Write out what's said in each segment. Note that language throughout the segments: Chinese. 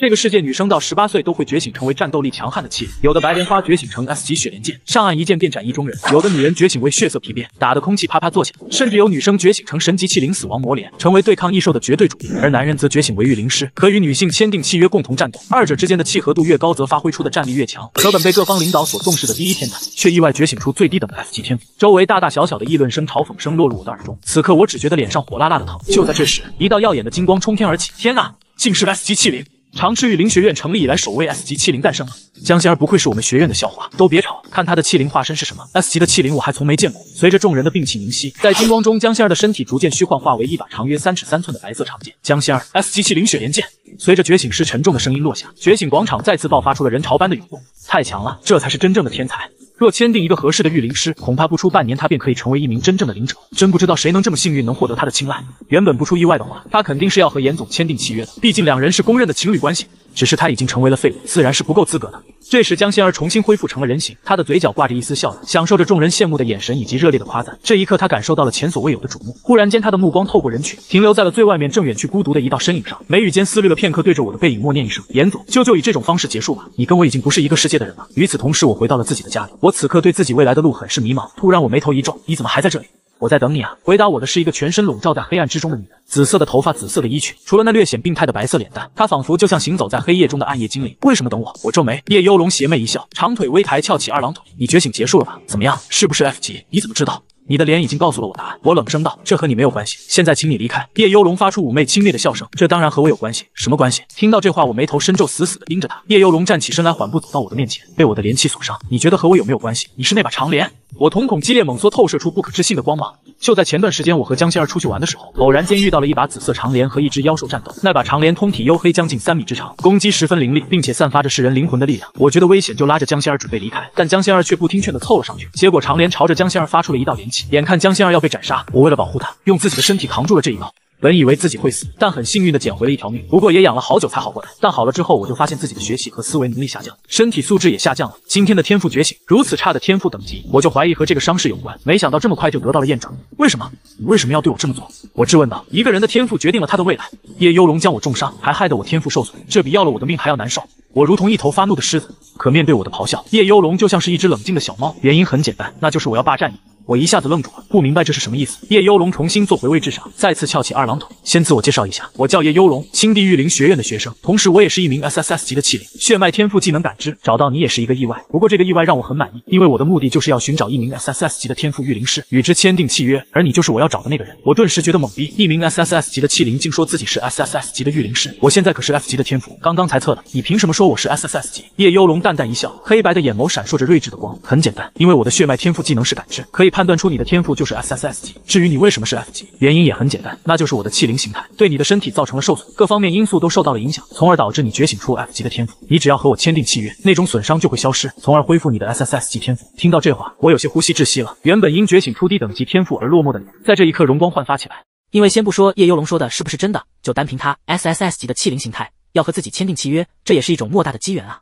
这个世界，女生到十八岁都会觉醒成为战斗力强悍的器，有的白莲花觉醒成 S 级雪莲剑，上岸一剑便斩意中人；有的女人觉醒为血色皮鞭，打得空气啪啪作响；甚至有女生觉醒成神级器灵死亡魔莲，成为对抗异兽的绝对主力。而男人则觉醒为御灵师，可与女性签订契约共同战斗。二者之间的契合度越高，则发挥出的战力越强。可本被各方领导所重视的第一天才，却意外觉醒出最低等的 S 级天赋。周围大大小小的议论声、嘲讽声落入我的耳中，此刻我只觉得脸上火辣辣的疼。就在这时，一道耀眼的金光冲天而起，天呐，竟是 S 级器灵！长赤玉灵学院成立以来首位 S 级器灵诞生了，江仙儿不愧是我们学院的校花，都别吵，看她的器灵化身是什么？S 级的器灵我还从没见过。随着众人的病气凝息，在金光中，江仙儿的身体逐渐虚幻化为一把长约三尺三寸的白色长剑。江仙儿，S 级器灵雪莲剑。随着觉醒师沉重的声音落下，觉醒广场再次爆发出了人潮般的涌动。太强了，这才是真正的天才。若签订一个合适的御灵师，恐怕不出半年，他便可以成为一名真正的灵者。真不知道谁能这么幸运，能获得他的青睐。原本不出意外的话，他肯定是要和严总签订契约的，毕竟两人是公认的情侣关系。只是他已经成为了废物，自然是不够资格的。这时，江仙儿重新恢复成了人形，她的嘴角挂着一丝笑意，享受着众人羡慕的眼神以及热烈的夸赞。这一刻，她感受到了前所未有的瞩目。忽然间，她的目光透过人群，停留在了最外面正远去孤独的一道身影上，眉宇间思虑了片刻，对着我的背影默念一声：“严总，就就以这种方式结束吧。你跟我已经不是一个世界的人了。”与此同时，我回到了自己的家里，我此刻对自己未来的路很是迷茫。突然，我眉头一皱：“你怎么还在这里？”我在等你啊！回答我的是一个全身笼罩在黑暗之中的女人，紫色的头发，紫色的衣裙，除了那略显病态的白色脸蛋，她仿佛就像行走在黑夜中的暗夜精灵。为什么等我？我皱眉。叶幽龙邪魅一笑，长腿微抬，翘起二郎腿。你觉醒结束了吧？怎么样，是不是 F 级？你怎么知道？你的脸已经告诉了我答案。我冷声道，这和你没有关系。现在请你离开。叶幽龙发出妩媚轻蔑的笑声，这当然和我有关系。什么关系？听到这话，我眉头深皱，死死地盯着他。叶幽龙站起身来，缓步走到我的面前，被我的连气所伤。你觉得和我有没有关系？你是那把长镰，我瞳孔激烈猛缩，透射出不可置信的光芒。就在前段时间，我和江仙儿出去玩的时候，偶然间遇到了一把紫色长镰和一只妖兽战斗。那把长镰通体黝黑，将近三米之长，攻击十分凌厉，并且散发着世人灵魂的力量。我觉得危险，就拉着江仙儿准备离开，但江仙儿却不听劝的凑了上去。结果长镰朝着江仙儿发出了一道灵气，眼看江仙儿要被斩杀，我为了保护她，用自己的身体扛住了这一刀。本以为自己会死，但很幸运的捡回了一条命。不过也养了好久才好过来。但好了之后，我就发现自己的学习和思维能力下降，身体素质也下降了。今天的天赋觉醒如此差的天赋等级，我就怀疑和这个伤势有关。没想到这么快就得到了验证。为什么？你为什么要对我这么做？我质问道。一个人的天赋决定了他的未来。叶幽龙将我重伤，还害得我天赋受损，这比要了我的命还要难受。我如同一头发怒的狮子，可面对我的咆哮，叶幽龙就像是一只冷静的小猫。原因很简单，那就是我要霸占你。我一下子愣住了，不明白这是什么意思。叶幽龙重新坐回位置上，再次翘起二郎腿。先自我介绍一下，我叫叶幽龙，青帝御灵学院的学生，同时我也是一名 SSS 级的器灵，血脉天赋技能感知，找到你也是一个意外。不过这个意外让我很满意，因为我的目的就是要寻找一名 SSS 级的天赋御灵师，与之签订契约，而你就是我要找的那个人。我顿时觉得懵逼，一名 SSS 级的器灵竟说自己是 SSS 级的御灵师，我现在可是 F 级的天赋，刚刚才测的，你凭什么说我是 SSS 级？叶幽龙淡淡一笑，黑白的眼眸闪烁着睿智的光。很简单，因为我的血脉天赋技能是感知，可以判。判断出你的天赋就是 SSS 级，至于你为什么是 F 级，原因也很简单，那就是我的气灵形态对你的身体造成了受损，各方面因素都受到了影响，从而导致你觉醒出 F 级的天赋。你只要和我签订契约，那种损伤就会消失，从而恢复你的 SSS 级天赋。听到这话，我有些呼吸窒息了。原本因觉醒出低等级天赋而落寞的你，在这一刻容光焕发起来。因为先不说叶幽龙说的是不是真的，就单凭他 SSS 级的气灵形态要和自己签订契约，这也是一种莫大的机缘啊！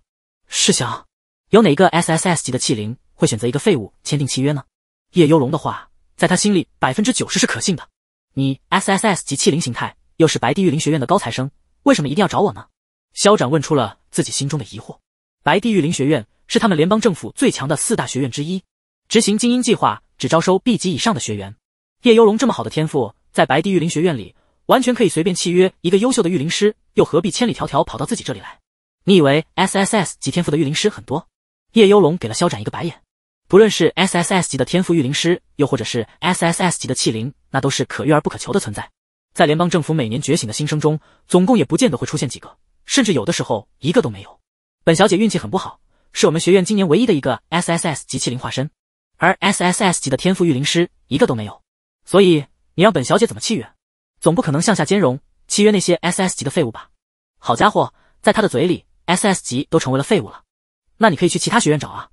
试想，有哪个 SSS 级的气灵会选择一个废物签订契约呢？叶幽龙的话，在他心里百分之九十是可信的。你 S S S 级器灵形态，又是白帝御灵学院的高材生，为什么一定要找我呢？肖展问出了自己心中的疑惑。白帝御灵学院是他们联邦政府最强的四大学院之一，执行精英计划，只招收 B 级以上的学员。叶幽龙这么好的天赋，在白帝御灵学院里完全可以随便契约一个优秀的御灵师，又何必千里迢迢跑到自己这里来？你以为 S S S 级天赋的御灵师很多？叶幽龙给了肖展一个白眼。不论是 SSS 级的天赋御灵师，又或者是 SSS 级的器灵，那都是可遇而不可求的存在。在联邦政府每年觉醒的新生中，总共也不见得会出现几个，甚至有的时候一个都没有。本小姐运气很不好，是我们学院今年唯一的一个 SSS 级器灵化身，而 SSS 级的天赋御灵师一个都没有，所以你让本小姐怎么契约？总不可能向下兼容契约那些 SSS 级的废物吧？好家伙，在他的嘴里，SS 级都成为了废物了。那你可以去其他学院找啊。”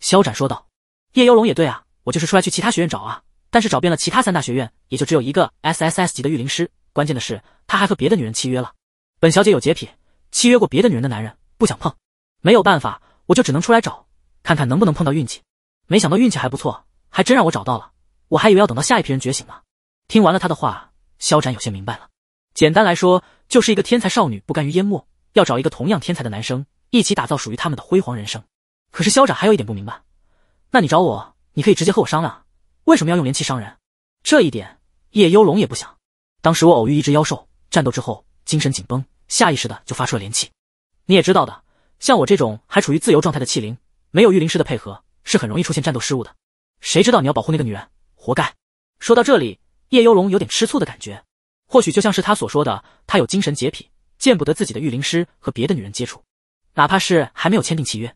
肖展说道。叶幽龙也对啊，我就是出来去其他学院找啊，但是找遍了其他三大学院，也就只有一个 S S S 级的御灵师。关键的是，他还和别的女人契约了。本小姐有洁癖，契约过别的女人的男人不想碰。没有办法，我就只能出来找，看看能不能碰到运气。没想到运气还不错，还真让我找到了。我还以为要等到下一批人觉醒呢。听完了他的话，肖展有些明白了。简单来说，就是一个天才少女不甘于淹没，要找一个同样天才的男生，一起打造属于他们的辉煌人生。可是肖展还有一点不明白。那你找我，你可以直接和我商量。为什么要用灵气伤人？这一点叶幽龙也不想。当时我偶遇一只妖兽，战斗之后精神紧绷，下意识的就发出了灵气。你也知道的，像我这种还处于自由状态的气灵，没有御灵师的配合，是很容易出现战斗失误的。谁知道你要保护那个女人，活该。说到这里，叶幽龙有点吃醋的感觉。或许就像是他所说的，他有精神洁癖，见不得自己的御灵师和别的女人接触，哪怕是还没有签订契约。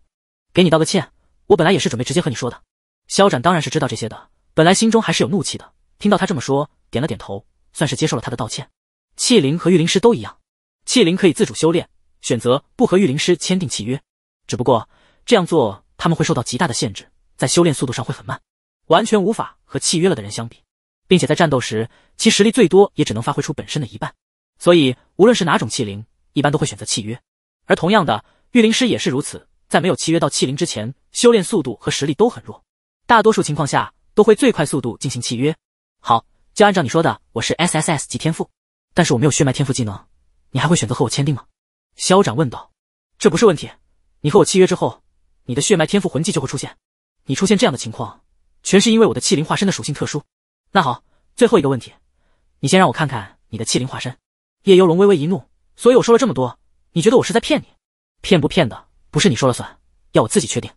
给你道个歉。我本来也是准备直接和你说的。肖展当然是知道这些的，本来心中还是有怒气的。听到他这么说，点了点头，算是接受了他的道歉。器灵和御灵师都一样，器灵可以自主修炼，选择不和御灵师签订契约，只不过这样做他们会受到极大的限制，在修炼速度上会很慢，完全无法和契约了的人相比，并且在战斗时其实力最多也只能发挥出本身的一半。所以无论是哪种器灵，一般都会选择契约。而同样的，御灵师也是如此，在没有契约到器灵之前。修炼速度和实力都很弱，大多数情况下都会最快速度进行契约。好，就按照你说的，我是 S S S 级天赋，但是我没有血脉天赋技能，你还会选择和我签订吗？肖斩问道。这不是问题，你和我契约之后，你的血脉天赋魂技就会出现。你出现这样的情况，全是因为我的器灵化身的属性特殊。那好，最后一个问题，你先让我看看你的器灵化身。夜游龙微微一怒，所以我说了这么多，你觉得我是在骗你？骗不骗的不是你说了算，要我自己确定。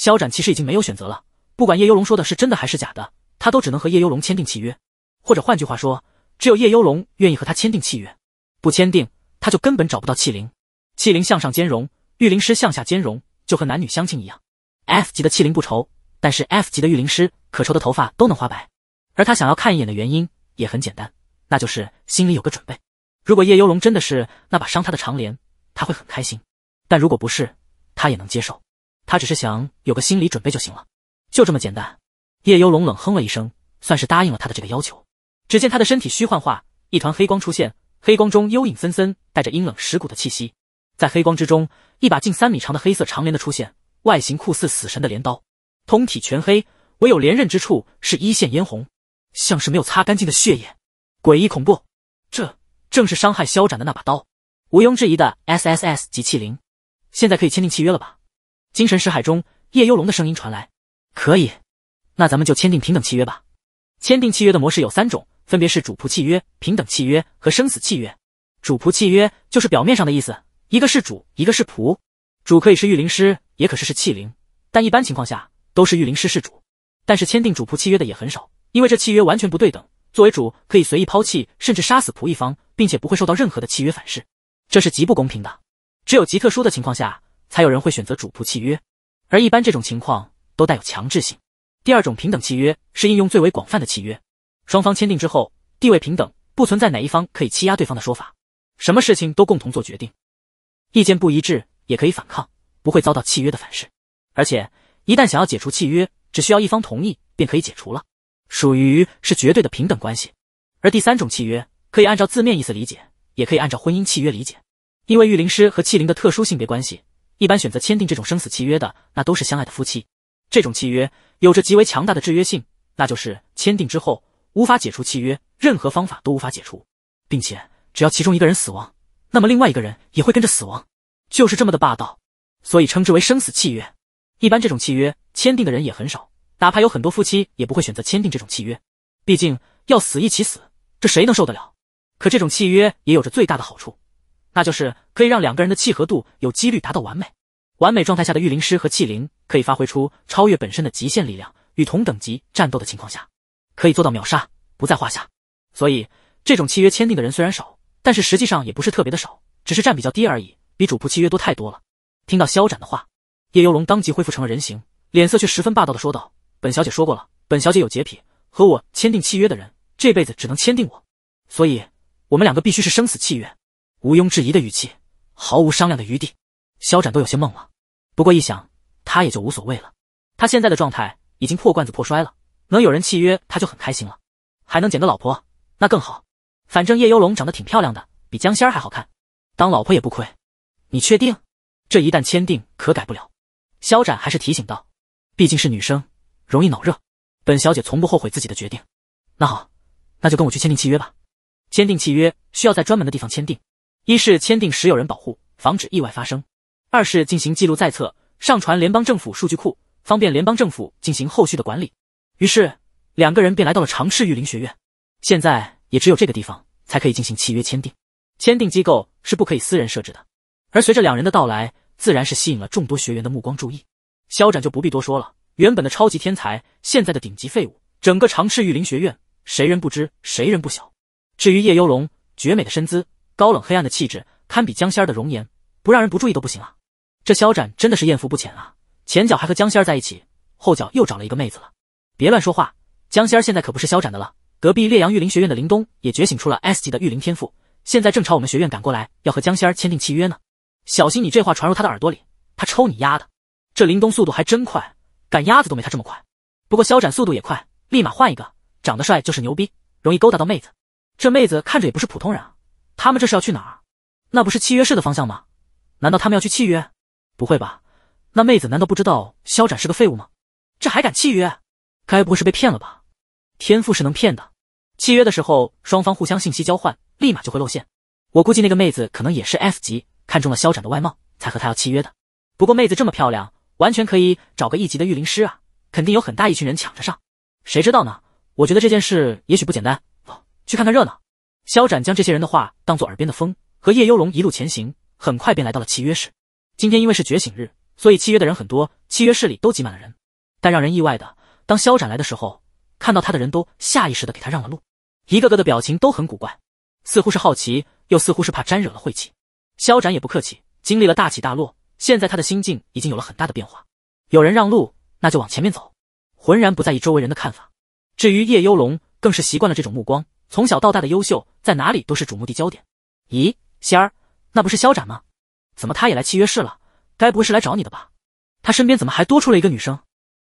萧斩其实已经没有选择了，不管叶幽龙说的是真的还是假的，他都只能和叶幽龙签订契约，或者换句话说，只有叶幽龙愿意和他签订契约，不签订他就根本找不到器灵。器灵向上兼容，御灵师向下兼容，就和男女相亲一样。F 级的器灵不愁，但是 F 级的御灵师可愁的头发都能花白。而他想要看一眼的原因也很简单，那就是心里有个准备。如果叶幽龙真的是那把伤他的长镰，他会很开心；但如果不是，他也能接受。他只是想有个心理准备就行了，就这么简单。叶幽龙冷哼了一声，算是答应了他的这个要求。只见他的身体虚幻化，一团黑光出现，黑光中幽影森森，带着阴冷蚀骨的气息。在黑光之中，一把近三米长的黑色长镰的出现，外形酷似死神的镰刀，通体全黑，唯有镰刃之处是一线嫣红，像是没有擦干净的血液，诡异恐怖。这正是伤害萧斩的那把刀，毋庸置疑的 S S S 级器灵。现在可以签订契约了吧？精神石海中，叶幽龙的声音传来：“可以，那咱们就签订平等契约吧。签订契约的模式有三种，分别是主仆契约、平等契约和生死契约。主仆契约就是表面上的意思，一个是主，一个是仆。主可以是御灵师，也可是是器灵，但一般情况下都是御灵师是主。但是签订主仆契约的也很少，因为这契约完全不对等。作为主可以随意抛弃甚至杀死仆一方，并且不会受到任何的契约反噬，这是极不公平的。只有极特殊的情况下。”才有人会选择主仆契约，而一般这种情况都带有强制性。第二种平等契约是应用最为广泛的契约，双方签订之后地位平等，不存在哪一方可以欺压对方的说法，什么事情都共同做决定，意见不一致也可以反抗，不会遭到契约的反噬。而且一旦想要解除契约，只需要一方同意便可以解除了，属于是绝对的平等关系。而第三种契约可以按照字面意思理解，也可以按照婚姻契约理解，因为御灵师和器灵的特殊性别关系。一般选择签订这种生死契约的，那都是相爱的夫妻。这种契约有着极为强大的制约性，那就是签订之后无法解除契约，任何方法都无法解除，并且只要其中一个人死亡，那么另外一个人也会跟着死亡，就是这么的霸道，所以称之为生死契约。一般这种契约签订的人也很少，哪怕有很多夫妻也不会选择签订这种契约，毕竟要死一起死，这谁能受得了？可这种契约也有着最大的好处。那就是可以让两个人的契合度有几率达到完美，完美状态下的御灵师和器灵可以发挥出超越本身的极限力量，与同等级战斗的情况下，可以做到秒杀，不在话下。所以这种契约签订的人虽然少，但是实际上也不是特别的少，只是占比较低而已，比主仆契约多太多了。听到肖斩的话，叶游龙当即恢复成了人形，脸色却十分霸道的说道：“本小姐说过了，本小姐有洁癖，和我签订契约的人这辈子只能签订我，所以我们两个必须是生死契约。”毋庸置疑的语气，毫无商量的余地，肖展都有些懵了。不过一想，他也就无所谓了。他现在的状态已经破罐子破摔了，能有人契约他就很开心了，还能捡个老婆那更好。反正叶幽龙长得挺漂亮的，比江仙儿还好看，当老婆也不亏。你确定？这一旦签订可改不了。肖展还是提醒道：“毕竟是女生，容易脑热。本小姐从不后悔自己的决定。”那好，那就跟我去签订契约吧。签订契约需要在专门的地方签订。一是签订实有人保护，防止意外发生；二是进行记录在册，上传联邦政府数据库，方便联邦政府进行后续的管理。于是，两个人便来到了长赤御林学院。现在也只有这个地方才可以进行契约签订，签订机构是不可以私人设置的。而随着两人的到来，自然是吸引了众多学员的目光注意。肖展就不必多说了，原本的超级天才，现在的顶级废物，整个长赤御林学院谁人不知，谁人不晓？至于叶幽龙，绝美的身姿。高冷黑暗的气质，堪比江仙儿的容颜，不让人不注意都不行啊！这肖展真的是艳福不浅啊，前脚还和江仙儿在一起，后脚又找了一个妹子了。别乱说话，江仙儿现在可不是肖展的了。隔壁烈阳御林学院的林东也觉醒出了 S 级的御林天赋，现在正朝我们学院赶过来，要和江仙儿签订契约呢。小心你这话传入他的耳朵里，他抽你丫的！这林东速度还真快，赶鸭子都没他这么快。不过肖展速度也快，立马换一个。长得帅就是牛逼，容易勾搭到妹子。这妹子看着也不是普通人啊。他们这是要去哪儿？那不是契约室的方向吗？难道他们要去契约？不会吧？那妹子难道不知道肖展是个废物吗？这还敢契约？该不会是被骗了吧？天赋是能骗的。契约的时候，双方互相信息交换，立马就会露馅。我估计那个妹子可能也是 S 级，看中了肖展的外貌，才和他要契约的。不过妹子这么漂亮，完全可以找个一级的御灵师啊，肯定有很大一群人抢着上。谁知道呢？我觉得这件事也许不简单，走，去看看热闹。萧展将这些人的话当做耳边的风，和叶幽龙一路前行，很快便来到了契约室。今天因为是觉醒日，所以契约的人很多，契约室里都挤满了人。但让人意外的，当萧展来的时候，看到他的人都下意识的给他让了路，一个个的表情都很古怪，似乎是好奇，又似乎是怕沾惹了晦气。萧展也不客气，经历了大起大落，现在他的心境已经有了很大的变化。有人让路，那就往前面走，浑然不在意周围人的看法。至于叶幽龙，更是习惯了这种目光。从小到大的优秀，在哪里都是瞩目的焦点。咦，仙儿，那不是肖展吗？怎么他也来契约室了？该不会是来找你的吧？他身边怎么还多出了一个女生？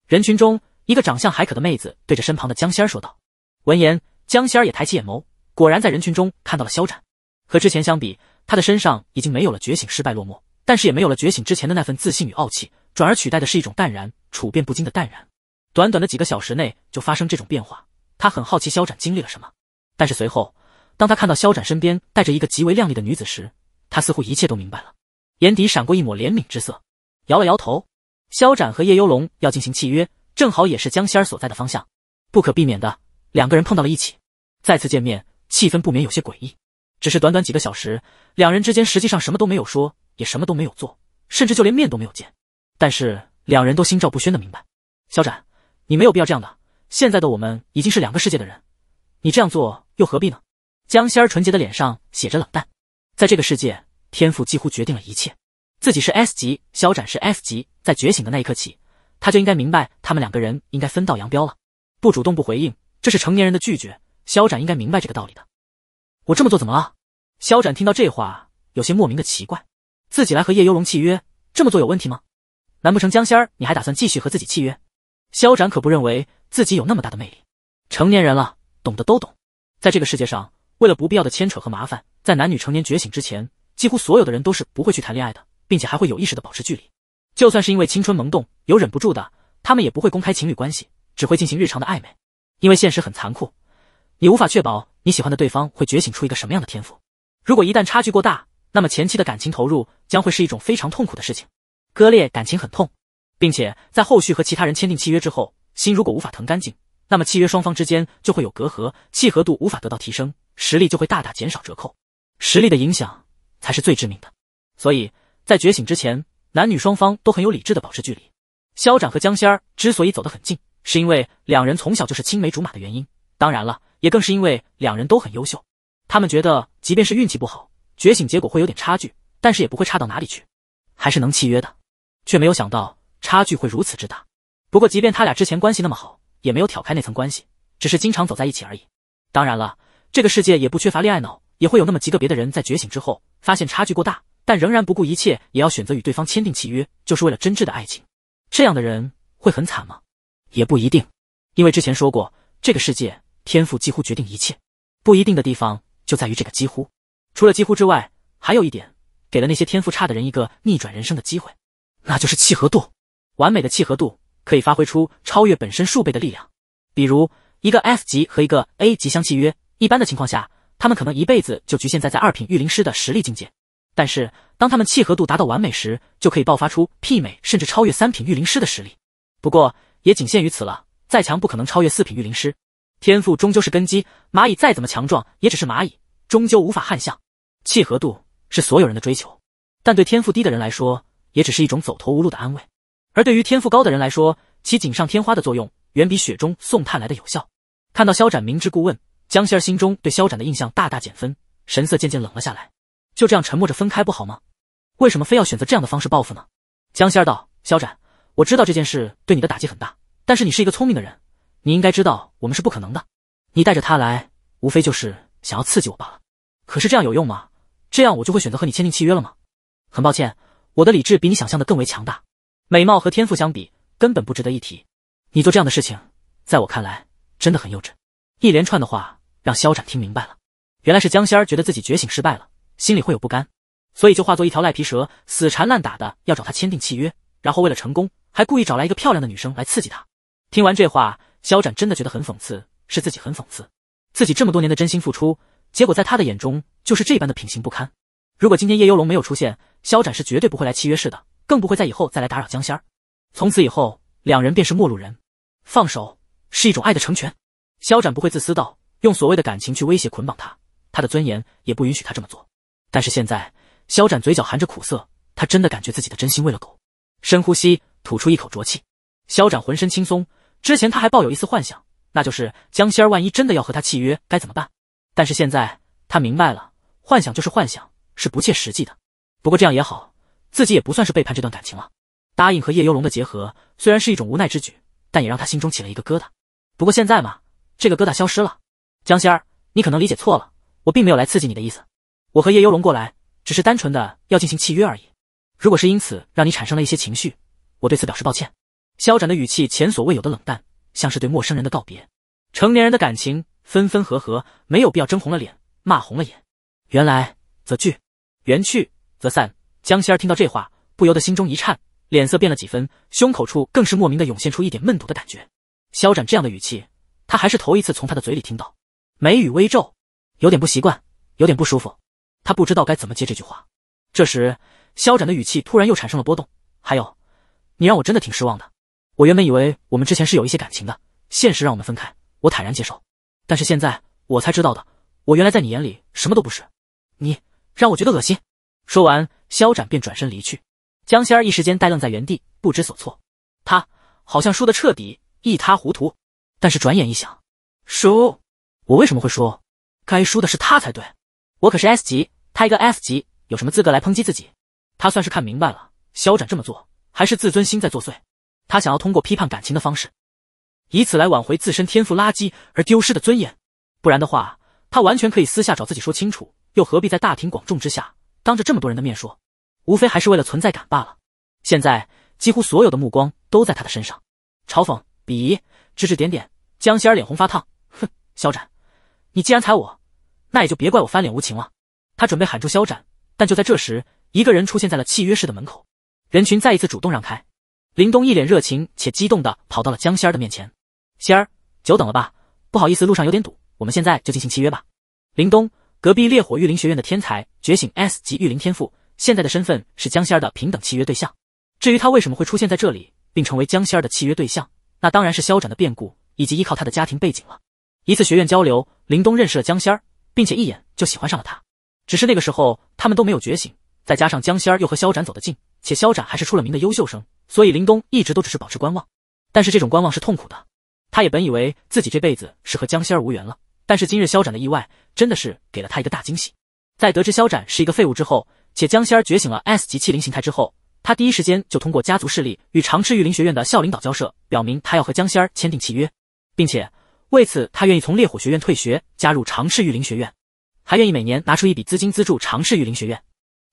人群中，一个长相还可的妹子对着身旁的江仙儿说道。闻言，江仙儿也抬起眼眸，果然在人群中看到了肖展。和之前相比，他的身上已经没有了觉醒失败落寞，但是也没有了觉醒之前的那份自信与傲气，转而取代的是一种淡然、处变不惊的淡然。短短的几个小时内就发生这种变化，他很好奇肖展经历了什么。但是随后，当他看到肖展身边带着一个极为靓丽的女子时，他似乎一切都明白了，眼底闪过一抹怜悯之色，摇了摇头。肖展和叶幽龙要进行契约，正好也是江仙儿所在的方向，不可避免的两个人碰到了一起。再次见面，气氛不免有些诡异。只是短短几个小时，两人之间实际上什么都没有说，也什么都没有做，甚至就连面都没有见。但是两人都心照不宣的明白，肖展，你没有必要这样的。现在的我们已经是两个世界的人。你这样做又何必呢？江仙儿纯洁的脸上写着冷淡。在这个世界，天赋几乎决定了一切。自己是 S 级，肖展是 F 级，在觉醒的那一刻起，他就应该明白，他们两个人应该分道扬镳了。不主动，不回应，这是成年人的拒绝。肖展应该明白这个道理的。我这么做怎么了？肖展听到这话，有些莫名的奇怪。自己来和夜幽龙契约，这么做有问题吗？难不成江仙儿你还打算继续和自己契约？肖展可不认为自己有那么大的魅力，成年人了。懂的都懂，在这个世界上，为了不必要的牵扯和麻烦，在男女成年觉醒之前，几乎所有的人都是不会去谈恋爱的，并且还会有意识的保持距离。就算是因为青春萌动有忍不住的，他们也不会公开情侣关系，只会进行日常的暧昧。因为现实很残酷，你无法确保你喜欢的对方会觉醒出一个什么样的天赋。如果一旦差距过大，那么前期的感情投入将会是一种非常痛苦的事情，割裂感情很痛，并且在后续和其他人签订契约之后，心如果无法疼干净。那么契约双方之间就会有隔阂，契合度无法得到提升，实力就会大大减少折扣。实力的影响才是最致命的。所以在觉醒之前，男女双方都很有理智的保持距离。肖展和江仙儿之所以走得很近，是因为两人从小就是青梅竹马的原因，当然了，也更是因为两人都很优秀。他们觉得，即便是运气不好，觉醒结果会有点差距，但是也不会差到哪里去，还是能契约的。却没有想到差距会如此之大。不过，即便他俩之前关系那么好。也没有挑开那层关系，只是经常走在一起而已。当然了，这个世界也不缺乏恋爱脑，也会有那么极个别的人在觉醒之后，发现差距过大，但仍然不顾一切也要选择与对方签订契约，就是为了真挚的爱情。这样的人会很惨吗？也不一定，因为之前说过，这个世界天赋几乎决定一切。不一定的地方就在于这个几乎。除了几乎之外，还有一点，给了那些天赋差的人一个逆转人生的机会，那就是契合度，完美的契合度。可以发挥出超越本身数倍的力量，比如一个 S 级和一个 A 级相契约，一般的情况下，他们可能一辈子就局限在在二品御灵师的实力境界。但是当他们契合度达到完美时，就可以爆发出媲美甚至超越三品御灵师的实力。不过也仅限于此了，再强不可能超越四品御灵师。天赋终究是根基，蚂蚁再怎么强壮也只是蚂蚁，终究无法撼象。契合度是所有人的追求，但对天赋低的人来说，也只是一种走投无路的安慰。而对于天赋高的人来说，其锦上添花的作用远比雪中送炭来的有效。看到肖展明知故问，江仙儿心中对肖展的印象大大减分，神色渐渐冷了下来。就这样沉默着分开不好吗？为什么非要选择这样的方式报复呢？江仙儿道：“肖展，我知道这件事对你的打击很大，但是你是一个聪明的人，你应该知道我们是不可能的。你带着他来，无非就是想要刺激我罢了。可是这样有用吗？这样我就会选择和你签订契约了吗？很抱歉，我的理智比你想象的更为强大。”美貌和天赋相比，根本不值得一提。你做这样的事情，在我看来真的很幼稚。一连串的话让肖展听明白了，原来是江仙儿觉得自己觉醒失败了，心里会有不甘，所以就化作一条赖皮蛇，死缠烂打的要找他签订契约，然后为了成功，还故意找来一个漂亮的女生来刺激他。听完这话，肖展真的觉得很讽刺，是自己很讽刺，自己这么多年的真心付出，结果在他的眼中就是这般的品行不堪。如果今天叶幽龙没有出现，肖展是绝对不会来契约室的。更不会在以后再来打扰江仙儿，从此以后两人便是陌路人。放手是一种爱的成全。肖展不会自私到用所谓的感情去威胁捆绑他，他的尊严也不允许他这么做。但是现在，肖展嘴角含着苦涩，他真的感觉自己的真心喂了狗。深呼吸，吐出一口浊气，肖展浑身轻松。之前他还抱有一丝幻想，那就是江仙儿万一真的要和他契约该怎么办？但是现在他明白了，幻想就是幻想，是不切实际的。不过这样也好。自己也不算是背叛这段感情了。答应和叶幽龙的结合，虽然是一种无奈之举，但也让他心中起了一个疙瘩。不过现在嘛，这个疙瘩消失了。江仙儿，你可能理解错了，我并没有来刺激你的意思。我和叶幽龙过来，只是单纯的要进行契约而已。如果是因此让你产生了一些情绪，我对此表示抱歉。肖展的语气前所未有的冷淡，像是对陌生人的告别。成年人的感情分分合合，没有必要争红了脸，骂红了眼。缘来则聚，缘去则散。江仙儿听到这话，不由得心中一颤，脸色变了几分，胸口处更是莫名的涌现出一点闷堵的感觉。肖展这样的语气，他还是头一次从他的嘴里听到。眉宇微皱，有点不习惯，有点不舒服。他不知道该怎么接这句话。这时，肖展的语气突然又产生了波动。还有，你让我真的挺失望的。我原本以为我们之前是有一些感情的，现实让我们分开，我坦然接受。但是现在我才知道的，我原来在你眼里什么都不是。你让我觉得恶心。说完。肖展便转身离去，江仙儿一时间呆愣在原地，不知所措。他好像输的彻底，一塌糊涂。但是转眼一想，输，我为什么会输？该输的是他才对。我可是 S 级，他一个 S 级有什么资格来抨击自己？他算是看明白了，肖展这么做还是自尊心在作祟。他想要通过批判感情的方式，以此来挽回自身天赋垃圾而丢失的尊严。不然的话，他完全可以私下找自己说清楚，又何必在大庭广众之下？当着这么多人的面说，无非还是为了存在感罢了。现在几乎所有的目光都在他的身上，嘲讽、鄙夷、指指点点。江仙儿脸红发烫，哼，肖展，你既然踩我，那也就别怪我翻脸无情了。他准备喊住肖展，但就在这时，一个人出现在了契约室的门口，人群再一次主动让开。林东一脸热情且激动的跑到了江仙儿的面前，仙儿，久等了吧？不好意思，路上有点堵，我们现在就进行契约吧。林东。隔壁烈火御灵学院的天才觉醒 S 级御灵天赋，现在的身份是江仙儿的平等契约对象。至于他为什么会出现在这里，并成为江仙儿的契约对象，那当然是肖展的变故，以及依靠他的家庭背景了。一次学院交流，林东认识了江仙儿，并且一眼就喜欢上了他。只是那个时候他们都没有觉醒，再加上江仙儿又和肖展走得近，且肖展还是出了名的优秀生，所以林东一直都只是保持观望。但是这种观望是痛苦的，他也本以为自己这辈子是和江仙儿无缘了。但是今日肖展的意外真的是给了他一个大惊喜。在得知肖展是一个废物之后，且江仙儿觉醒了 S 级器灵形态之后，他第一时间就通过家族势力与长赤御灵学院的校领导交涉，表明他要和江仙儿签订契约，并且为此他愿意从烈火学院退学，加入长赤御灵学院，还愿意每年拿出一笔资金资助长赤御灵学院。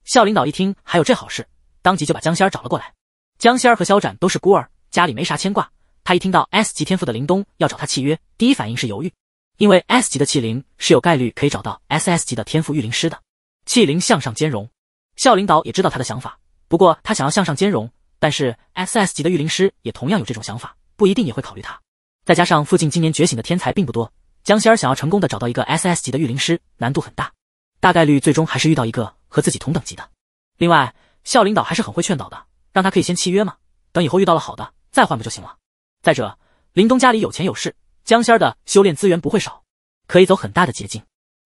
校领导一听还有这好事，当即就把江仙儿找了过来。江仙儿和肖展都是孤儿，家里没啥牵挂，他一听到 S 级天赋的林东要找他契约，第一反应是犹豫。因为 S 级的器灵是有概率可以找到 S S 级的天赋御灵师的，器灵向上兼容。校领导也知道他的想法，不过他想要向上兼容，但是 S S 级的御灵师也同样有这种想法，不一定也会考虑他。再加上附近今年觉醒的天才并不多，江仙儿想要成功的找到一个 S S 级的御灵师难度很大，大概率最终还是遇到一个和自己同等级的。另外，校领导还是很会劝导的，让他可以先契约嘛，等以后遇到了好的再换不就行了？再者，林东家里有钱有势。江仙儿的修炼资源不会少，可以走很大的捷径。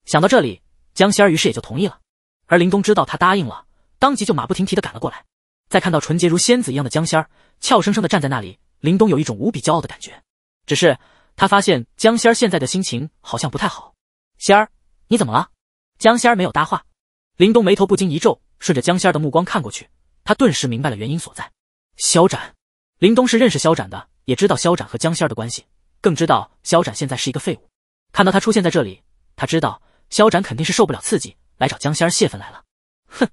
想到这里，江仙儿于是也就同意了。而林东知道他答应了，当即就马不停蹄的赶了过来。在看到纯洁如仙子一样的江仙儿俏生生的站在那里，林东有一种无比骄傲的感觉。只是他发现江仙儿现在的心情好像不太好。仙儿，你怎么了？江仙儿没有搭话。林东眉头不禁一皱，顺着江仙儿的目光看过去，他顿时明白了原因所在。肖展，林东是认识肖展的，也知道肖展和江仙儿的关系。更知道肖展现在是一个废物。看到他出现在这里，他知道肖展肯定是受不了刺激，来找江仙儿泄愤来了。哼，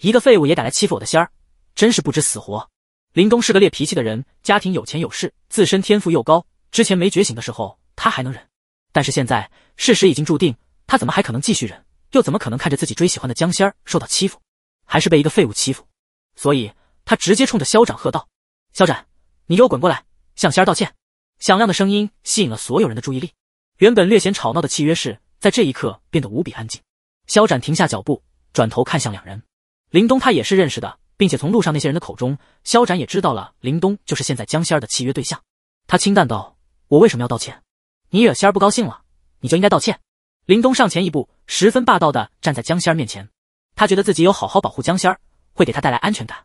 一个废物也敢来欺负我的仙儿，真是不知死活！林东是个烈脾气的人，家庭有钱有势，自身天赋又高。之前没觉醒的时候，他还能忍，但是现在事实已经注定，他怎么还可能继续忍？又怎么可能看着自己追喜欢的江仙儿受到欺负，还是被一个废物欺负？所以，他直接冲着肖展喝道：“肖展，你给我滚过来，向仙儿道歉！”响亮的声音吸引了所有人的注意力，原本略显吵闹的契约室在这一刻变得无比安静。肖展停下脚步，转头看向两人。林东他也是认识的，并且从路上那些人的口中，肖展也知道了林东就是现在江仙儿的契约对象。他清淡道：“我为什么要道歉？你惹仙儿不高兴了，你就应该道歉。”林东上前一步，十分霸道的站在江仙儿面前。他觉得自己有好好保护江仙儿，会给他带来安全感。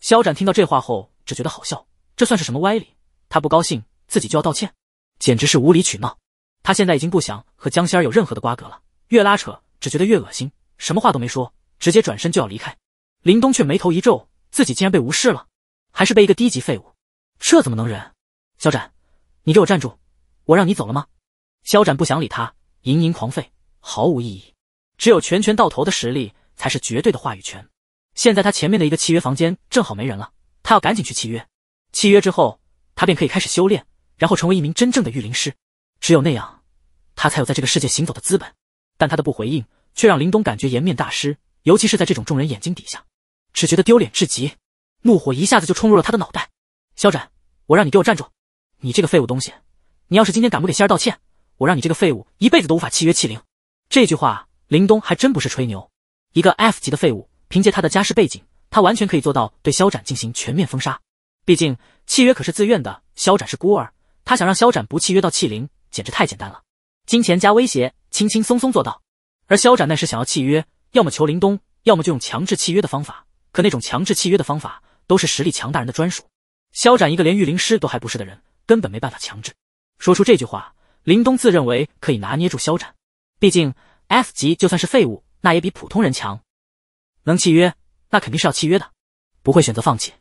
肖展听到这话后，只觉得好笑，这算是什么歪理？他不高兴。自己就要道歉，简直是无理取闹。他现在已经不想和江仙儿有任何的瓜葛了，越拉扯只觉得越恶心，什么话都没说，直接转身就要离开。林东却眉头一皱，自己竟然被无视了，还是被一个低级废物，这怎么能忍？肖展，你给我站住！我让你走了吗？肖展不想理他，盈盈狂吠，毫无意义。只有拳拳到头的实力，才是绝对的话语权。现在他前面的一个契约房间正好没人了，他要赶紧去契约。契约之后，他便可以开始修炼。然后成为一名真正的御灵师，只有那样，他才有在这个世界行走的资本。但他的不回应，却让林东感觉颜面大失，尤其是在这种众人眼睛底下，只觉得丢脸至极，怒火一下子就冲入了他的脑袋。肖展，我让你给我站住！你这个废物东西，你要是今天敢不给仙儿道歉，我让你这个废物一辈子都无法契约器灵！这句话，林东还真不是吹牛。一个 F 级的废物，凭借他的家世背景，他完全可以做到对肖展进行全面封杀。毕竟契约可是自愿的，肖展是孤儿。他想让肖展不契约到器灵，简直太简单了，金钱加威胁，轻轻松松做到。而肖展那时想要契约，要么求林东，要么就用强制契约的方法。可那种强制契约的方法，都是实力强大人的专属。肖展一个连御灵师都还不是的人，根本没办法强制。说出这句话，林东自认为可以拿捏住肖展。毕竟 F 级就算是废物，那也比普通人强。能契约，那肯定是要契约的，不会选择放弃。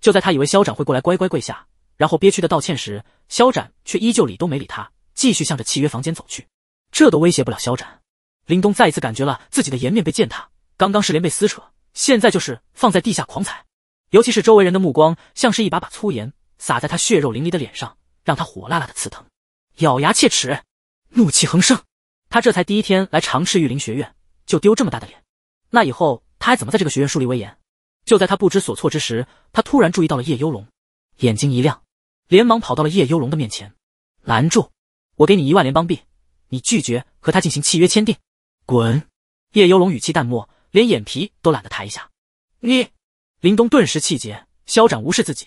就在他以为肖展会过来乖乖跪下。然后憋屈的道歉时，肖展却依旧理都没理他，继续向着契约房间走去。这都威胁不了肖展。林东再一次感觉了自己的颜面被践踏，刚刚是连被撕扯，现在就是放在地下狂踩。尤其是周围人的目光，像是一把把粗盐撒在他血肉淋漓的脸上，让他火辣辣的刺疼，咬牙切齿，怒气横生。他这才第一天来长赤玉林学院，就丢这么大的脸，那以后他还怎么在这个学院树立威严？就在他不知所措之时，他突然注意到了叶幽龙，眼睛一亮。连忙跑到了叶幽龙的面前，拦住我，给你一万联邦币，你拒绝和他进行契约签订，滚！叶幽龙语气淡漠，连眼皮都懒得抬一下。你林东顿时气结，肖斩无视自己，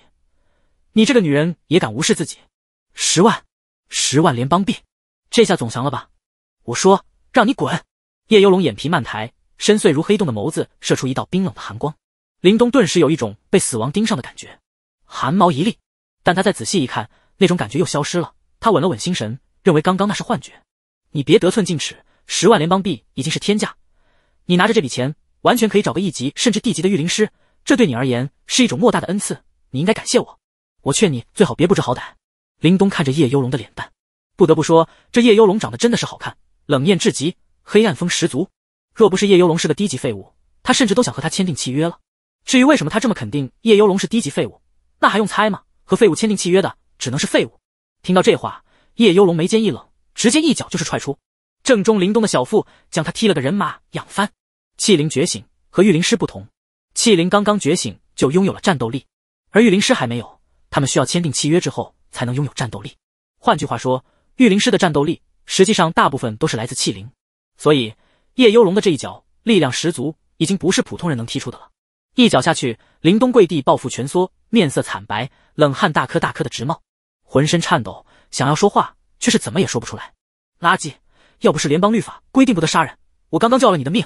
你这个女人也敢无视自己？十万，十万联邦币，这下总降了吧？我说让你滚！叶幽龙眼皮慢抬，深邃如黑洞的眸子射出一道冰冷的寒光，林东顿时有一种被死亡盯上的感觉，寒毛一立。但他再仔细一看，那种感觉又消失了。他稳了稳心神，认为刚刚那是幻觉。你别得寸进尺，十万联邦币已经是天价，你拿着这笔钱，完全可以找个一级甚至地级的御灵师，这对你而言是一种莫大的恩赐，你应该感谢我。我劝你最好别不知好歹。林东看着叶幽龙的脸蛋，不得不说，这叶幽龙长得真的是好看，冷艳至极，黑暗风十足。若不是叶幽龙是个低级废物，他甚至都想和他签订契约了。至于为什么他这么肯定叶幽龙是低级废物，那还用猜吗？和废物签订契约的只能是废物。听到这话，叶幽龙眉间一冷，直接一脚就是踹出，正中林东的小腹，将他踢了个人马仰翻。器灵觉醒和御灵师不同，器灵刚刚觉醒就拥有了战斗力，而御灵师还没有，他们需要签订契约之后才能拥有战斗力。换句话说，御灵师的战斗力实际上大部分都是来自器灵。所以叶幽龙的这一脚力量十足，已经不是普通人能踢出的了。一脚下去，林东跪地抱腹蜷缩。面色惨白，冷汗大颗大颗的直冒，浑身颤抖，想要说话，却是怎么也说不出来。垃圾！要不是联邦律法规定不得杀人，我刚刚救了你的命。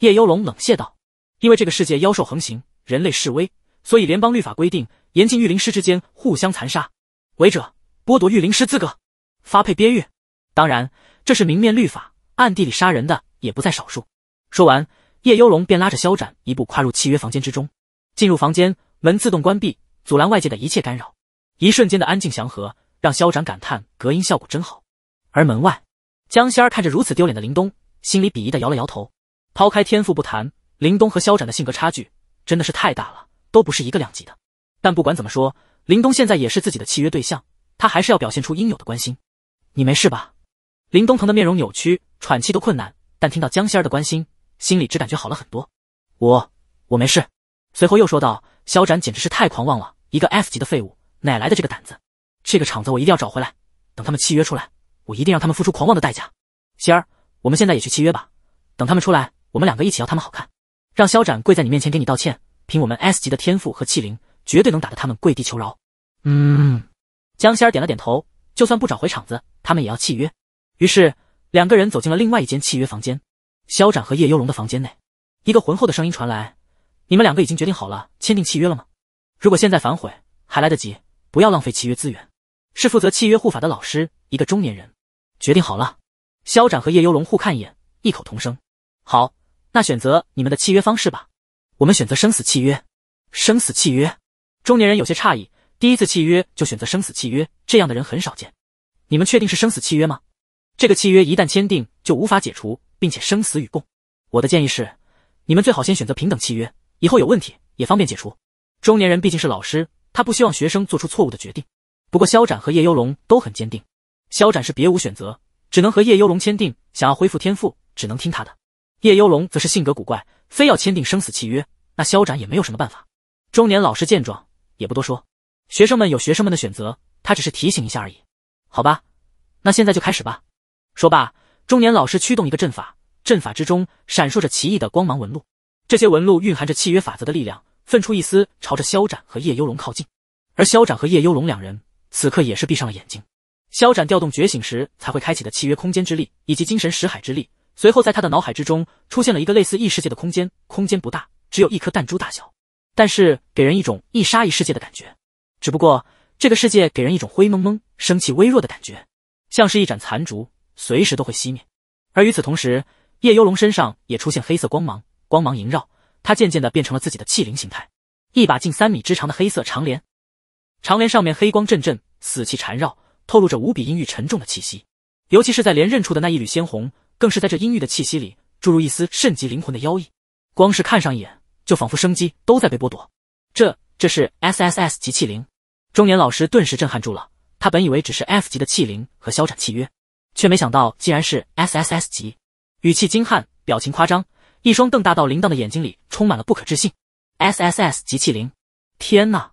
叶幽龙冷笑道：“因为这个世界妖兽横行，人类示威，所以联邦律法规定严禁御灵师之间互相残杀，违者剥夺御灵师资格，发配边狱。当然，这是明面律法，暗地里杀人的也不在少数。”说完，叶幽龙便拉着萧斩一步跨入契约房间之中，进入房间。门自动关闭，阻拦外界的一切干扰。一瞬间的安静祥和，让肖展感叹隔音效果真好。而门外，江仙儿看着如此丢脸的林东，心里鄙夷的摇了摇头。抛开天赋不谈，林东和肖展的性格差距真的是太大了，都不是一个量级的。但不管怎么说，林东现在也是自己的契约对象，他还是要表现出应有的关心。你没事吧？林东疼的面容扭曲，喘气都困难，但听到江仙儿的关心，心里只感觉好了很多。我，我没事。随后又说道。肖展简直是太狂妄了，一个 S 级的废物哪来的这个胆子？这个场子我一定要找回来！等他们契约出来，我一定让他们付出狂妄的代价。仙儿，我们现在也去契约吧，等他们出来，我们两个一起要他们好看，让肖展跪在你面前给你道歉。凭我们 S 级的天赋和气灵，绝对能打得他们跪地求饶。嗯，江仙儿点了点头，就算不找回场子，他们也要契约。于是两个人走进了另外一间契约房间，肖展和叶幽龙的房间内，一个浑厚的声音传来。你们两个已经决定好了，签订契约了吗？如果现在反悔还来得及，不要浪费契约资源。是负责契约护法的老师，一个中年人，决定好了。肖展和叶幽龙互看一眼，异口同声：“好。”那选择你们的契约方式吧。我们选择生死契约。生死契约。中年人有些诧异，第一次契约就选择生死契约，这样的人很少见。你们确定是生死契约吗？这个契约一旦签订就无法解除，并且生死与共。我的建议是，你们最好先选择平等契约。以后有问题也方便解除。中年人毕竟是老师，他不希望学生做出错误的决定。不过肖展和叶幽龙都很坚定。肖展是别无选择，只能和叶幽龙签订。想要恢复天赋，只能听他的。叶幽龙则是性格古怪，非要签订生死契约，那肖展也没有什么办法。中年老师见状也不多说，学生们有学生们的选择，他只是提醒一下而已。好吧，那现在就开始吧。说罢，中年老师驱动一个阵法，阵法之中闪烁着奇异的光芒纹路。这些纹路蕴含着契约法则的力量，分出一丝朝着肖斩和叶幽龙靠近。而肖斩和叶幽龙两人此刻也是闭上了眼睛。肖斩调动觉醒时才会开启的契约空间之力以及精神识海之力，随后在他的脑海之中出现了一个类似异世界的空间。空间不大，只有一颗弹珠大小，但是给人一种一杀一世界的感觉。只不过这个世界给人一种灰蒙蒙、生气微弱的感觉，像是一盏残烛，随时都会熄灭。而与此同时，叶幽龙身上也出现黑色光芒。光芒萦绕，他渐渐的变成了自己的器灵形态，一把近三米之长的黑色长镰，长镰上面黑光阵阵，死气缠绕，透露着无比阴郁沉重的气息。尤其是在连刃处的那一缕鲜红，更是在这阴郁的气息里注入一丝渗及灵魂的妖异。光是看上一眼，就仿佛生机都在被剥夺。这，这是 S S S 级器灵。中年老师顿时震撼住了，他本以为只是 F 级的器灵和消斩契约，却没想到竟然是 S S S 级。语气惊悍，表情夸张。一双瞪大到铃铛的眼睛里充满了不可置信，S S S 级气灵，天哪，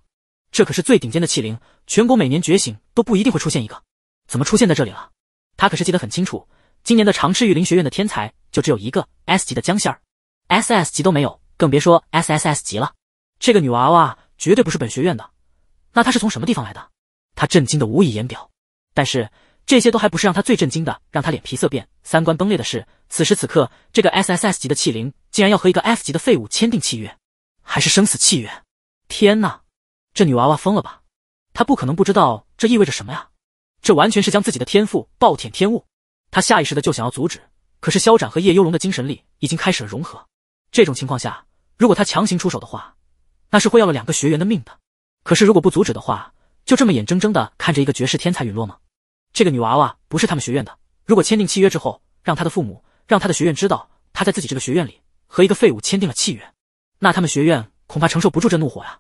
这可是最顶尖的气灵，全国每年觉醒都不一定会出现一个，怎么出现在这里了？他可是记得很清楚，今年的长赤玉林学院的天才就只有一个 S 级的江仙儿，S S 级都没有，更别说 S S S 级了。这个女娃娃绝对不是本学院的，那她是从什么地方来的？他震惊的无以言表，但是。这些都还不是让他最震惊的，让他脸皮色变、三观崩裂的是，此时此刻这个 S S S 级的器灵竟然要和一个 S 级的废物签订契约，还是生死契约！天哪，这女娃娃疯了吧？她不可能不知道这意味着什么呀！这完全是将自己的天赋暴殄天物！她下意识的就想要阻止，可是肖斩和叶幽龙的精神力已经开始了融合，这种情况下，如果他强行出手的话，那是会要了两个学员的命的。可是如果不阻止的话，就这么眼睁睁的看着一个绝世天才陨落吗？这个女娃娃不是他们学院的。如果签订契约之后，让她的父母、让她的学院知道她在自己这个学院里和一个废物签订了契约，那他们学院恐怕承受不住这怒火呀！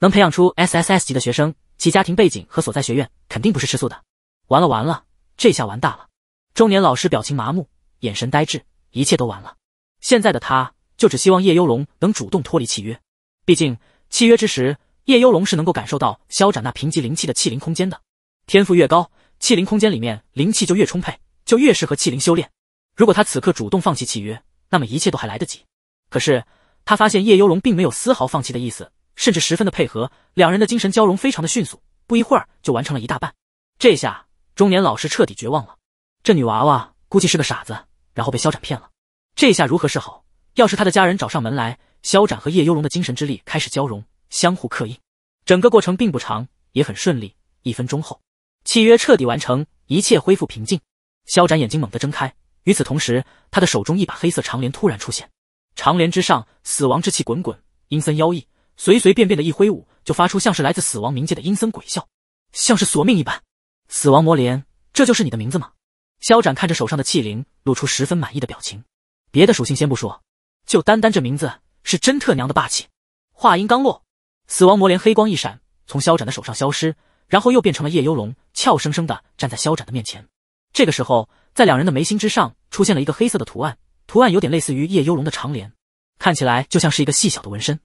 能培养出 SSS 级的学生，其家庭背景和所在学院肯定不是吃素的。完了完了，这下完大了！中年老师表情麻木，眼神呆滞，一切都完了。现在的他就只希望叶幽龙能主动脱离契约。毕竟契约之时，叶幽龙是能够感受到肖斩那贫瘠灵气的器灵空间的。天赋越高。气灵空间里面灵气就越充沛，就越适合气灵修炼。如果他此刻主动放弃契约，那么一切都还来得及。可是他发现叶幽龙并没有丝毫放弃的意思，甚至十分的配合，两人的精神交融非常的迅速，不一会儿就完成了一大半。这下中年老师彻底绝望了，这女娃娃估计是个傻子，然后被肖展骗了。这下如何是好？要是他的家人找上门来，肖展和叶幽龙的精神之力开始交融，相互刻印，整个过程并不长，也很顺利。一分钟后。契约彻底完成，一切恢复平静。肖斩眼睛猛地睁开，与此同时，他的手中一把黑色长镰突然出现，长镰之上死亡之气滚滚，阴森妖异。随随便便的一挥舞，就发出像是来自死亡冥界的阴森鬼笑，像是索命一般。死亡魔镰，这就是你的名字吗？肖斩看着手上的器灵，露出十分满意的表情。别的属性先不说，就单单这名字，是真特娘的霸气！话音刚落，死亡魔镰黑光一闪，从肖斩的手上消失。然后又变成了夜幽龙，俏生生的站在萧斩的面前。这个时候，在两人的眉心之上出现了一个黑色的图案，图案有点类似于夜幽龙的长脸，看起来就像是一个细小的纹身。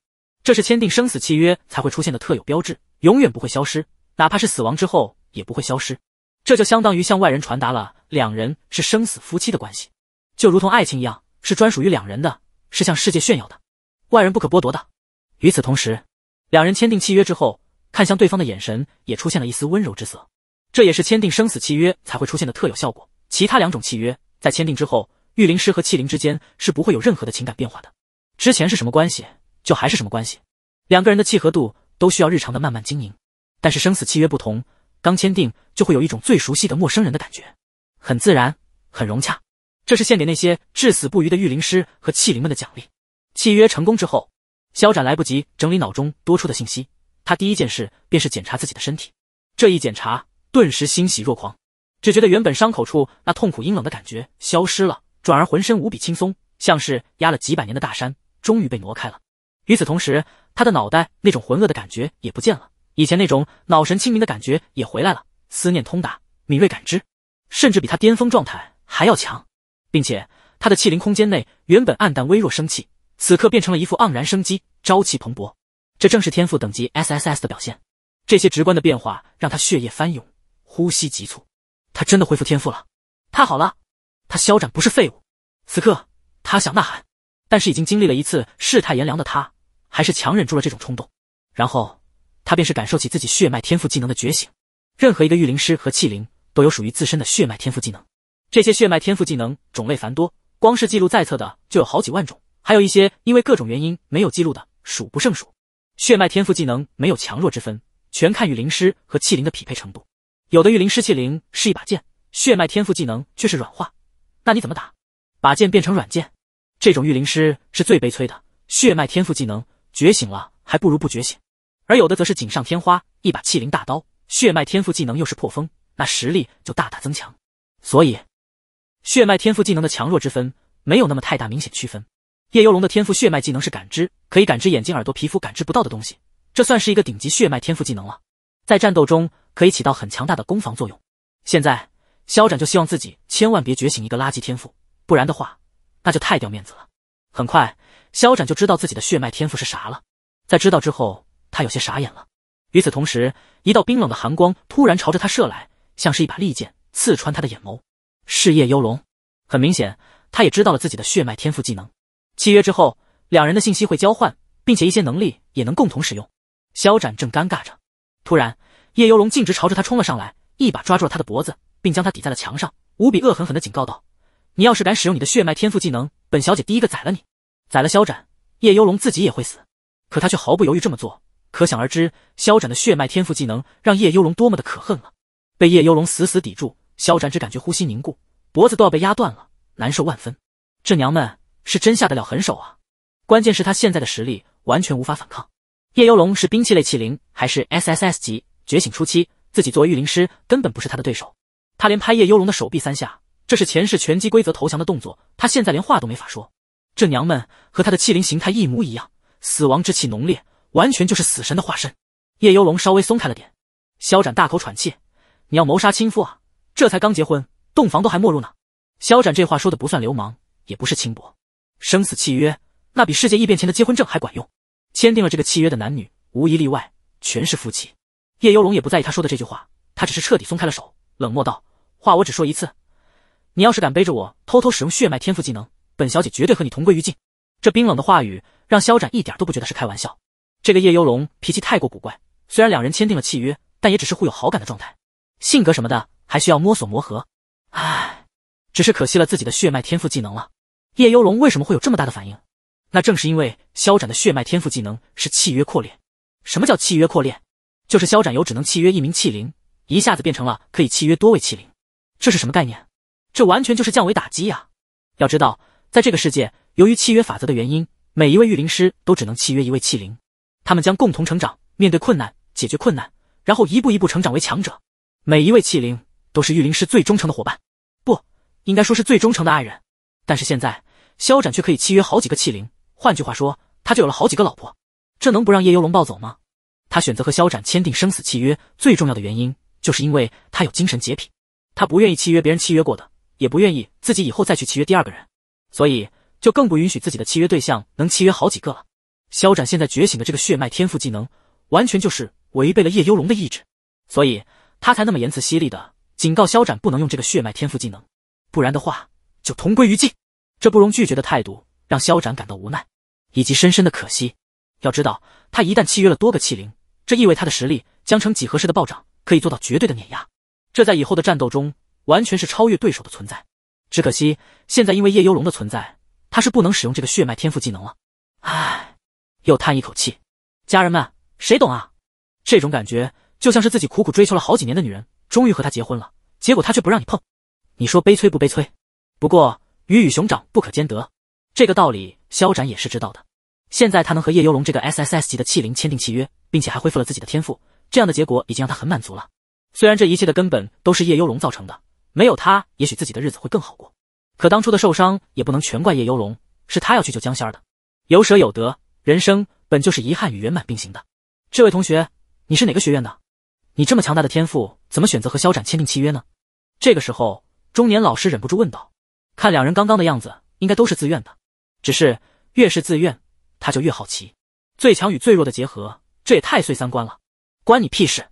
这是签订生死契约才会出现的特有标志，永远不会消失，哪怕是死亡之后也不会消失。这就相当于向外人传达了两人是生死夫妻的关系，就如同爱情一样，是专属于两人的，是向世界炫耀的，外人不可剥夺的。与此同时，两人签订契约之后。看向对方的眼神也出现了一丝温柔之色，这也是签订生死契约才会出现的特有效果。其他两种契约在签订之后，御灵师和器灵之间是不会有任何的情感变化的，之前是什么关系就还是什么关系，两个人的契合度都需要日常的慢慢经营。但是生死契约不同，刚签订就会有一种最熟悉的陌生人的感觉，很自然，很融洽。这是献给那些至死不渝的御灵师和器灵们的奖励。契约成功之后，肖斩来不及整理脑中多出的信息。他第一件事便是检查自己的身体，这一检查顿时欣喜若狂，只觉得原本伤口处那痛苦阴冷的感觉消失了，转而浑身无比轻松，像是压了几百年的大山终于被挪开了。与此同时，他的脑袋那种浑噩的感觉也不见了，以前那种脑神清明的感觉也回来了，思念通达，敏锐感知，甚至比他巅峰状态还要强。并且他的气灵空间内原本暗淡微弱生气，此刻变成了一副盎然生机，朝气蓬勃。这正是天赋等级 SSS 的表现。这些直观的变化让他血液翻涌，呼吸急促。他真的恢复天赋了，太好了！他肖展不是废物。此刻他想呐喊，但是已经经历了一次世态炎凉的他，还是强忍住了这种冲动。然后他便是感受起自己血脉天赋技能的觉醒。任何一个御灵师和器灵都有属于自身的血脉天赋技能。这些血脉天赋技能种类繁多，光是记录在册的就有好几万种，还有一些因为各种原因没有记录的，数不胜数。血脉天赋技能没有强弱之分，全看御灵师和器灵的匹配程度。有的御灵师器灵是一把剑，血脉天赋技能却是软化，那你怎么打？把剑变成软剑？这种御灵师是最悲催的，血脉天赋技能觉醒了还不如不觉醒。而有的则是锦上添花，一把器灵大刀，血脉天赋技能又是破风，那实力就大大增强。所以，血脉天赋技能的强弱之分没有那么太大明显区分。叶幽龙的天赋血脉技能是感知，可以感知眼睛、耳朵、皮肤感知不到的东西。这算是一个顶级血脉天赋技能了，在战斗中可以起到很强大的攻防作用。现在，肖展就希望自己千万别觉醒一个垃圾天赋，不然的话，那就太掉面子了。很快，肖展就知道自己的血脉天赋是啥了。在知道之后，他有些傻眼了。与此同时，一道冰冷的寒光突然朝着他射来，像是一把利剑刺穿他的眼眸。是叶幽龙，很明显，他也知道了自己的血脉天赋技能。契约之后，两人的信息会交换，并且一些能力也能共同使用。肖展正尴尬着，突然叶幽龙径直朝着他冲了上来，一把抓住了他的脖子，并将他抵在了墙上，无比恶狠狠的警告道：“你要是敢使用你的血脉天赋技能，本小姐第一个宰了你！宰了肖展，叶幽龙自己也会死。可他却毫不犹豫这么做，可想而知，肖展的血脉天赋技能让叶幽龙多么的可恨了。”被叶幽龙死死抵住，肖展只感觉呼吸凝固，脖子都要被压断了，难受万分。这娘们！是真下得了狠手啊！关键是，他现在的实力完全无法反抗。叶幽龙是兵器类器灵，还是 S S S 级觉醒初期，自己作为御灵师根本不是他的对手。他连拍叶幽龙的手臂三下，这是前世拳击规则投降的动作。他现在连话都没法说。这娘们和他的器灵形态一模一样，死亡之气浓烈，完全就是死神的化身。叶幽龙稍微松开了点，肖展大口喘气：“你要谋杀亲夫啊？这才刚结婚，洞房都还没入呢。”肖展这话说的不算流氓，也不是轻薄。生死契约，那比世界异变前的结婚证还管用。签订了这个契约的男女，无一例外，全是夫妻。叶幽龙也不在意他说的这句话，他只是彻底松开了手，冷漠道：“话我只说一次，你要是敢背着我偷偷使用血脉天赋技能，本小姐绝对和你同归于尽。”这冰冷的话语让肖展一点都不觉得是开玩笑。这个叶幽龙脾气太过古怪，虽然两人签订了契约，但也只是互有好感的状态，性格什么的还需要摸索磨合。唉，只是可惜了自己的血脉天赋技能了。叶幽龙为什么会有这么大的反应？那正是因为萧斩的血脉天赋技能是契约扩裂。什么叫契约扩裂？就是萧斩由只能契约一名器灵，一下子变成了可以契约多位器灵。这是什么概念？这完全就是降维打击呀！要知道，在这个世界，由于契约法则的原因，每一位御灵师都只能契约一位器灵，他们将共同成长，面对困难，解决困难，然后一步一步成长为强者。每一位器灵都是御灵师最忠诚的伙伴，不应该说是最忠诚的爱人。但是现在。肖展却可以契约好几个器灵，换句话说，他就有了好几个老婆，这能不让叶幽龙暴走吗？他选择和肖展签订生死契约最重要的原因，就是因为他有精神洁癖，他不愿意契约别人契约过的，也不愿意自己以后再去契约第二个人，所以就更不允许自己的契约对象能契约好几个了。肖展现在觉醒的这个血脉天赋技能，完全就是违背了叶幽龙的意志，所以他才那么言辞犀利的警告肖展不能用这个血脉天赋技能，不然的话就同归于尽。这不容拒绝的态度让萧斩感到无奈，以及深深的可惜。要知道，他一旦契约了多个器灵，这意味他的实力将成几何式的暴涨，可以做到绝对的碾压。这在以后的战斗中完全是超越对手的存在。只可惜现在因为叶幽龙的存在，他是不能使用这个血脉天赋技能了。唉，又叹一口气。家人们，谁懂啊？这种感觉就像是自己苦苦追求了好几年的女人，终于和他结婚了，结果他却不让你碰，你说悲催不悲催？不过。鱼与熊掌不可兼得，这个道理肖展也是知道的。现在他能和叶幽龙这个 S S S 级的器灵签订契约，并且还恢复了自己的天赋，这样的结果已经让他很满足了。虽然这一切的根本都是叶幽龙造成的，没有他，也许自己的日子会更好过。可当初的受伤也不能全怪叶幽龙，是他要去救江仙儿的。有舍有得，人生本就是遗憾与圆满并行的。这位同学，你是哪个学院的？你这么强大的天赋，怎么选择和肖展签订契约呢？这个时候，中年老师忍不住问道。看两人刚刚的样子，应该都是自愿的。只是越是自愿，他就越好奇。最强与最弱的结合，这也太碎三观了。关你屁事！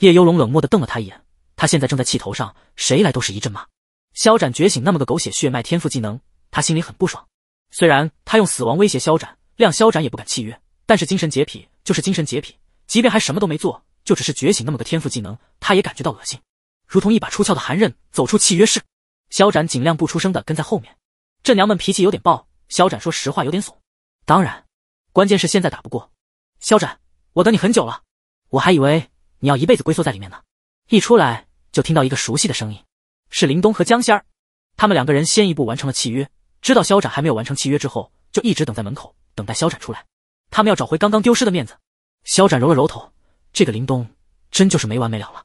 叶幽龙冷漠的瞪了他一眼。他现在正在气头上，谁来都是一阵骂。肖展觉醒那么个狗血血脉天赋技能，他心里很不爽。虽然他用死亡威胁肖展，谅肖展也不敢契约。但是精神洁癖就是精神洁癖，即便还什么都没做，就只是觉醒那么个天赋技能，他也感觉到恶心，如同一把出鞘的寒刃走出契约室。肖展尽量不出声的跟在后面，这娘们脾气有点暴，肖展说实话有点怂。当然，关键是现在打不过。肖展，我等你很久了，我还以为你要一辈子龟缩在里面呢。一出来就听到一个熟悉的声音，是林东和江仙儿。他们两个人先一步完成了契约，知道肖展还没有完成契约之后，就一直等在门口等待肖展出来。他们要找回刚刚丢失的面子。肖展揉了揉头，这个林东真就是没完没了了。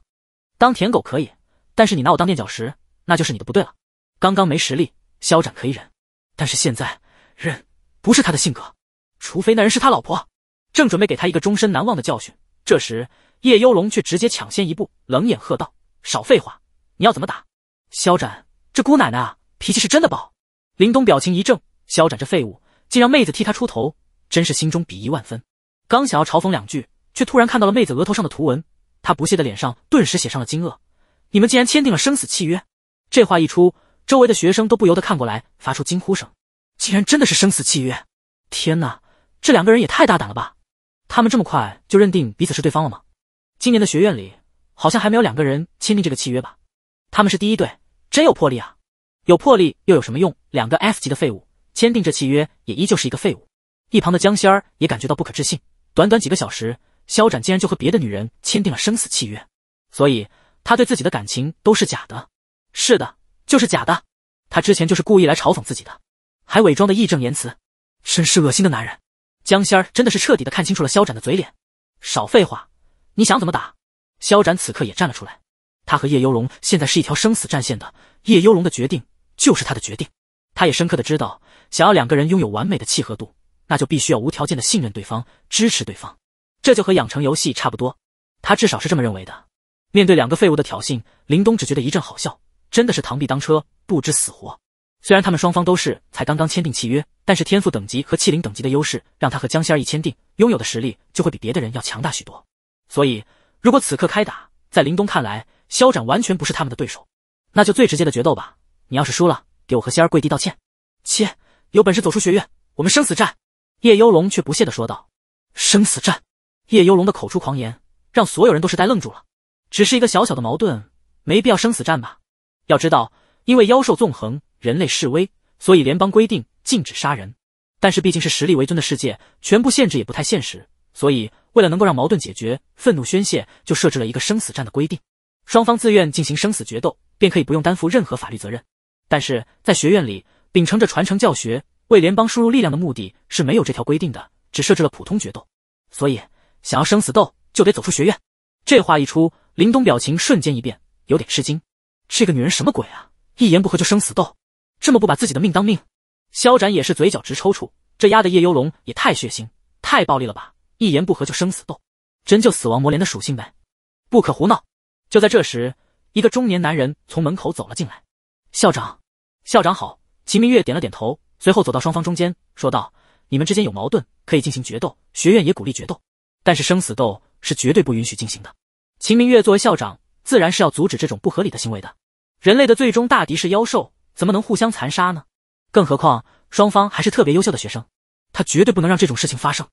当舔狗可以，但是你拿我当垫脚石。那就是你的不对了。刚刚没实力，肖展可以忍，但是现在忍不是他的性格。除非那人是他老婆。正准备给他一个终身难忘的教训，这时叶幽龙却直接抢先一步，冷眼喝道：“少废话！你要怎么打？”肖展，这姑奶奶啊，脾气是真的爆。林东表情一怔，肖展这废物竟让妹子替他出头，真是心中鄙夷万分。刚想要嘲讽两句，却突然看到了妹子额头上的图文，他不屑的脸上顿时写上了惊愕：你们竟然签订了生死契约！这话一出，周围的学生都不由得看过来，发出惊呼声：“竟然真的是生死契约！天哪，这两个人也太大胆了吧！他们这么快就认定彼此是对方了吗？今年的学院里，好像还没有两个人签订这个契约吧？他们是第一对，真有魄力啊！有魄力又有什么用？两个 F 级的废物签订这契约，也依旧是一个废物。”一旁的江仙儿也感觉到不可置信：短短几个小时，肖展竟然就和别的女人签订了生死契约，所以他对自己的感情都是假的。是的，就是假的。他之前就是故意来嘲讽自己的，还伪装的义正言辞，真是恶心的男人。江仙儿真的是彻底的看清楚了肖斩的嘴脸。少废话，你想怎么打？肖展此刻也站了出来，他和叶幽龙现在是一条生死战线的，叶幽龙的决定就是他的决定。他也深刻的知道，想要两个人拥有完美的契合度，那就必须要无条件的信任对方，支持对方。这就和养成游戏差不多，他至少是这么认为的。面对两个废物的挑衅，林东只觉得一阵好笑。真的是螳臂当车，不知死活。虽然他们双方都是才刚刚签订契约，但是天赋等级和器灵等级的优势，让他和江仙儿一签订，拥有的实力就会比别的人要强大许多。所以，如果此刻开打，在林东看来，肖展完全不是他们的对手。那就最直接的决斗吧。你要是输了，给我和仙儿跪地道歉。切，有本事走出学院，我们生死战。叶幽龙却不屑的说道：“生死战。”叶幽龙的口出狂言，让所有人都是呆愣住了。只是一个小小的矛盾，没必要生死战吧？要知道，因为妖兽纵横，人类示威，所以联邦规定禁止杀人。但是毕竟是实力为尊的世界，全部限制也不太现实。所以，为了能够让矛盾解决、愤怒宣泄，就设置了一个生死战的规定：双方自愿进行生死决斗，便可以不用担负任何法律责任。但是在学院里，秉承着传承教学、为联邦输入力量的目的是没有这条规定的，只设置了普通决斗。所以，想要生死斗就得走出学院。这话一出，林东表情瞬间一变，有点吃惊。这个女人什么鬼啊！一言不合就生死斗，这么不把自己的命当命？肖斩也是嘴角直抽搐，这压的叶幽龙也太血腥、太暴力了吧！一言不合就生死斗，真就死亡魔莲的属性呗！不可胡闹！就在这时，一个中年男人从门口走了进来。校长，校长好。秦明月点了点头，随后走到双方中间，说道：“你们之间有矛盾，可以进行决斗。学院也鼓励决斗，但是生死斗是绝对不允许进行的。”秦明月作为校长。自然是要阻止这种不合理的行为的。人类的最终大敌是妖兽，怎么能互相残杀呢？更何况双方还是特别优秀的学生，他绝对不能让这种事情发生。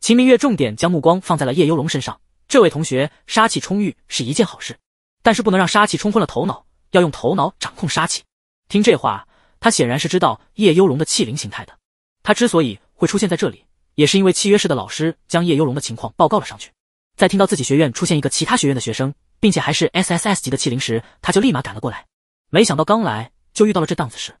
秦明月重点将目光放在了叶幽龙身上。这位同学杀气充裕是一件好事，但是不能让杀气冲昏了头脑，要用头脑掌控杀气。听这话，他显然是知道叶幽龙的器灵形态的。他之所以会出现在这里，也是因为契约室的老师将叶幽龙的情况报告了上去。在听到自己学院出现一个其他学院的学生，并且还是 S S S 级的器灵时，他就立马赶了过来。没想到刚来就遇到了这档子事。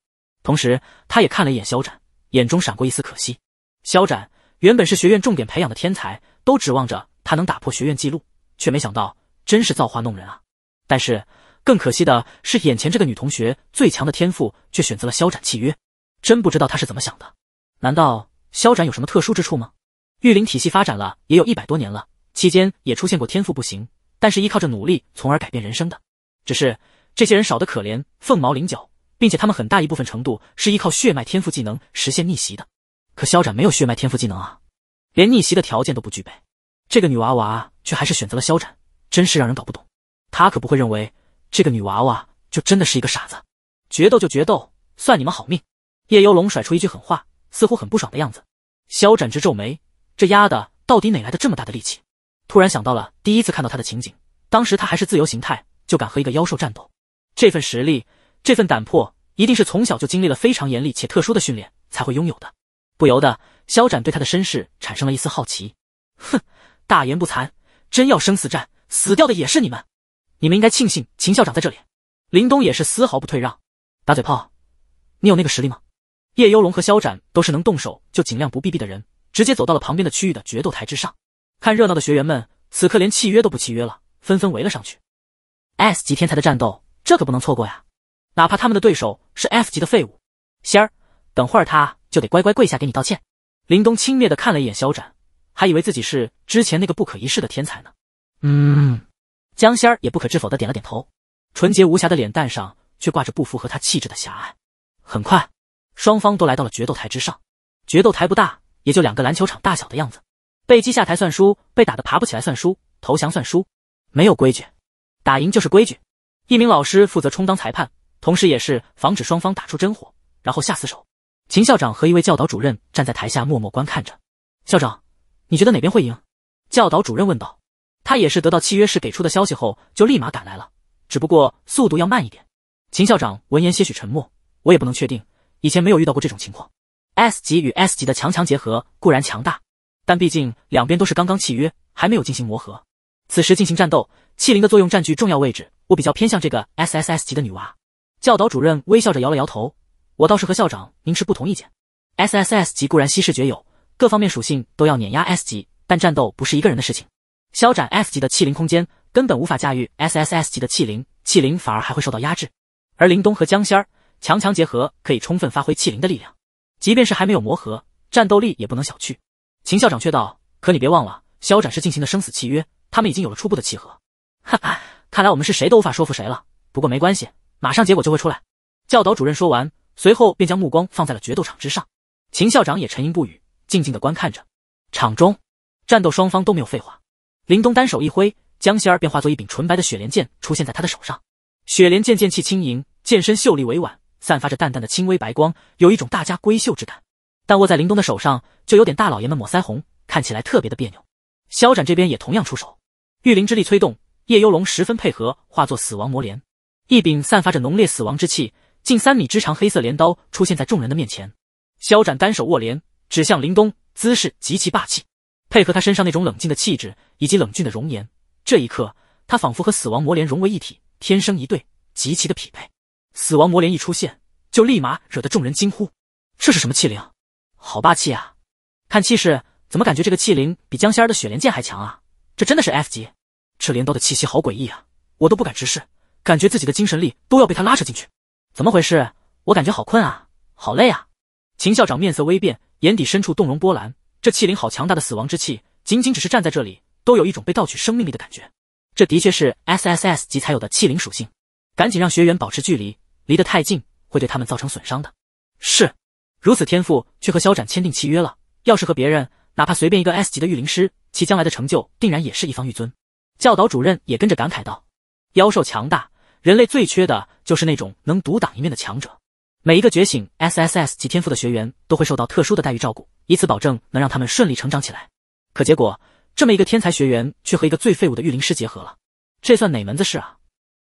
同时，他也看了一眼肖展，眼中闪过一丝可惜。肖展原本是学院重点培养的天才，都指望着他能打破学院记录，却没想到，真是造化弄人啊！但是更可惜的是，眼前这个女同学最强的天赋却选择了肖展契约，真不知道她是怎么想的？难道肖展有什么特殊之处吗？御灵体系发展了也有一百多年了，期间也出现过天赋不行。但是依靠着努力从而改变人生的，只是这些人少得可怜，凤毛麟角，并且他们很大一部分程度是依靠血脉天赋技能实现逆袭的。可肖斩没有血脉天赋技能啊，连逆袭的条件都不具备，这个女娃娃却还是选择了肖展，真是让人搞不懂。他可不会认为这个女娃娃就真的是一个傻子。决斗就决斗，算你们好命！叶幽龙甩出一句狠话，似乎很不爽的样子。肖展直皱眉，这丫的到底哪来的这么大的力气？突然想到了第一次看到他的情景，当时他还是自由形态，就敢和一个妖兽战斗，这份实力，这份胆魄，一定是从小就经历了非常严厉且特殊的训练才会拥有的。不由得，萧斩对他的身世产生了一丝好奇。哼，大言不惭，真要生死战，死掉的也是你们。你们应该庆幸秦校长在这里。林东也是丝毫不退让，打嘴炮，你有那个实力吗？叶幽龙和萧斩都是能动手就尽量不避避的人，直接走到了旁边的区域的决斗台之上。看热闹的学员们此刻连契约都不契约了，纷纷围了上去。S 级天才的战斗，这可不能错过呀！哪怕他们的对手是 F 级的废物。仙儿，等会儿他就得乖乖跪下给你道歉。林东轻蔑的看了一眼肖展，还以为自己是之前那个不可一世的天才呢。嗯，江仙儿也不可置否的点了点头，纯洁无瑕的脸蛋上却挂着不符合他气质的狭隘。很快，双方都来到了决斗台之上。决斗台不大，也就两个篮球场大小的样子。被击下台算输，被打得爬不起来算输，投降算输，没有规矩，打赢就是规矩。一名老师负责充当裁判，同时也是防止双方打出真火，然后下死手。秦校长和一位教导主任站在台下默默观看着。校长，你觉得哪边会赢？教导主任问道。他也是得到契约室给出的消息后，就立马赶来了，只不过速度要慢一点。秦校长闻言些许沉默，我也不能确定，以前没有遇到过这种情况。S 级与 S 级的强强结合固然强大。但毕竟两边都是刚刚契约，还没有进行磨合，此时进行战斗，气灵的作用占据重要位置。我比较偏向这个 SSS 级的女娃。教导主任微笑着摇了摇头，我倒是和校长您持不同意见。SSS 级固然稀世绝有，各方面属性都要碾压 S 级，但战斗不是一个人的事情。肖斩 S 级的气灵空间根本无法驾驭 SSS 级的气灵，气灵反而还会受到压制。而林东和江仙儿强强结合，可以充分发挥气灵的力量，即便是还没有磨合，战斗力也不能小觑。秦校长却道：“可你别忘了，肖展是进行的生死契约，他们已经有了初步的契合。”哈哈，看来我们是谁都无法说服谁了。不过没关系，马上结果就会出来。”教导主任说完，随后便将目光放在了决斗场之上。秦校长也沉吟不语，静静的观看着。场中，战斗双方都没有废话。林东单手一挥，江仙儿便化作一柄纯白的雪莲剑出现在他的手上。雪莲剑剑气轻盈，剑身秀丽委婉，散发着淡淡的轻微白光，有一种大家闺秀之感。但握在林东的手上就有点大老爷们抹腮红，看起来特别的别扭。肖斩这边也同样出手，御灵之力催动，夜幽龙十分配合，化作死亡魔镰，一柄散发着浓烈死亡之气、近三米之长黑色镰刀出现在众人的面前。肖斩单手握镰，指向林东，姿势极其霸气，配合他身上那种冷静的气质以及冷峻的容颜，这一刻他仿佛和死亡魔镰融为一体，天生一对，极其的匹配。死亡魔镰一出现，就立马惹得众人惊呼：“这是什么器灵？”好霸气啊！看气势，怎么感觉这个气灵比江仙儿的雪莲剑还强啊？这真的是 S 级！这镰刀的气息好诡异啊，我都不敢直视，感觉自己的精神力都要被他拉扯进去。怎么回事？我感觉好困啊，好累啊！秦校长面色微变，眼底深处动容波澜。这气灵好强大的死亡之气，仅仅只是站在这里，都有一种被盗取生命力的感觉。这的确是 S S S 级才有的气灵属性。赶紧让学员保持距离，离得太近会对他们造成损伤的。是。如此天赋，却和萧斩签订契约了。要是和别人，哪怕随便一个 S 级的御灵师，其将来的成就定然也是一方御尊。教导主任也跟着感慨道：“妖兽强大，人类最缺的就是那种能独挡一面的强者。每一个觉醒 S S S 级天赋的学员，都会受到特殊的待遇照顾，以此保证能让他们顺利成长起来。可结果，这么一个天才学员却和一个最废物的御灵师结合了，这算哪门子事啊？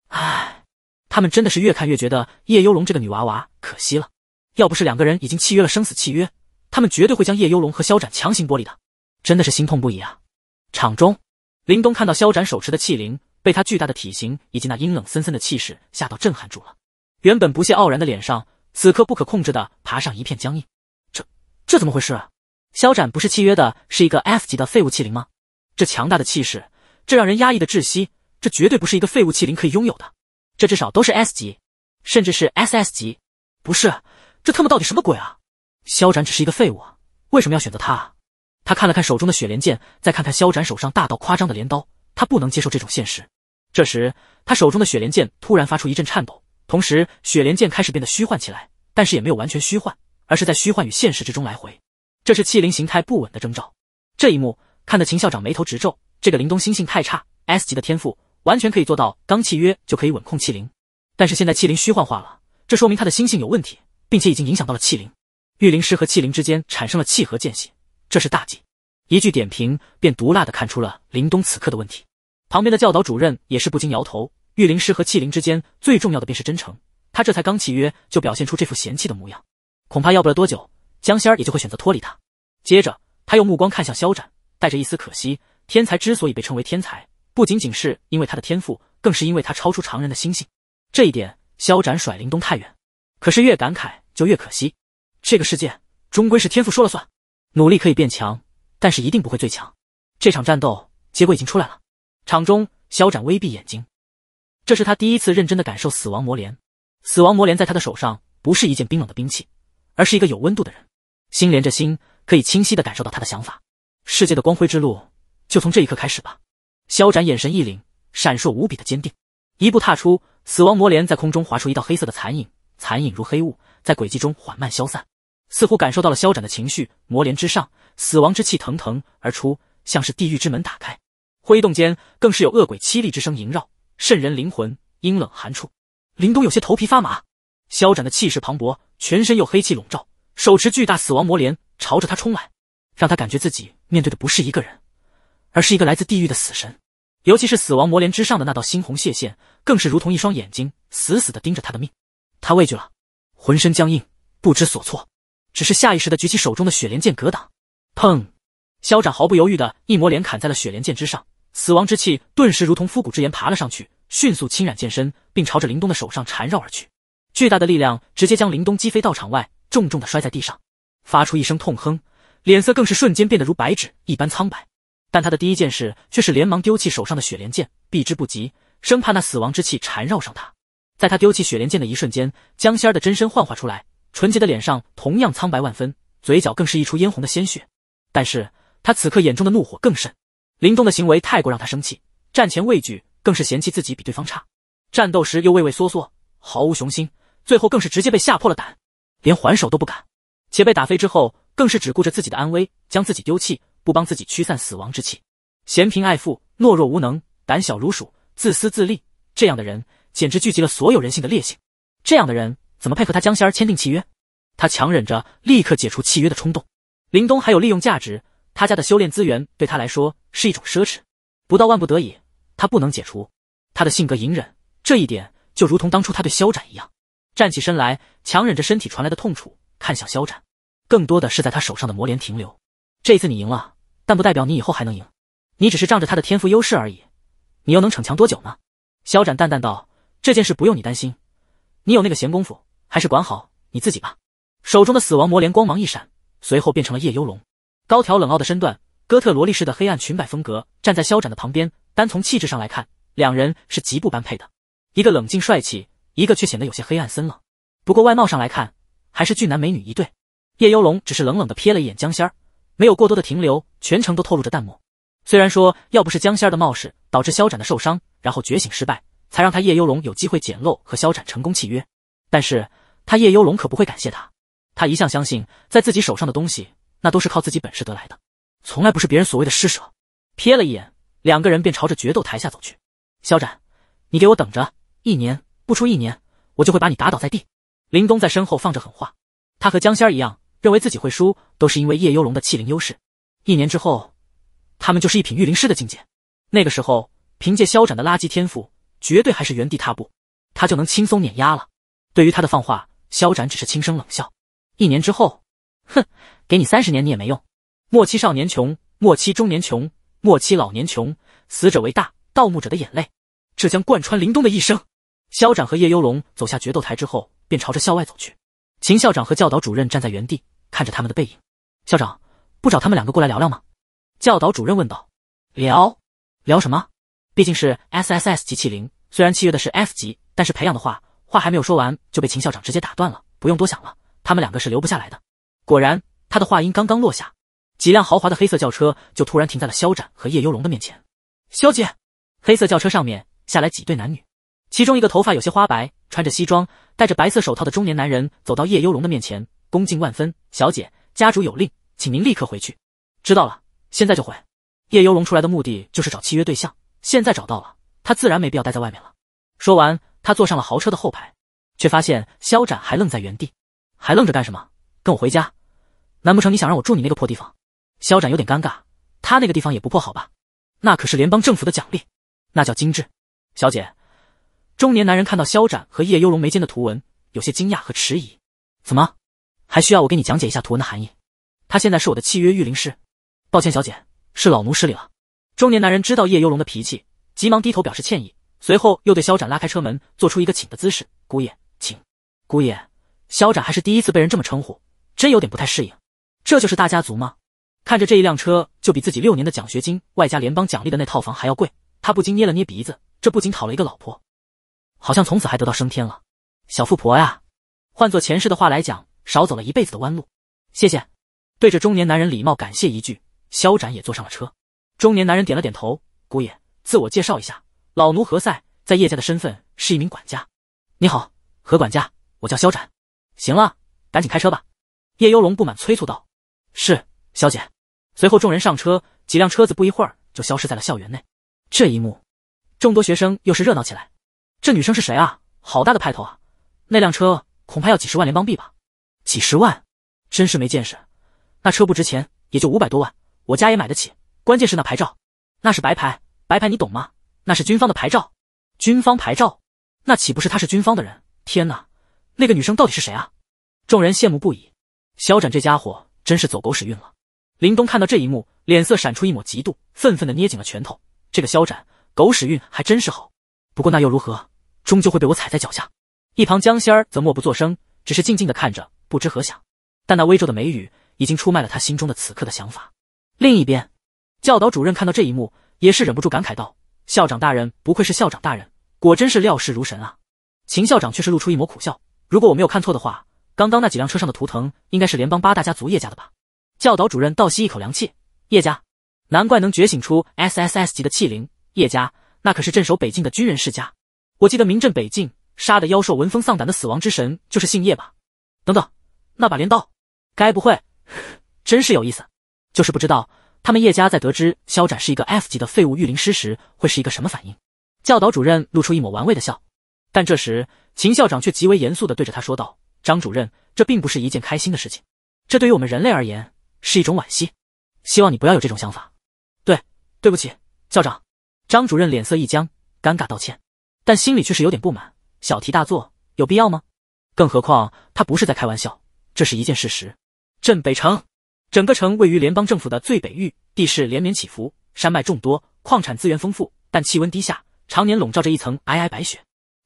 唉，他们真的是越看越觉得叶幽龙这个女娃娃可惜了。”要不是两个人已经契约了生死契约，他们绝对会将叶幽龙和萧斩强行剥离的。真的是心痛不已啊！场中，林东看到萧斩手持的气灵，被他巨大的体型以及那阴冷森森的气势吓到震撼住了。原本不屑傲然的脸上，此刻不可控制的爬上一片僵硬。这这怎么回事？啊？萧斩不是契约的，是一个 F 级的废物气灵吗？这强大的气势，这让人压抑的窒息。这绝对不是一个废物气灵可以拥有的。这至少都是 S 级，甚至是 SS 级。不是。这他妈到底什么鬼啊！肖展只是一个废物啊，为什么要选择他？啊？他看了看手中的雪莲剑，再看看肖展手上大到夸张的镰刀，他不能接受这种现实。这时，他手中的雪莲剑突然发出一阵颤抖，同时雪莲剑开始变得虚幻起来，但是也没有完全虚幻，而是在虚幻与现实之中来回。这是气灵形态不稳的征兆。这一幕看得秦校长眉头直皱。这个林东心性太差，S 级的天赋完全可以做到刚契约就可以稳控气灵，但是现在气灵虚幻化了，这说明他的心性有问题。并且已经影响到了气灵，御灵师和气灵之间产生了契合间隙，这是大忌。一句点评便毒辣的看出了林东此刻的问题。旁边的教导主任也是不禁摇头。御灵师和气灵之间最重要的便是真诚，他这才刚契约就表现出这副嫌弃的模样，恐怕要不了多久，江仙儿也就会选择脱离他。接着，他用目光看向肖展，带着一丝可惜。天才之所以被称为天才，不仅仅是因为他的天赋，更是因为他超出常人的心性。这一点，肖展甩林东太远。可是越感慨就越可惜，这个世界终归是天赋说了算，努力可以变强，但是一定不会最强。这场战斗结果已经出来了。场中，肖展微闭眼睛，这是他第一次认真的感受死亡魔镰。死亡魔镰在他的手上，不是一件冰冷的兵器，而是一个有温度的人心，连着心，可以清晰的感受到他的想法。世界的光辉之路，就从这一刻开始吧。肖展眼神一凛，闪烁无比的坚定，一步踏出，死亡魔镰在空中划出一道黑色的残影。残影如黑雾，在轨迹中缓慢消散，似乎感受到了萧斩的情绪。魔莲之上，死亡之气腾腾而出，像是地狱之门打开。挥动间，更是有恶鬼凄厉之声萦绕，渗人灵魂，阴冷寒处。林东有些头皮发麻。萧斩的气势磅礴，全身有黑气笼罩，手持巨大死亡魔镰，朝着他冲来，让他感觉自己面对的不是一个人，而是一个来自地狱的死神。尤其是死亡魔镰之上的那道猩红血线，更是如同一双眼睛，死死地盯着他的命。他畏惧了，浑身僵硬，不知所措，只是下意识的举起手中的雪莲剑格挡。砰！萧斩毫不犹豫的一抹脸砍在了雪莲剑之上，死亡之气顿时如同枯骨之炎爬了上去，迅速侵染剑身，并朝着林东的手上缠绕而去。巨大的力量直接将林东击飞到场外，重重的摔在地上，发出一声痛哼，脸色更是瞬间变得如白纸一般苍白。但他的第一件事却是连忙丢弃手上的雪莲剑，避之不及，生怕那死亡之气缠绕上他。在他丢弃雪莲剑的一瞬间，江仙儿的真身幻化出来，纯洁的脸上同样苍白万分，嘴角更是一出嫣红的鲜血。但是他此刻眼中的怒火更甚，林东的行为太过让他生气，战前畏惧，更是嫌弃自己比对方差；战斗时又畏畏缩缩，毫无雄心，最后更是直接被吓破了胆，连还手都不敢。且被打飞之后，更是只顾着自己的安危，将自己丢弃，不帮自己驱散死亡之气，嫌贫爱富，懦弱无能，胆小如鼠，自私自利，这样的人。简直聚集了所有人性的劣性，这样的人怎么配合他江仙儿签订契约？他强忍着立刻解除契约的冲动。林东还有利用价值，他家的修炼资源对他来说是一种奢侈，不到万不得已，他不能解除。他的性格隐忍，这一点就如同当初他对肖斩一样。站起身来，强忍着身体传来的痛楚，看向肖展，更多的是在他手上的魔莲停留。这次你赢了，但不代表你以后还能赢。你只是仗着他的天赋优势而已，你又能逞强多久呢？肖展淡淡道。这件事不用你担心，你有那个闲工夫，还是管好你自己吧。手中的死亡魔镰光芒一闪，随后变成了夜幽龙。高挑冷傲的身段，哥特萝莉式的黑暗裙摆风格，站在肖展的旁边。单从气质上来看，两人是极不般配的。一个冷静帅气，一个却显得有些黑暗森冷。不过外貌上来看，还是俊男美女一对。叶幽龙只是冷冷的瞥了一眼江仙儿，没有过多的停留，全程都透露着淡漠。虽然说，要不是江仙儿的冒失导致肖展的受伤，然后觉醒失败。才让他叶幽龙有机会捡漏和肖斩成功契约，但是他叶幽龙可不会感谢他。他一向相信，在自己手上的东西，那都是靠自己本事得来的，从来不是别人所谓的施舍。瞥了一眼，两个人便朝着决斗台下走去。肖斩，你给我等着，一年不出一年，我就会把你打倒在地。林东在身后放着狠话。他和江仙儿一样，认为自己会输，都是因为叶幽龙的器灵优势。一年之后，他们就是一品御灵师的境界。那个时候，凭借肖斩的垃圾天赋。绝对还是原地踏步，他就能轻松碾压了。对于他的放话，萧展只是轻声冷笑。一年之后，哼，给你三十年你也没用。莫欺少年穷，莫欺中年穷，莫欺老年穷。死者为大，盗墓者的眼泪，这将贯穿林东的一生。萧展和叶幽龙走下决斗台之后，便朝着校外走去。秦校长和教导主任站在原地，看着他们的背影。校长，不找他们两个过来聊聊吗？教导主任问道。聊聊什么？毕竟是 S S S 级器灵，虽然契约的是 S 级，但是培养的话……话还没有说完就被秦校长直接打断了。不用多想了，他们两个是留不下来的。果然，他的话音刚刚落下，几辆豪华的黑色轿车就突然停在了肖展和叶幽龙的面前。小姐，黑色轿车上面下来几对男女，其中一个头发有些花白，穿着西装，戴着白色手套的中年男人走到叶幽龙的面前，恭敬万分：“小姐，家主有令，请您立刻回去。”知道了，现在就回。叶幽龙出来的目的就是找契约对象。现在找到了，他自然没必要待在外面了。说完，他坐上了豪车的后排，却发现肖展还愣在原地，还愣着干什么？跟我回家！难不成你想让我住你那个破地方？肖展有点尴尬，他那个地方也不破好吧？那可是联邦政府的奖励，那叫精致。小姐，中年男人看到肖展和叶幽龙眉间的图文，有些惊讶和迟疑。怎么，还需要我给你讲解一下图文的含义？他现在是我的契约御灵师。抱歉，小姐，是老奴失礼了。中年男人知道叶幽龙的脾气，急忙低头表示歉意，随后又对肖展拉开车门，做出一个请的姿势：“姑爷，请。”姑爷，肖展还是第一次被人这么称呼，真有点不太适应。这就是大家族吗？看着这一辆车，就比自己六年的奖学金外加联邦奖励的那套房还要贵，他不禁捏了捏鼻子。这不仅讨了一个老婆，好像从此还得到升天了。小富婆呀，换做前世的话来讲，少走了一辈子的弯路。谢谢，对着中年男人礼貌感谢一句，肖展也坐上了车。中年男人点了点头，姑爷，自我介绍一下，老奴何塞，在叶家的身份是一名管家。你好，何管家，我叫肖斩。行了，赶紧开车吧。叶幽龙不满催促道。是，小姐。随后众人上车，几辆车子不一会儿就消失在了校园内。这一幕，众多学生又是热闹起来。这女生是谁啊？好大的派头啊！那辆车恐怕要几十万联邦币吧？几十万？真是没见识。那车不值钱，也就五百多万，我家也买得起。关键是那牌照，那是白牌，白牌你懂吗？那是军方的牌照，军方牌照，那岂不是他是军方的人？天哪，那个女生到底是谁啊？众人羡慕不已。肖展这家伙真是走狗屎运了。林东看到这一幕，脸色闪出一抹嫉妒，愤愤的捏紧了拳头。这个肖展，狗屎运还真是好。不过那又如何？终究会被我踩在脚下。一旁江仙儿则默不作声，只是静静的看着，不知何想。但那微皱的眉宇，已经出卖了他心中的此刻的想法。另一边。教导主任看到这一幕，也是忍不住感慨道：“校长大人不愧是校长大人，果真是料事如神啊！”秦校长却是露出一抹苦笑：“如果我没有看错的话，刚刚那几辆车上的图腾应该是联邦八大家族叶家的吧？”教导主任倒吸一口凉气：“叶家，难怪能觉醒出 S S S 级的器灵。叶家那可是镇守北境的军人世家。我记得名震北境、杀的妖兽闻风丧胆的死亡之神就是姓叶吧？等等，那把镰刀，该不会…… 真是有意思，就是不知道。”他们叶家在得知肖展是一个 F 级的废物御灵师时，会是一个什么反应？教导主任露出一抹玩味的笑，但这时秦校长却极为严肃地对着他说道：“张主任，这并不是一件开心的事情，这对于我们人类而言是一种惋惜。希望你不要有这种想法。”“对，对不起，校长。”张主任脸色一僵，尴尬道歉，但心里却是有点不满：“小题大做，有必要吗？更何况他不是在开玩笑，这是一件事实。”镇北城。整个城位于联邦政府的最北域，地势连绵起伏，山脉众多，矿产资源丰富，但气温低下，常年笼罩着一层皑皑白雪。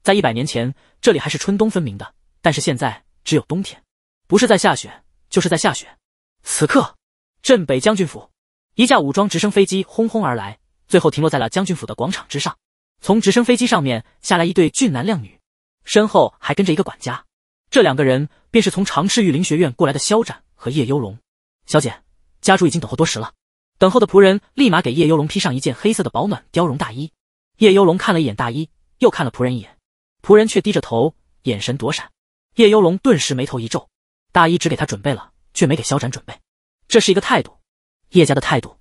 在一百年前，这里还是春冬分明的，但是现在只有冬天，不是在下雪就是在下雪。此刻，镇北将军府，一架武装直升飞机轰轰而来，最后停落在了将军府的广场之上。从直升飞机上面下来一对俊男靓女，身后还跟着一个管家。这两个人便是从长赤玉林学院过来的萧斩和叶幽龙。小姐，家主已经等候多时了。等候的仆人立马给叶幽龙披上一件黑色的保暖貂绒大衣。叶幽龙看了一眼大衣，又看了仆人一眼，仆人却低着头，眼神躲闪。叶幽龙顿时眉头一皱，大衣只给他准备了，却没给萧斩准备，这是一个态度，叶家的态度。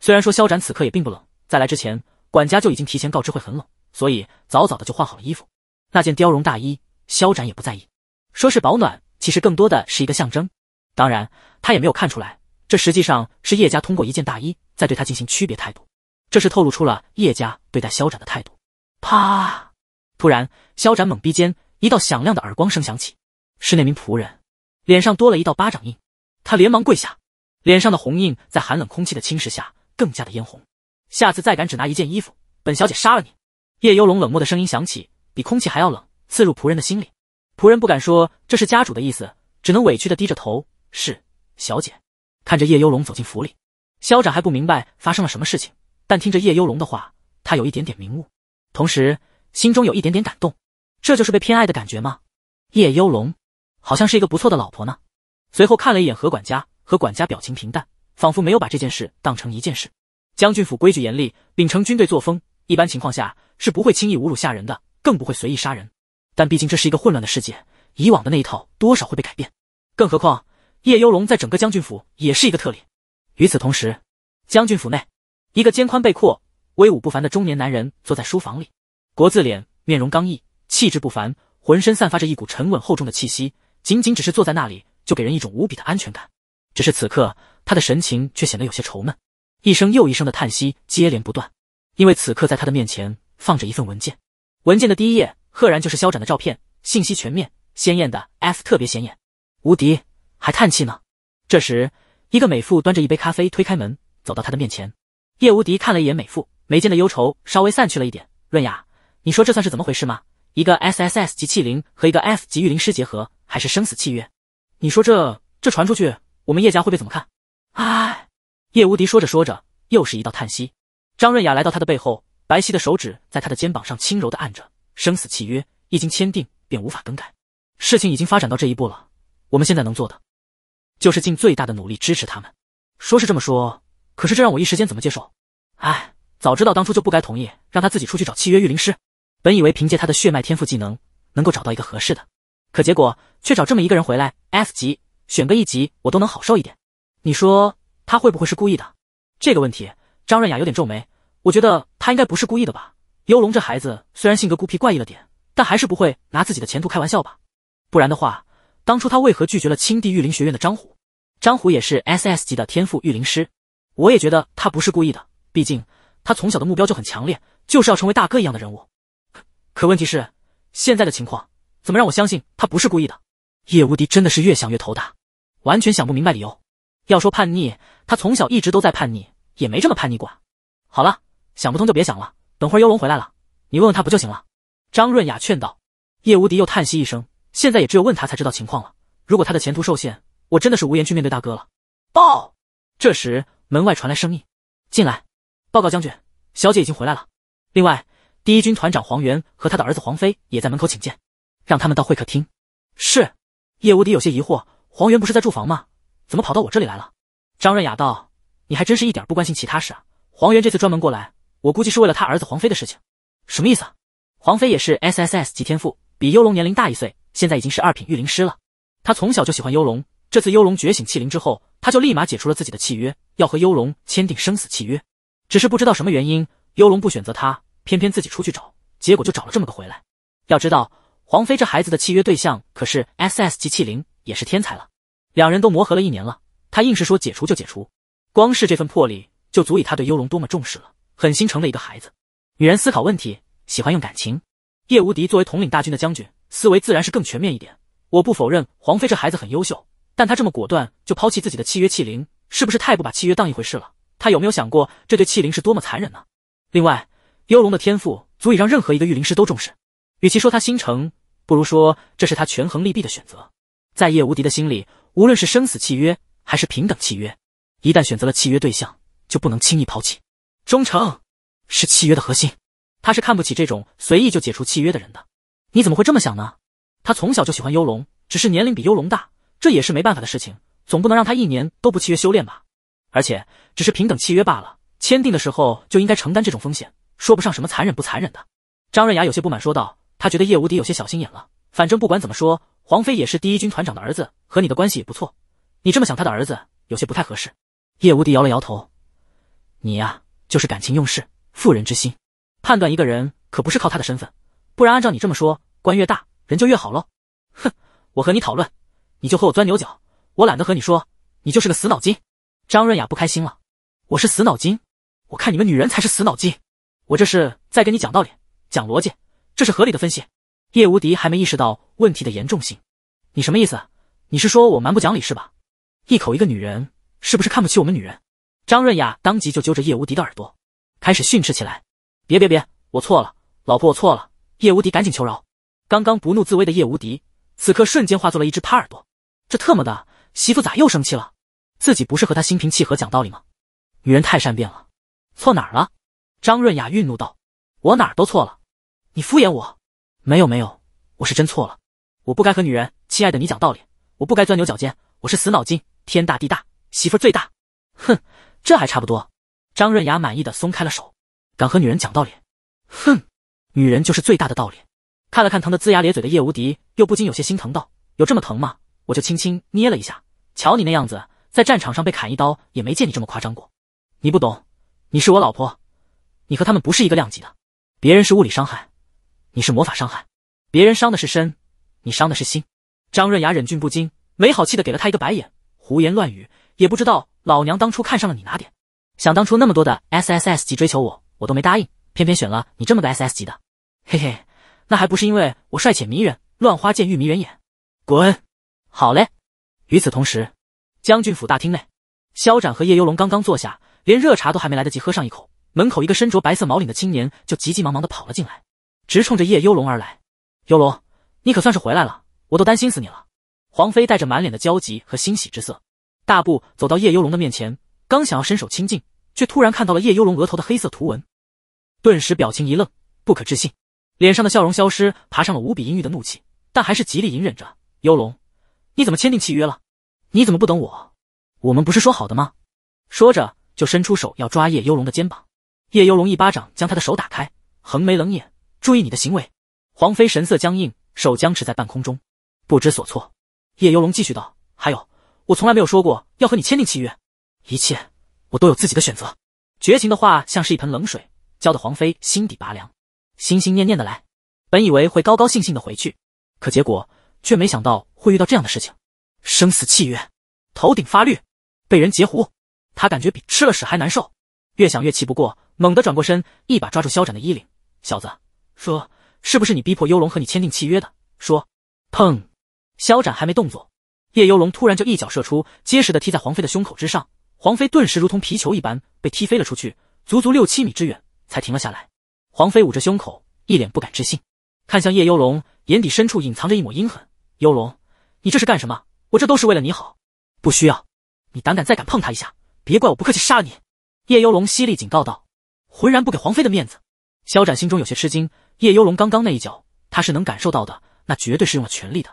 虽然说萧斩此刻也并不冷，在来之前，管家就已经提前告知会很冷，所以早早的就换好了衣服。那件貂绒大衣，萧斩也不在意，说是保暖，其实更多的是一个象征。当然，他也没有看出来，这实际上是叶家通过一件大衣在对他进行区别态度。这是透露出了叶家对待肖展的态度。啪！突然，肖展猛逼间，一道响亮的耳光声响起，是那名仆人脸上多了一道巴掌印。他连忙跪下，脸上的红印在寒冷空气的侵蚀下更加的嫣红。下次再敢只拿一件衣服，本小姐杀了你！叶幽龙冷漠的声音响起，比空气还要冷，刺入仆人的心里。仆人不敢说这是家主的意思，只能委屈的低着头。是小姐，看着叶幽龙走进府里，肖展还不明白发生了什么事情，但听着叶幽龙的话，他有一点点明悟，同时心中有一点点感动。这就是被偏爱的感觉吗？叶幽龙好像是一个不错的老婆呢。随后看了一眼何管家，何管家表情平淡，仿佛没有把这件事当成一件事。将军府规矩严厉，秉承军队作风，一般情况下是不会轻易侮辱下人的，更不会随意杀人。但毕竟这是一个混乱的世界，以往的那一套多少会被改变，更何况。叶幽龙在整个将军府也是一个特例。与此同时，将军府内，一个肩宽背阔、威武不凡的中年男人坐在书房里，国字脸，面容刚毅，气质不凡，浑身散发着一股沉稳厚重的气息。仅仅只是坐在那里，就给人一种无比的安全感。只是此刻，他的神情却显得有些愁闷，一声又一声的叹息接连不断。因为此刻，在他的面前放着一份文件，文件的第一页赫然就是肖展的照片，信息全面，鲜艳的 F 特别显眼，无敌。还叹气呢。这时，一个美妇端着一杯咖啡，推开门，走到他的面前。叶无敌看了一眼美妇，眉间的忧愁稍微散去了一点。润雅，你说这算是怎么回事吗？一个 S S S 级器灵和一个 S 级御灵师结合，还是生死契约？你说这这传出去，我们叶家会被怎么看？唉，叶无敌说着说着，又是一道叹息。张润雅来到他的背后，白皙的手指在他的肩膀上轻柔的按着。生死契约一经签订，便无法更改。事情已经发展到这一步了，我们现在能做的。就是尽最大的努力支持他们，说是这么说，可是这让我一时间怎么接受？哎，早知道当初就不该同意让他自己出去找契约御灵师。本以为凭借他的血脉天赋技能，能够找到一个合适的，可结果却找这么一个人回来 S 级，选个一级我都能好受一点。你说他会不会是故意的？这个问题，张润雅有点皱眉。我觉得他应该不是故意的吧。幽龙这孩子虽然性格孤僻怪异了点，但还是不会拿自己的前途开玩笑吧？不然的话。当初他为何拒绝了青帝御灵学院的张虎？张虎也是 S S 级的天赋御灵师。我也觉得他不是故意的，毕竟他从小的目标就很强烈，就是要成为大哥一样的人物。可问题是，现在的情况怎么让我相信他不是故意的？叶无敌真的是越想越头大，完全想不明白理由。要说叛逆，他从小一直都在叛逆，也没这么叛逆过。好了，想不通就别想了，等会幽龙回来了，你问问他不就行了？张润雅劝道。叶无敌又叹息一声。现在也只有问他才知道情况了。如果他的前途受限，我真的是无颜去面对大哥了。报，这时门外传来声音：“进来，报告将军，小姐已经回来了。另外，第一军团长黄元和他的儿子黄飞也在门口请见，让他们到会客厅。”是。叶无敌有些疑惑：“黄元不是在住房吗？怎么跑到我这里来了？”张润雅道：“你还真是一点不关心其他事啊！黄元这次专门过来，我估计是为了他儿子黄飞的事情。什么意思啊？”黄飞也是 S S S 级天赋，比幽龙年龄大一岁。现在已经是二品御灵师了。他从小就喜欢幽龙，这次幽龙觉醒器灵之后，他就立马解除了自己的契约，要和幽龙签订生死契约。只是不知道什么原因，幽龙不选择他，偏偏自己出去找，结果就找了这么个回来。要知道，皇妃这孩子的契约对象可是 S S 级器灵，也是天才了。两人都磨合了一年了，他硬是说解除就解除，光是这份魄力，就足以他对幽龙多么重视了。很心成的一个孩子。女人思考问题喜欢用感情。叶无敌作为统领大军的将军。思维自然是更全面一点。我不否认黄飞这孩子很优秀，但他这么果断就抛弃自己的契约器灵，是不是太不把契约当一回事了？他有没有想过这对器灵是多么残忍呢？另外，幽龙的天赋足以让任何一个御灵师都重视。与其说他心诚，不如说这是他权衡利弊的选择。在叶无敌的心里，无论是生死契约还是平等契约，一旦选择了契约对象，就不能轻易抛弃。忠诚是契约的核心，他是看不起这种随意就解除契约的人的。你怎么会这么想呢？他从小就喜欢幽龙，只是年龄比幽龙大，这也是没办法的事情。总不能让他一年都不契约修炼吧？而且只是平等契约罢了，签订的时候就应该承担这种风险，说不上什么残忍不残忍的。张润雅有些不满说道：“他觉得叶无敌有些小心眼了。反正不管怎么说，皇飞也是第一军团长的儿子，和你的关系也不错，你这么想他的儿子，有些不太合适。”叶无敌摇了摇头：“你呀，就是感情用事，妇人之心。判断一个人可不是靠他的身份，不然按照你这么说。”官越大，人就越好喽。哼，我和你讨论，你就和我钻牛角，我懒得和你说，你就是个死脑筋。张润雅不开心了，我是死脑筋，我看你们女人才是死脑筋。我这是在跟你讲道理，讲逻辑，这是合理的分析。叶无敌还没意识到问题的严重性，你什么意思？你是说我蛮不讲理是吧？一口一个女人，是不是看不起我们女人？张润雅当即就揪着叶无敌的耳朵，开始训斥起来。别别别，我错了，老婆我错了。叶无敌赶紧求饶。刚刚不怒自威的叶无敌，此刻瞬间化作了一只趴耳朵。这特么的媳妇咋又生气了？自己不是和她心平气和讲道理吗？女人太善变了，错哪儿了？张润雅愠怒道：“我哪儿都错了，你敷衍我？没有没有，我是真错了。我不该和女人，亲爱的你讲道理，我不该钻牛角尖，我是死脑筋。天大地大，媳妇儿最大。哼，这还差不多。”张润雅满意的松开了手。敢和女人讲道理，哼，女人就是最大的道理。看了看疼得龇牙咧嘴的叶无敌，又不禁有些心疼道：“有这么疼吗？我就轻轻捏了一下。瞧你那样子，在战场上被砍一刀也没见你这么夸张过。你不懂，你是我老婆，你和他们不是一个量级的。别人是物理伤害，你是魔法伤害。别人伤的是身，你伤的是心。”张润雅忍俊不禁，没好气的给了他一个白眼：“胡言乱语，也不知道老娘当初看上了你哪点。想当初那么多的 S S S 级追求我，我都没答应，偏偏选了你这么个 S S 级的。嘿嘿。”那还不是因为我帅且迷人，乱花渐欲迷人眼。滚！好嘞。与此同时，将军府大厅内，萧斩和叶幽龙刚刚坐下，连热茶都还没来得及喝上一口，门口一个身着白色毛领的青年就急急忙忙的跑了进来，直冲着叶幽龙而来。幽龙，你可算是回来了，我都担心死你了。黄飞带着满脸的焦急和欣喜之色，大步走到叶幽龙的面前，刚想要伸手亲近，却突然看到了叶幽龙额头的黑色图文，顿时表情一愣，不可置信。脸上的笑容消失，爬上了无比阴郁的怒气，但还是极力隐忍着。幽龙，你怎么签订契约了？你怎么不等我？我们不是说好的吗？说着就伸出手要抓叶幽龙的肩膀，叶幽龙一巴掌将他的手打开，横眉冷眼，注意你的行为。黄飞神色僵硬，手僵持在半空中，不知所措。叶幽龙继续道：“还有，我从来没有说过要和你签订契约，一切我都有自己的选择。”绝情的话像是一盆冷水，浇得黄飞心底拔凉。心心念念的来，本以为会高高兴兴的回去，可结果却没想到会遇到这样的事情。生死契约，头顶发绿，被人截胡，他感觉比吃了屎还难受。越想越气不过，猛地转过身，一把抓住肖展的衣领：“小子，说，是不是你逼迫幽龙和你签订契约的？”说，砰！肖展还没动作，叶幽龙突然就一脚射出，结实的踢在黄飞的胸口之上，黄飞顿时如同皮球一般被踢飞了出去，足足六七米之远才停了下来。黄飞捂着胸口，一脸不敢置信，看向叶幽龙，眼底深处隐藏着一抹阴狠。幽龙，你这是干什么？我这都是为了你好。不需要，你胆敢再敢碰他一下，别怪我不客气杀你！叶幽龙犀利警告道，浑然不给黄飞的面子。肖展心中有些吃惊，叶幽龙刚刚那一脚，他是能感受到的，那绝对是用了全力的。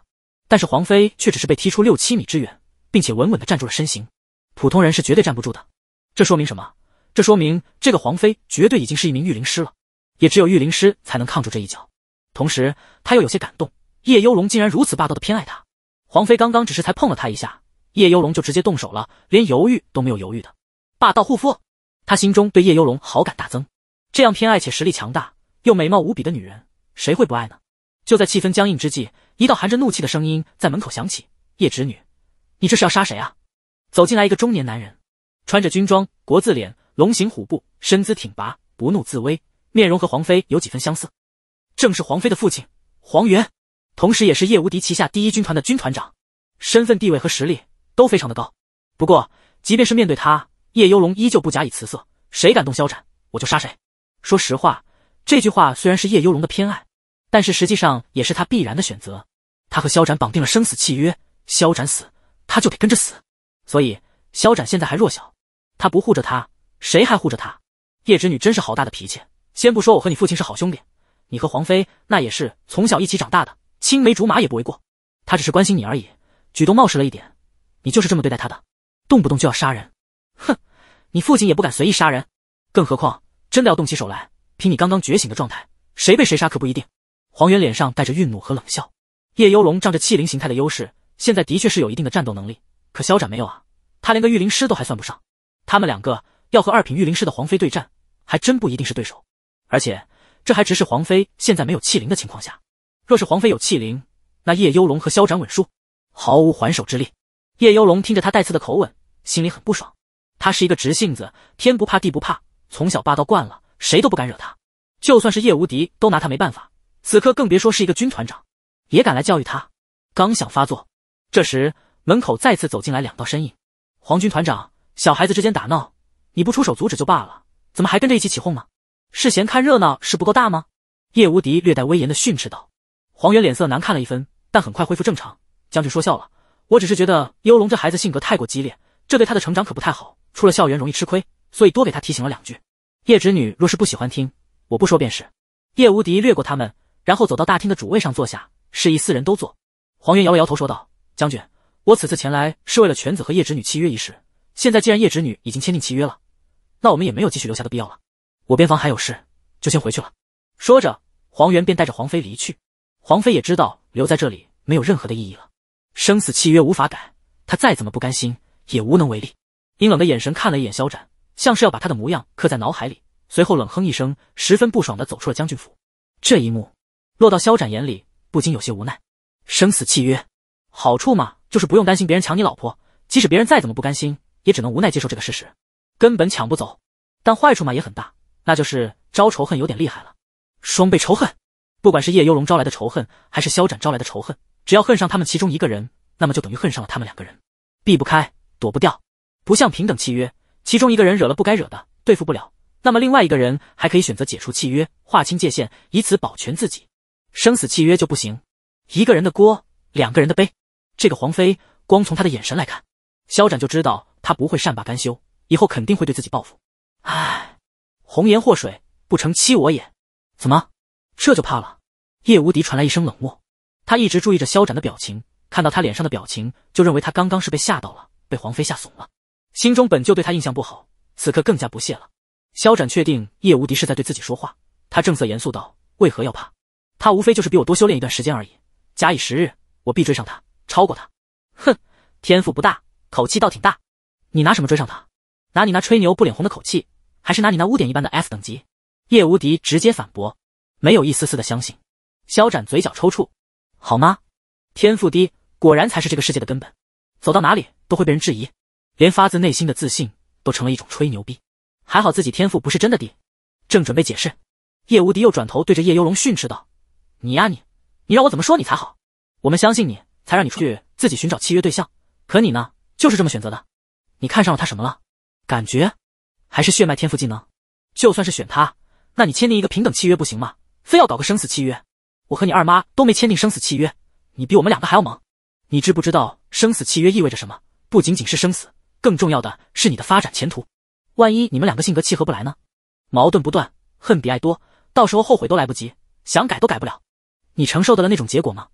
但是黄飞却只是被踢出六七米之远，并且稳稳的站住了身形。普通人是绝对站不住的，这说明什么？这说明这个黄飞绝对已经是一名御灵师了。也只有御灵师才能抗住这一脚，同时他又有些感动，叶幽龙竟然如此霸道的偏爱他。黄飞刚刚只是才碰了他一下，叶幽龙就直接动手了，连犹豫都没有犹豫的霸道护夫。他心中对叶幽龙好感大增，这样偏爱且实力强大又美貌无比的女人，谁会不爱呢？就在气氛僵硬之际，一道含着怒气的声音在门口响起：“叶侄女，你这是要杀谁啊？”走进来一个中年男人，穿着军装，国字脸，龙行虎步，身姿挺拔，不怒自威。面容和黄飞有几分相似，正是黄飞的父亲黄元，同时也是叶无敌旗下第一军团的军团长，身份地位和实力都非常的高。不过，即便是面对他，叶幽龙依旧不假以辞色。谁敢动萧斩，我就杀谁。说实话，这句话虽然是叶幽龙的偏爱，但是实际上也是他必然的选择。他和萧斩绑定了生死契约，萧斩死他就得跟着死。所以，萧斩现在还弱小，他不护着他，谁还护着他？叶侄女真是好大的脾气。先不说我和你父亲是好兄弟，你和皇妃那也是从小一起长大的青梅竹马也不为过。他只是关心你而已，举动冒失了一点，你就是这么对待他的？动不动就要杀人？哼，你父亲也不敢随意杀人，更何况真的要动起手来，凭你刚刚觉醒的状态，谁被谁杀可不一定。黄猿脸上带着愠怒和冷笑。叶幽龙仗着气灵形态的优势，现在的确是有一定的战斗能力，可肖展没有啊，他连个御灵师都还算不上。他们两个要和二品御灵师的皇妃对战，还真不一定是对手。而且，这还只是皇妃现在没有气灵的情况下。若是皇妃有气灵，那叶幽龙和萧斩稳输，毫无还手之力。叶幽龙听着他带刺的口吻，心里很不爽。他是一个直性子，天不怕地不怕，从小霸道惯了，谁都不敢惹他。就算是叶无敌都拿他没办法，此刻更别说是一个军团长也敢来教育他。刚想发作，这时门口再次走进来两道身影。皇军团长，小孩子之间打闹，你不出手阻止就罢了，怎么还跟着一起起哄呢？是嫌看热闹是不够大吗？叶无敌略带威严的训斥道。黄猿脸色难看了一分，但很快恢复正常。将军说笑了，我只是觉得幽龙这孩子性格太过激烈，这对他的成长可不太好，出了校园容易吃亏，所以多给他提醒了两句。叶侄女若是不喜欢听，我不说便是。叶无敌掠过他们，然后走到大厅的主位上坐下，示意四人都坐。黄猿摇了摇头说道：“将军，我此次前来是为了犬子和叶侄女契约一事。现在既然叶侄女已经签订契约了，那我们也没有继续留下的必要了。”我边防还有事，就先回去了。说着，黄猿便带着黄飞离去。黄飞也知道留在这里没有任何的意义了，生死契约无法改，他再怎么不甘心也无能为力。阴冷的眼神看了一眼肖展，像是要把他的模样刻在脑海里，随后冷哼一声，十分不爽的走出了将军府。这一幕落到肖展眼里，不禁有些无奈。生死契约，好处嘛，就是不用担心别人抢你老婆，即使别人再怎么不甘心，也只能无奈接受这个事实，根本抢不走。但坏处嘛，也很大。那就是招仇恨有点厉害了，双倍仇恨。不管是叶幽龙招来的仇恨，还是萧斩招来的仇恨，只要恨上他们其中一个人，那么就等于恨上了他们两个人，避不开，躲不掉。不像平等契约，其中一个人惹了不该惹的，对付不了，那么另外一个人还可以选择解除契约，划清界限，以此保全自己。生死契约就不行，一个人的锅，两个人的背。这个皇妃，光从她的眼神来看，萧斩就知道她不会善罢甘休，以后肯定会对自己报复。哎。红颜祸水，不成欺我也？怎么，这就怕了？叶无敌传来一声冷漠。他一直注意着萧斩的表情，看到他脸上的表情，就认为他刚刚是被吓到了，被皇妃吓怂了。心中本就对他印象不好，此刻更加不屑了。萧斩确定叶无敌是在对自己说话，他正色严肃道：“为何要怕？他无非就是比我多修炼一段时间而已。假以时日，我必追上他，超过他。”哼，天赋不大，口气倒挺大。你拿什么追上他？拿你那吹牛不脸红的口气？还是拿你那污点一般的 F 等级，叶无敌直接反驳，没有一丝丝的相信。肖展嘴角抽搐，好吗？天赋低，果然才是这个世界的根本，走到哪里都会被人质疑，连发自内心的自信都成了一种吹牛逼。还好自己天赋不是真的低。正准备解释，叶无敌又转头对着叶幽龙训斥道：“你呀你，你让我怎么说你才好？我们相信你，才让你出去自己寻找契约对象，可你呢，就是这么选择的？你看上了他什么了？感觉？”还是血脉天赋技能，就算是选他，那你签订一个平等契约不行吗？非要搞个生死契约？我和你二妈都没签订生死契约，你比我们两个还要猛。你知不知道生死契约意味着什么？不仅仅是生死，更重要的是你的发展前途。万一你们两个性格契合不来呢？矛盾不断，恨比爱多，到时候后悔都来不及，想改都改不了。你承受得了那种结果吗？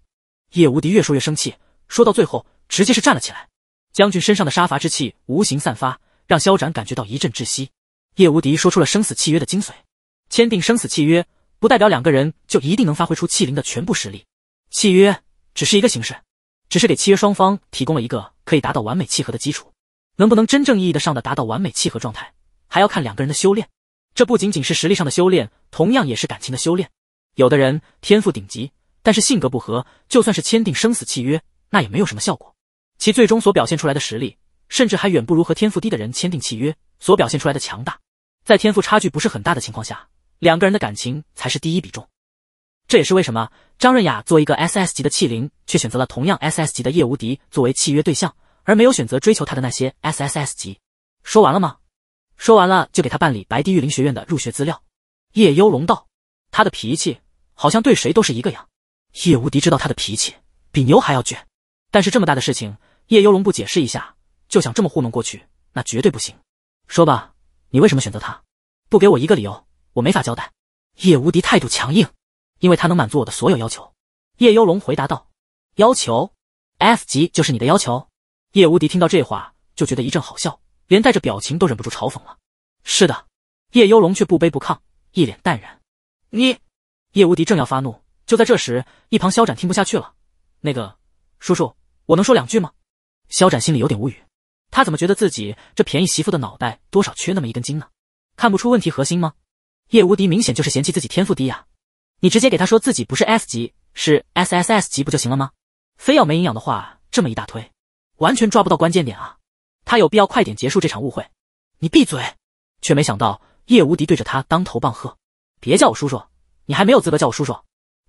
叶无敌越说越生气，说到最后直接是站了起来，将军身上的杀伐之气无形散发。让萧斩感觉到一阵窒息。叶无敌说出了生死契约的精髓：签订生死契约，不代表两个人就一定能发挥出器灵的全部实力。契约只是一个形式，只是给契约双方提供了一个可以达到完美契合的基础。能不能真正意义的上的达到完美契合状态，还要看两个人的修炼。这不仅仅是实力上的修炼，同样也是感情的修炼。有的人天赋顶级，但是性格不合，就算是签订生死契约，那也没有什么效果。其最终所表现出来的实力。甚至还远不如和天赋低的人签订契约所表现出来的强大，在天赋差距不是很大的情况下，两个人的感情才是第一比重。这也是为什么张润雅做一个 S S 级的器灵，却选择了同样 S S 级的叶无敌作为契约对象，而没有选择追求他的那些 S S S 级。说完了吗？说完了就给他办理白帝御灵学院的入学资料。叶幽龙道：“他的脾气好像对谁都是一个样。”叶无敌知道他的脾气比牛还要倔，但是这么大的事情，叶幽龙不解释一下。就想这么糊弄过去，那绝对不行。说吧，你为什么选择他？不给我一个理由，我没法交代。叶无敌态度强硬，因为他能满足我的所有要求。叶幽龙回答道：“要求 F 级就是你的要求。”叶无敌听到这话就觉得一阵好笑，连带着表情都忍不住嘲讽了。是的，叶幽龙却不卑不亢，一脸淡然。你……叶无敌正要发怒，就在这时，一旁肖展听不下去了：“那个叔叔，我能说两句吗？”肖展心里有点无语。他怎么觉得自己这便宜媳妇的脑袋多少缺那么一根筋呢？看不出问题核心吗？叶无敌明显就是嫌弃自己天赋低呀！你直接给他说自己不是 S 级，是 SSS 级不就行了吗？非要没营养的话，这么一大推，完全抓不到关键点啊！他有必要快点结束这场误会。你闭嘴！却没想到叶无敌对着他当头棒喝：“别叫我叔叔，你还没有资格叫我叔叔。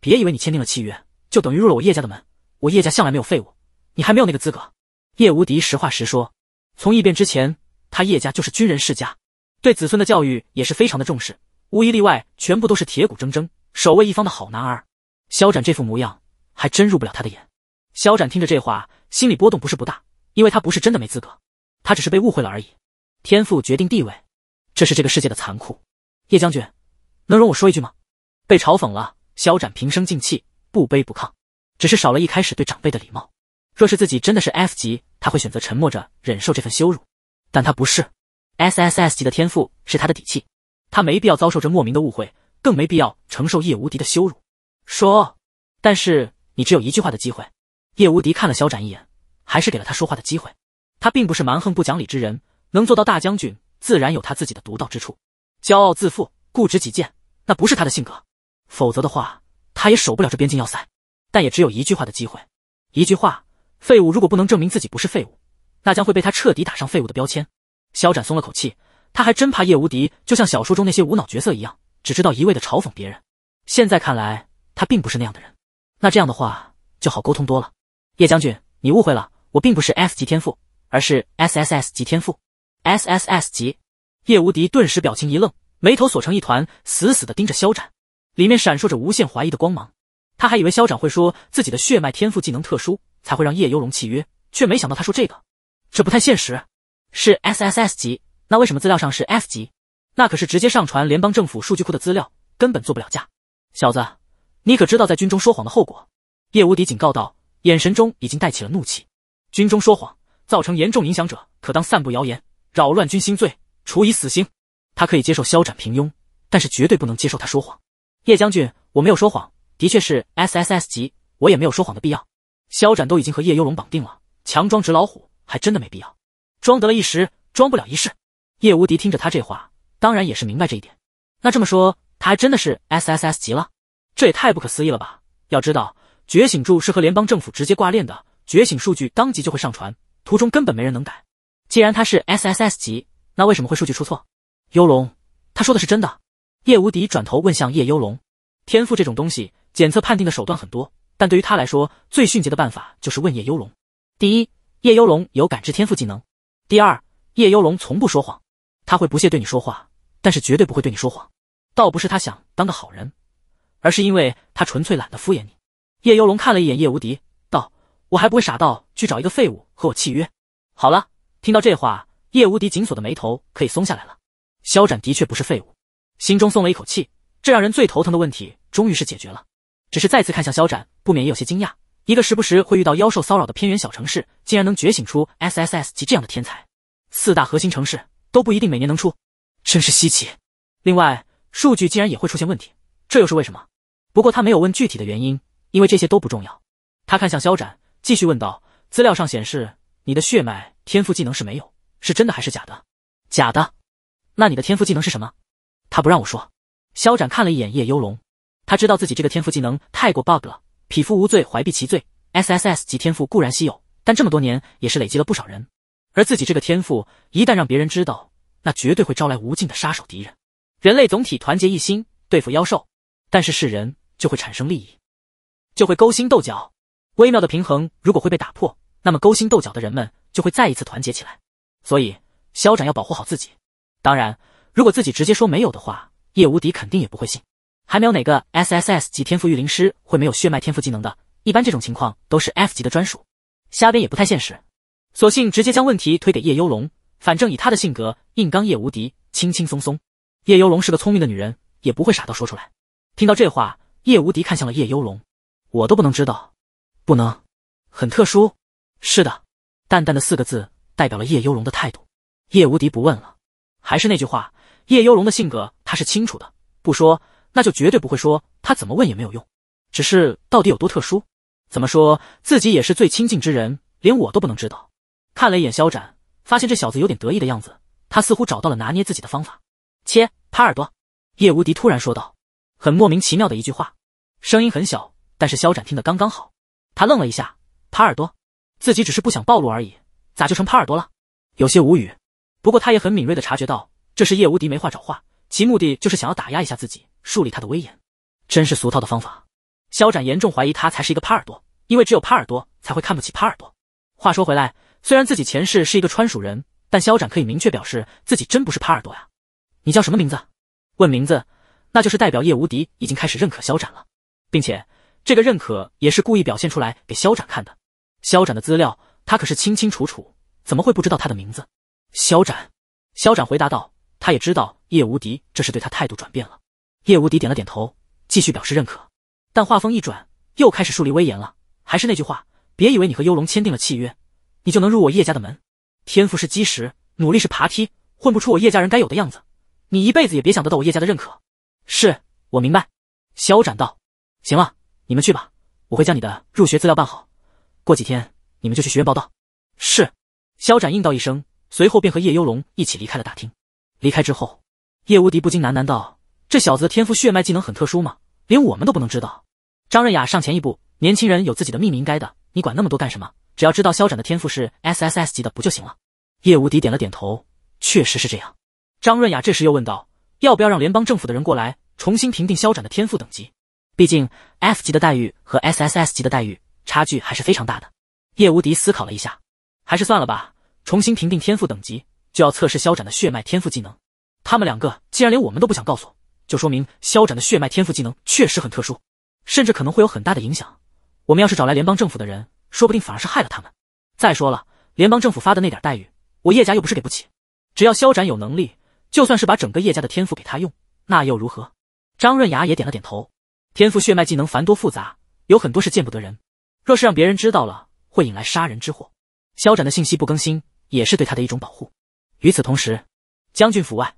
别以为你签订了契约，就等于入了我叶家的门。我叶家向来没有废物，你还没有那个资格。”叶无敌实话实说。从异变之前，他叶家就是军人世家，对子孙的教育也是非常的重视，无一例外，全部都是铁骨铮铮、守卫一方的好男儿。肖展这副模样，还真入不了他的眼。肖展听着这话，心里波动不是不大，因为他不是真的没资格，他只是被误会了而已。天赋决定地位，这是这个世界的残酷。叶将军，能容我说一句吗？被嘲讽了，肖展平生静气，不卑不亢，只是少了一开始对长辈的礼貌。若是自己真的是 F 级，他会选择沉默着忍受这份羞辱。但他不是 S S S 级的天赋是他的底气，他没必要遭受这莫名的误会，更没必要承受叶无敌的羞辱。说，但是你只有一句话的机会。叶无敌看了肖展一眼，还是给了他说话的机会。他并不是蛮横不讲理之人，能做到大将军，自然有他自己的独到之处。骄傲自负、固执己见，那不是他的性格。否则的话，他也守不了这边境要塞。但也只有一句话的机会，一句话。废物如果不能证明自己不是废物，那将会被他彻底打上废物的标签。肖展松了口气，他还真怕叶无敌就像小说中那些无脑角色一样，只知道一味的嘲讽别人。现在看来，他并不是那样的人。那这样的话就好沟通多了。叶将军，你误会了，我并不是 S 级天赋，而是 SSS 级天赋。SSS 级。叶无敌顿时表情一愣，眉头锁成一团，死死的盯着肖展，里面闪烁着无限怀疑的光芒。他还以为肖展会说自己的血脉天赋技能特殊。才会让叶幽龙契约，却没想到他说这个，这不太现实。是 SSS 级，那为什么资料上是 S 级？那可是直接上传联邦政府数据库的资料，根本做不了假。小子，你可知道在军中说谎的后果？叶无敌警告道，眼神中已经带起了怒气。军中说谎，造成严重影响者，可当散布谣言、扰乱军心罪，处以死刑。他可以接受肖斩平庸，但是绝对不能接受他说谎。叶将军，我没有说谎，的确是 SSS 级，我也没有说谎的必要。肖展都已经和叶幽龙绑定了，强装纸老虎还真的没必要，装得了一时，装不了一世。叶无敌听着他这话，当然也是明白这一点。那这么说，他还真的是 S S S 级了？这也太不可思议了吧！要知道，觉醒柱是和联邦政府直接挂链的，觉醒数据当即就会上传，途中根本没人能改。既然他是 S S S 级，那为什么会数据出错？幽龙，他说的是真的？叶无敌转头问向叶幽龙，天赋这种东西，检测判定的手段很多。但对于他来说，最迅捷的办法就是问叶幽龙。第一，叶幽龙有感知天赋技能；第二，叶幽龙从不说谎，他会不屑对你说话，但是绝对不会对你说谎。倒不是他想当个好人，而是因为他纯粹懒得敷衍你。叶幽龙看了一眼叶无敌，道：“我还不会傻到去找一个废物和我契约。”好了，听到这话，叶无敌紧锁的眉头可以松下来了。肖展的确不是废物，心中松了一口气，这让人最头疼的问题终于是解决了。只是再次看向肖展，不免也有些惊讶。一个时不时会遇到妖兽骚扰的偏远小城市，竟然能觉醒出 SSS 级这样的天才，四大核心城市都不一定每年能出，真是稀奇。另外，数据竟然也会出现问题，这又是为什么？不过他没有问具体的原因，因为这些都不重要。他看向肖展，继续问道：“资料上显示你的血脉天赋技能是没有，是真的还是假的？”“假的。”“那你的天赋技能是什么？”“他不让我说。”肖展看了一眼叶幽龙。他知道自己这个天赋技能太过 bug 了，匹夫无罪，怀璧其罪。S S S 级天赋固然稀有，但这么多年也是累积了不少人。而自己这个天赋一旦让别人知道，那绝对会招来无尽的杀手敌人。人类总体团结一心对付妖兽，但是是人就会产生利益，就会勾心斗角。微妙的平衡如果会被打破，那么勾心斗角的人们就会再一次团结起来。所以，肖展要保护好自己。当然，如果自己直接说没有的话，叶无敌肯定也不会信。还没有哪个 S S S 级天赋御灵师会没有血脉天赋技能的，一般这种情况都是 F 级的专属。瞎编也不太现实，索性直接将问题推给叶幽龙，反正以他的性格，硬刚叶无敌，轻轻松松。叶幽龙是个聪明的女人，也不会傻到说出来。听到这话，叶无敌看向了叶幽龙，我都不能知道，不能，很特殊。是的，淡淡的四个字代表了叶幽龙的态度。叶无敌不问了，还是那句话，叶幽龙的性格他是清楚的，不说。那就绝对不会说，他怎么问也没有用。只是到底有多特殊？怎么说自己也是最亲近之人，连我都不能知道。看了一眼肖展，发现这小子有点得意的样子，他似乎找到了拿捏自己的方法。切，趴耳朵！叶无敌突然说道，很莫名其妙的一句话，声音很小，但是肖展听得刚刚好。他愣了一下，趴耳朵？自己只是不想暴露而已，咋就成趴耳朵了？有些无语。不过他也很敏锐的察觉到，这是叶无敌没话找话。其目的就是想要打压一下自己，树立他的威严，真是俗套的方法。肖展严重怀疑他才是一个趴耳朵，因为只有趴耳朵才会看不起趴耳朵。话说回来，虽然自己前世是一个川蜀人，但肖展可以明确表示自己真不是趴耳朵呀。你叫什么名字？问名字，那就是代表叶无敌已经开始认可肖展了，并且这个认可也是故意表现出来给肖展看的。肖展的资料他可是清清楚楚，怎么会不知道他的名字？肖展，肖展回答道，他也知道。叶无敌，这是对他态度转变了。叶无敌点了点头，继续表示认可，但话锋一转，又开始树立威严了。还是那句话，别以为你和幽龙签订了契约，你就能入我叶家的门。天赋是基石，努力是爬梯，混不出我叶家人该有的样子，你一辈子也别想得到我叶家的认可。是我明白。肖斩道：“行了，你们去吧，我会将你的入学资料办好，过几天你们就去学院报道。”是。肖斩应道一声，随后便和叶幽龙一起离开了大厅。离开之后。叶无敌不禁喃喃道：“这小子的天赋血脉技能很特殊吗？连我们都不能知道？”张润雅上前一步：“年轻人有自己的秘密，应该的，你管那么多干什么？只要知道肖展的天赋是 S S S 级的，不就行了？”叶无敌点了点头：“确实是这样。”张润雅这时又问道：“要不要让联邦政府的人过来重新评定肖展的天赋等级？毕竟 F 级的待遇和 S S S 级的待遇差距还是非常大的。”叶无敌思考了一下：“还是算了吧，重新评定天赋等级就要测试肖展的血脉天赋技能。”他们两个既然连我们都不想告诉，就说明肖斩的血脉天赋技能确实很特殊，甚至可能会有很大的影响。我们要是找来联邦政府的人，说不定反而是害了他们。再说了，联邦政府发的那点待遇，我叶家又不是给不起。只要肖斩有能力，就算是把整个叶家的天赋给他用，那又如何？张润雅也点了点头。天赋血脉技能繁多复杂，有很多是见不得人，若是让别人知道了，会引来杀人之祸。肖斩的信息不更新，也是对他的一种保护。与此同时，将军府外。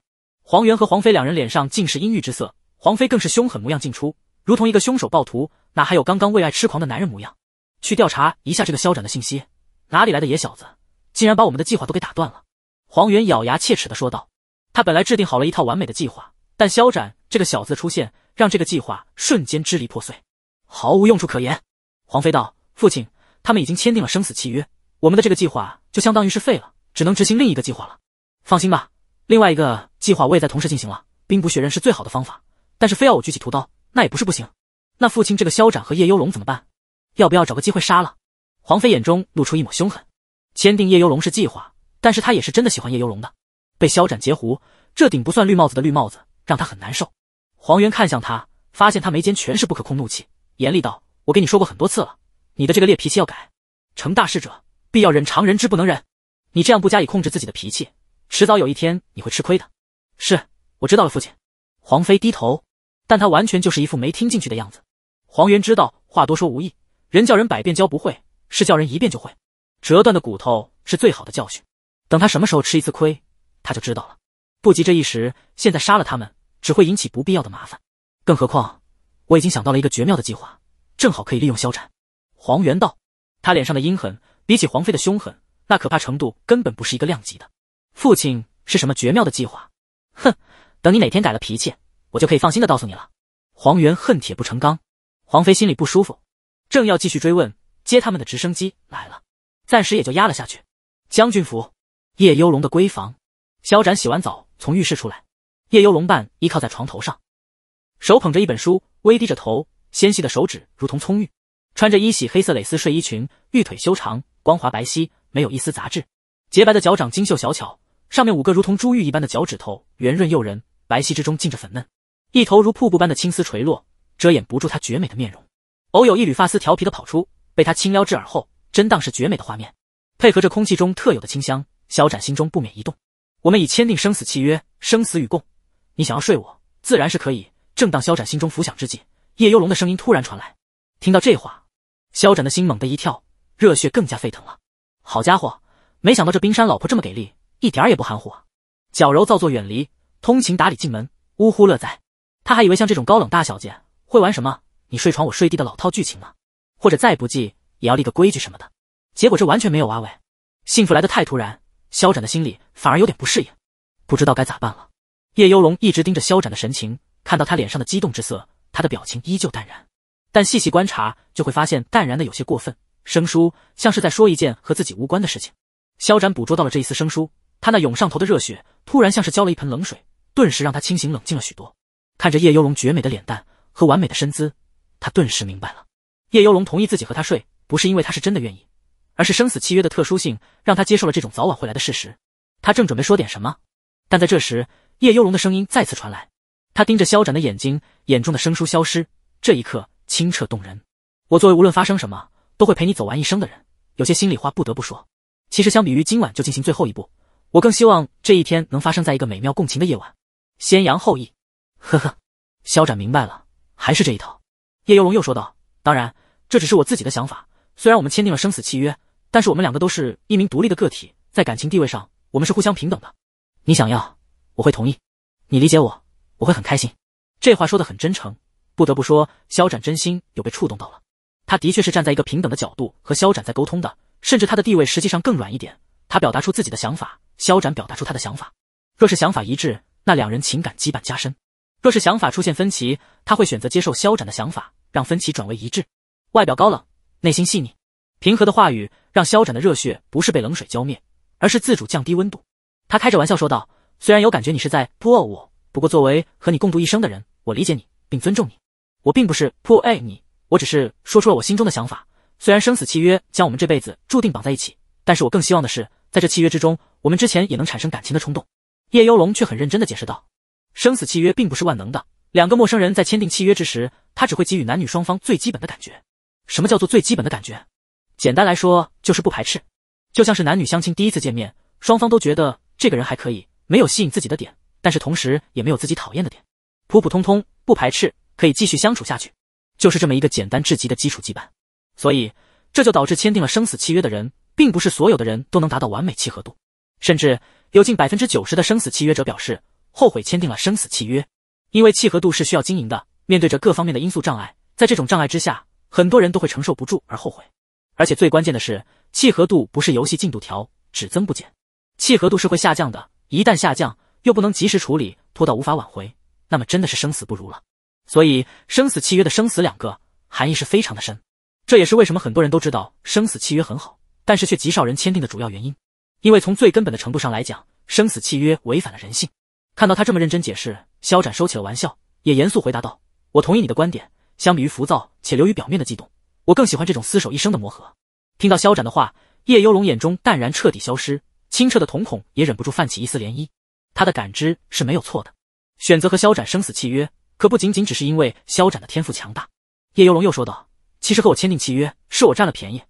黄猿和黄飞两人脸上尽是阴郁之色，黄飞更是凶狠模样尽出，如同一个凶手暴徒，哪还有刚刚为爱痴狂的男人模样？去调查一下这个肖斩的信息，哪里来的野小子，竟然把我们的计划都给打断了！黄猿咬牙切齿的说道：“他本来制定好了一套完美的计划，但肖斩这个小子的出现，让这个计划瞬间支离破碎，毫无用处可言。”黄飞道：“父亲，他们已经签订了生死契约，我们的这个计划就相当于是废了，只能执行另一个计划了。放心吧，另外一个。”计划我也在同时进行了，兵不血刃是最好的方法，但是非要我举起屠刀，那也不是不行。那父亲这个萧斩和叶幽龙怎么办？要不要找个机会杀了？黄飞眼中露出一抹凶狠。签订叶幽龙是计划，但是他也是真的喜欢叶幽龙的。被萧斩截胡，这顶不算绿帽子的绿帽子让他很难受。黄猿看向他，发现他眉间全是不可控怒气，严厉道：“我跟你说过很多次了，你的这个劣脾气要改。成大事者必要忍常人之不能忍，你这样不加以控制自己的脾气，迟早有一天你会吃亏的。”是，我知道了，父亲。黄飞低头，但他完全就是一副没听进去的样子。黄猿知道话多说无益，人叫人百遍教不会，是叫人一遍就会。折断的骨头是最好的教训。等他什么时候吃一次亏，他就知道了。不急这一时，现在杀了他们只会引起不必要的麻烦。更何况，我已经想到了一个绝妙的计划，正好可以利用萧斩。黄猿道，他脸上的阴狠，比起黄飞的凶狠，那可怕程度根本不是一个量级的。父亲是什么绝妙的计划？哼，等你哪天改了脾气，我就可以放心的告诉你了。黄猿恨铁不成钢，黄飞心里不舒服，正要继续追问，接他们的直升机来了，暂时也就压了下去。将军府，叶幽龙的闺房，萧斩洗完澡从浴室出来，叶幽龙半依靠在床头上，手捧着一本书，微低着头，纤细的手指如同葱郁，穿着一袭黑色蕾丝睡衣裙，玉腿修长，光滑白皙，没有一丝杂质，洁白的脚掌精秀小巧。上面五个如同珠玉一般的脚趾头，圆润诱人，白皙之中浸着粉嫩，一头如瀑布般的青丝垂落，遮掩不住她绝美的面容，偶有一缕发丝调皮的跑出，被她轻撩至耳后，真当是绝美的画面，配合着空气中特有的清香，肖展心中不免一动。我们已签订生死契约，生死与共，你想要睡我，自然是可以。正当肖展心中浮想之际，叶幽龙的声音突然传来。听到这话，肖展的心猛地一跳，热血更加沸腾了。好家伙，没想到这冰山老婆这么给力。一点儿也不含糊啊！矫揉造作，远离通情达理，进门呜呼乐哉。他还以为像这种高冷大小姐会玩什么你睡床我睡地的老套剧情呢，或者再不济也要立个规矩什么的。结果这完全没有啊！喂，幸福来的太突然，肖展的心里反而有点不适应，不知道该咋办了。叶幽龙一直盯着肖展的神情，看到他脸上的激动之色，他的表情依旧淡然，但细细观察就会发现淡然的有些过分生疏，像是在说一件和自己无关的事情。肖展捕捉到了这一丝生疏。他那涌上头的热血突然像是浇了一盆冷水，顿时让他清醒冷静了许多。看着叶幽龙绝美的脸蛋和完美的身姿，他顿时明白了，叶幽龙同意自己和他睡，不是因为他是真的愿意，而是生死契约的特殊性让他接受了这种早晚会来的事实。他正准备说点什么，但在这时，叶幽龙的声音再次传来。他盯着肖展的眼睛，眼中的生疏消失，这一刻清澈动人。我作为无论发生什么都会陪你走完一生的人，有些心里话不得不说。其实相比于今晚就进行最后一步。我更希望这一天能发生在一个美妙共情的夜晚，先扬后抑。呵呵，萧展明白了，还是这一套。叶游龙又说道：“当然，这只是我自己的想法。虽然我们签订了生死契约，但是我们两个都是一名独立的个体，在感情地位上，我们是互相平等的。你想要，我会同意；你理解我，我会很开心。”这话说得很真诚，不得不说，萧展真心有被触动到了。他的确是站在一个平等的角度和萧展在沟通的，甚至他的地位实际上更软一点。他表达出自己的想法，肖展表达出他的想法。若是想法一致，那两人情感羁绊加深；若是想法出现分歧，他会选择接受肖展的想法，让分歧转为一致。外表高冷，内心细腻，平和的话语让肖展的热血不是被冷水浇灭，而是自主降低温度。他开着玩笑说道：“虽然有感觉你是在 pull 我，不过作为和你共度一生的人，我理解你并尊重你。我并不是 p l a 你，我只是说出了我心中的想法。虽然生死契约将我们这辈子注定绑在一起，但是我更希望的是。”在这契约之中，我们之前也能产生感情的冲动。叶幽龙却很认真的解释道：“生死契约并不是万能的，两个陌生人在签订契约之时，他只会给予男女双方最基本的感觉。什么叫做最基本的感觉？简单来说就是不排斥，就像是男女相亲第一次见面，双方都觉得这个人还可以，没有吸引自己的点，但是同时也没有自己讨厌的点，普普通通，不排斥，可以继续相处下去，就是这么一个简单至极的基础羁绊。所以这就导致签订了生死契约的人。”并不是所有的人都能达到完美契合度，甚至有近百分之九十的生死契约者表示后悔签订了生死契约，因为契合度是需要经营的，面对着各方面的因素障碍，在这种障碍之下，很多人都会承受不住而后悔。而且最关键的是，契合度不是游戏进度条只增不减，契合度是会下降的。一旦下降又不能及时处理，拖到无法挽回，那么真的是生死不如了。所以生死契约的生死两个含义是非常的深，这也是为什么很多人都知道生死契约很好。但是却极少人签订的主要原因，因为从最根本的程度上来讲，生死契约违反了人性。看到他这么认真解释，肖展收起了玩笑，也严肃回答道：“我同意你的观点。相比于浮躁且流于表面的悸动，我更喜欢这种厮守一生的磨合。”听到肖展的话，叶幽龙眼中淡然彻底消失，清澈的瞳孔也忍不住泛起一丝涟漪。他的感知是没有错的，选择和肖展生死契约，可不仅仅只是因为肖展的天赋强大。叶幽龙又说道：“其实和我签订契约，是我占了便宜。”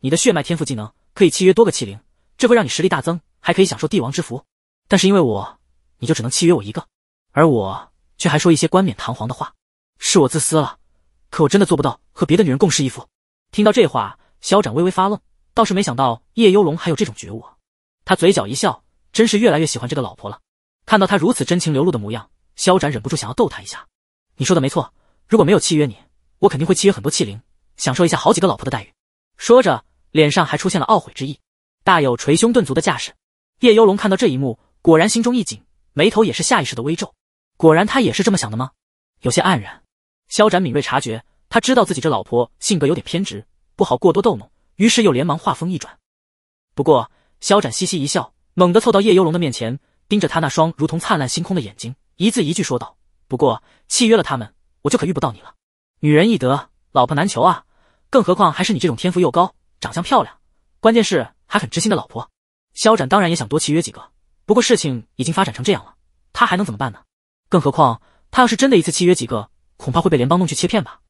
你的血脉天赋技能可以契约多个器灵，这会让你实力大增，还可以享受帝王之福。但是因为我，你就只能契约我一个，而我却还说一些冠冕堂皇的话，是我自私了，可我真的做不到和别的女人共侍一夫。听到这话，萧斩微微发愣，倒是没想到叶幽龙还有这种觉悟。他嘴角一笑，真是越来越喜欢这个老婆了。看到他如此真情流露的模样，萧斩忍不住想要逗他一下。你说的没错，如果没有契约你，我肯定会契约很多器灵，享受一下好几个老婆的待遇。说着。脸上还出现了懊悔之意，大有捶胸顿足的架势。叶幽龙看到这一幕，果然心中一紧，眉头也是下意识的微皱。果然，他也是这么想的吗？有些黯然。肖展敏锐察觉，他知道自己这老婆性格有点偏执，不好过多逗弄，于是又连忙话锋一转。不过，肖展嘻嘻一笑，猛地凑到叶幽龙的面前，盯着他那双如同灿烂星空的眼睛，一字一句说道：“不过，契约了他们，我就可遇不到你了。女人易得，老婆难求啊，更何况还是你这种天赋又高。”长相漂亮，关键是还很知心的老婆。肖展当然也想多契约几个，不过事情已经发展成这样了，他还能怎么办呢？更何况他要是真的一次契约几个，恐怕会被联邦弄去切片吧。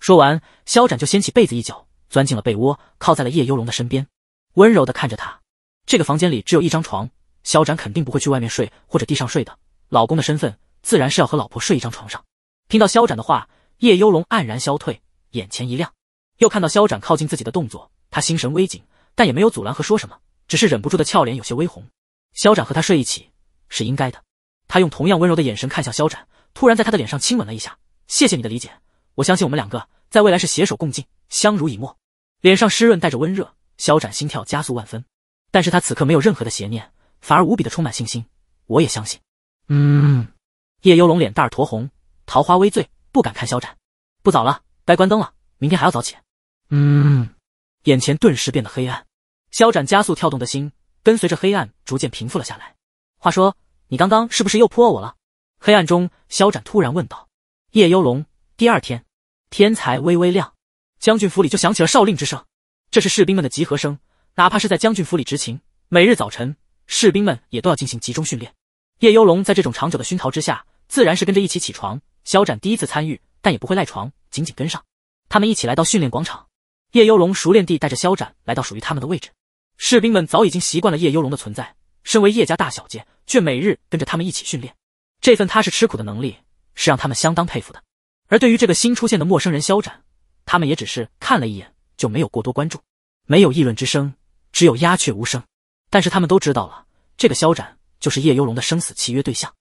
说完，肖展就掀起被子一脚钻进了被窝，靠在了叶幽龙的身边，温柔的看着他。这个房间里只有一张床，肖展肯定不会去外面睡或者地上睡的。老公的身份自然是要和老婆睡一张床上。听到肖展的话，叶幽龙黯然消退，眼前一亮，又看到肖展靠近自己的动作。他心神微紧，但也没有阻拦和说什么，只是忍不住的俏脸有些微红。肖展和他睡一起是应该的，他用同样温柔的眼神看向肖展，突然在他的脸上亲吻了一下。谢谢你的理解，我相信我们两个在未来是携手共进，相濡以沫。脸上湿润，带着温热，肖展心跳加速万分，但是他此刻没有任何的邪念，反而无比的充满信心。我也相信。嗯。叶幽龙脸蛋儿酡红，桃花微醉，不敢看肖展。不早了，该关灯了，明天还要早起。嗯。眼前顿时变得黑暗，肖展加速跳动的心跟随着黑暗逐渐平复了下来。话说，你刚刚是不是又泼我了？黑暗中，肖展突然问道。夜幽龙。第二天，天才微微亮，将军府里就响起了哨令之声，这是士兵们的集合声。哪怕是在将军府里执勤，每日早晨，士兵们也都要进行集中训练。夜幽龙在这种长久的熏陶之下，自然是跟着一起起床。肖展第一次参与，但也不会赖床，紧紧跟上。他们一起来到训练广场。叶幽龙熟练地带着肖斩来到属于他们的位置，士兵们早已经习惯了叶幽龙的存在。身为叶家大小姐，却每日跟着他们一起训练，这份踏实吃苦的能力是让他们相当佩服的。而对于这个新出现的陌生人肖斩，他们也只是看了一眼就没有过多关注，没有议论之声，只有鸦雀无声。但是他们都知道了，这个肖斩就是叶幽龙的生死契约对象。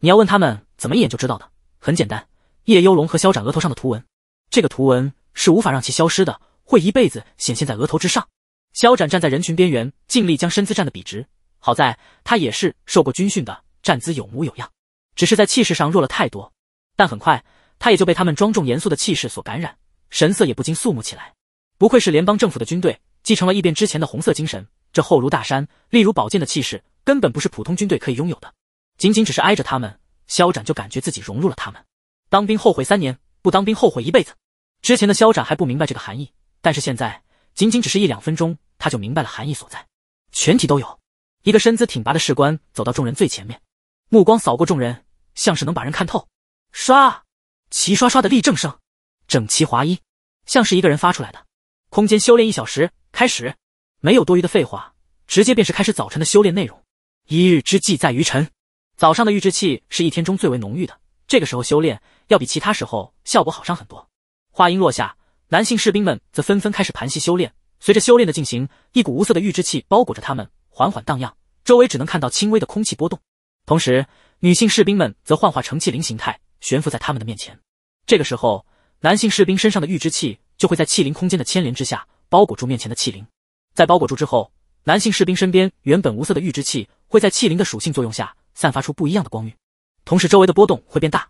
你要问他们怎么一眼就知道的，很简单，叶幽龙和肖斩额头上的图文，这个图文是无法让其消失的。会一辈子显现在额头之上。肖展站在人群边缘，尽力将身姿站得笔直。好在他也是受过军训的，站姿有模有样，只是在气势上弱了太多。但很快，他也就被他们庄重严肃的气势所感染，神色也不禁肃穆起来。不愧是联邦政府的军队，继承了异变之前的红色精神，这厚如大山、力如宝剑的气势，根本不是普通军队可以拥有的。仅仅只是挨着他们，肖展就感觉自己融入了他们。当兵后悔三年，不当兵后悔一辈子。之前的肖展还不明白这个含义。但是现在，仅仅只是一两分钟，他就明白了含义所在。全体都有。一个身姿挺拔的士官走到众人最前面，目光扫过众人，像是能把人看透。唰，齐刷刷的立正声，整齐划一，像是一个人发出来的。空间修炼一小时开始，没有多余的废话，直接便是开始早晨的修炼内容。一日之计在于晨，早上的预知气是一天中最为浓郁的，这个时候修炼要比其他时候效果好上很多。话音落下。男性士兵们则纷纷开始盘膝修炼，随着修炼的进行，一股无色的预知气包裹着他们，缓缓荡漾，周围只能看到轻微的空气波动。同时，女性士兵们则幻化成气灵形态，悬浮在他们的面前。这个时候，男性士兵身上的预知气就会在气灵空间的牵连之下，包裹住面前的气灵。在包裹住之后，男性士兵身边原本无色的预知气会在气灵的属性作用下，散发出不一样的光晕，同时周围的波动会变大。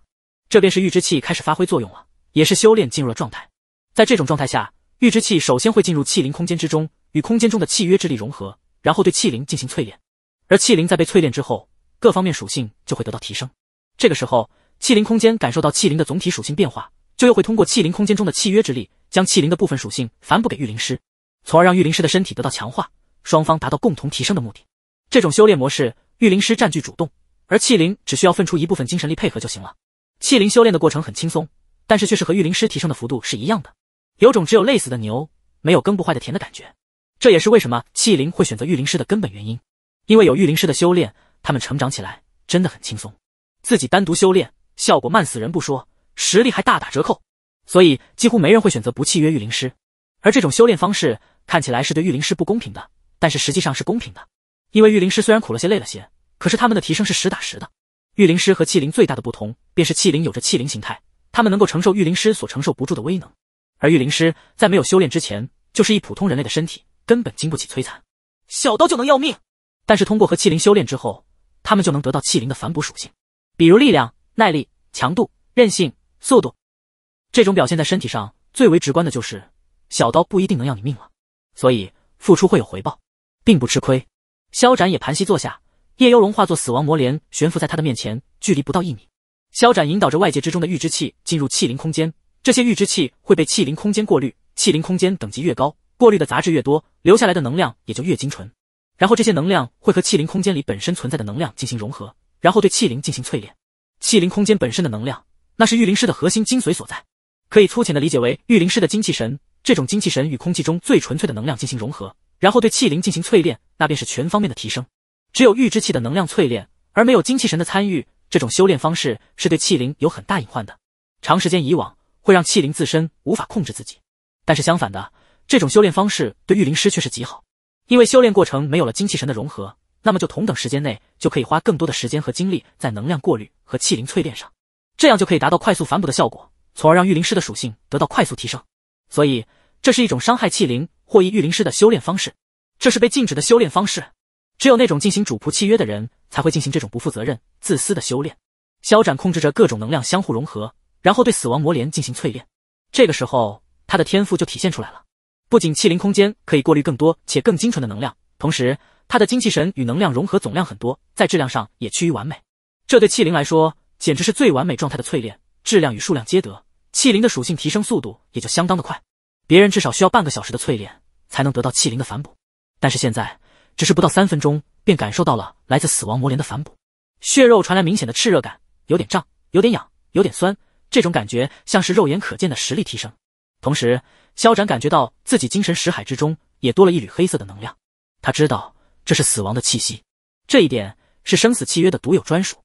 这便是预知气开始发挥作用了，也是修炼进入了状态。在这种状态下，御之器首先会进入器灵空间之中，与空间中的契约之力融合，然后对器灵进行淬炼。而器灵在被淬炼之后，各方面属性就会得到提升。这个时候，器灵空间感受到器灵的总体属性变化，就又会通过器灵空间中的契约之力，将器灵的部分属性反补给御灵师，从而让御灵师的身体得到强化，双方达到共同提升的目的。这种修炼模式，御灵师占据主动，而器灵只需要分出一部分精神力配合就行了。器灵修炼的过程很轻松，但是却是和御灵师提升的幅度是一样的。有种只有累死的牛，没有耕不坏的田的感觉。这也是为什么器灵会选择御灵师的根本原因，因为有御灵师的修炼，他们成长起来真的很轻松。自己单独修炼，效果慢死人不说，实力还大打折扣。所以几乎没人会选择不契约御灵师。而这种修炼方式看起来是对御灵师不公平的，但是实际上是公平的。因为御灵师虽然苦了些、累了些，可是他们的提升是实打实的。御灵师和器灵最大的不同，便是器灵有着器灵形态，他们能够承受御灵师所承受不住的威能。而御灵师在没有修炼之前，就是一普通人类的身体，根本经不起摧残，小刀就能要命。但是通过和器灵修炼之后，他们就能得到器灵的反哺属性，比如力量、耐力、强度、韧性、速度。这种表现在身体上最为直观的就是，小刀不一定能要你命了。所以付出会有回报，并不吃亏。萧斩也盘膝坐下，叶幽龙化作死亡魔莲悬浮在他的面前，距离不到一米。萧斩引导着外界之中的预知器进入器灵空间。这些预知器会被气灵空间过滤，气灵空间等级越高，过滤的杂质越多，留下来的能量也就越精纯。然后这些能量会和气灵空间里本身存在的能量进行融合，然后对气灵进行淬炼。气灵空间本身的能量，那是御灵师的核心精髓所在，可以粗浅的理解为御灵师的精气神。这种精气神与空气中最纯粹的能量进行融合，然后对气灵进行淬炼，那便是全方面的提升。只有预知器的能量淬炼，而没有精气神的参与，这种修炼方式是对气灵有很大隐患的。长时间以往。会让器灵自身无法控制自己，但是相反的，这种修炼方式对御灵师却是极好，因为修炼过程没有了精气神的融合，那么就同等时间内就可以花更多的时间和精力在能量过滤和器灵淬炼上，这样就可以达到快速反哺的效果，从而让御灵师的属性得到快速提升。所以这是一种伤害器灵、或益御灵师的修炼方式，这是被禁止的修炼方式。只有那种进行主仆契约的人才会进行这种不负责任、自私的修炼。肖斩控制着各种能量相互融合。然后对死亡魔莲进行淬炼，这个时候他的天赋就体现出来了。不仅器灵空间可以过滤更多且更精纯的能量，同时他的精气神与能量融合总量很多，在质量上也趋于完美。这对器灵来说，简直是最完美状态的淬炼，质量与数量皆得。器灵的属性提升速度也就相当的快，别人至少需要半个小时的淬炼才能得到器灵的反补，但是现在只是不到三分钟便感受到了来自死亡魔莲的反补，血肉传来明显的炽热感，有点胀，有点痒，有点酸。这种感觉像是肉眼可见的实力提升，同时，肖展感觉到自己精神识海之中也多了一缕黑色的能量。他知道这是死亡的气息，这一点是生死契约的独有专属。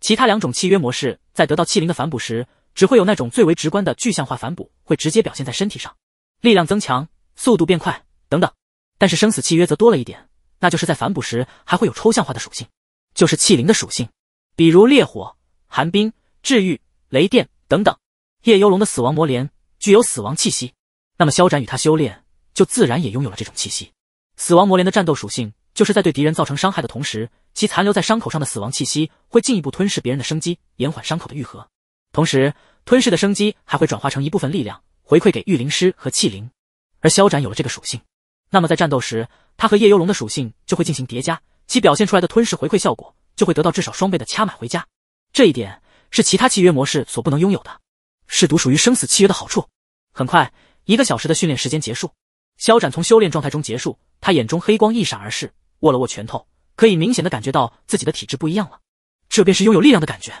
其他两种契约模式在得到器灵的反哺时，只会有那种最为直观的具象化反哺，会直接表现在身体上，力量增强、速度变快等等。但是生死契约则多了一点，那就是在反哺时还会有抽象化的属性，就是器灵的属性，比如烈火、寒冰、治愈、雷电。等等，夜幽龙的死亡魔莲具有死亡气息，那么萧斩与他修炼，就自然也拥有了这种气息。死亡魔莲的战斗属性就是在对敌人造成伤害的同时，其残留在伤口上的死亡气息会进一步吞噬别人的生机，延缓伤口的愈合。同时，吞噬的生机还会转化成一部分力量回馈给御灵师和气灵。而萧斩有了这个属性，那么在战斗时，他和夜幽龙的属性就会进行叠加，其表现出来的吞噬回馈效果就会得到至少双倍的掐买回家。这一点。是其他契约模式所不能拥有的，是独属于生死契约的好处。很快，一个小时的训练时间结束，肖斩从修炼状态中结束，他眼中黑光一闪而逝，握了握拳头，可以明显的感觉到自己的体质不一样了，这便是拥有力量的感觉。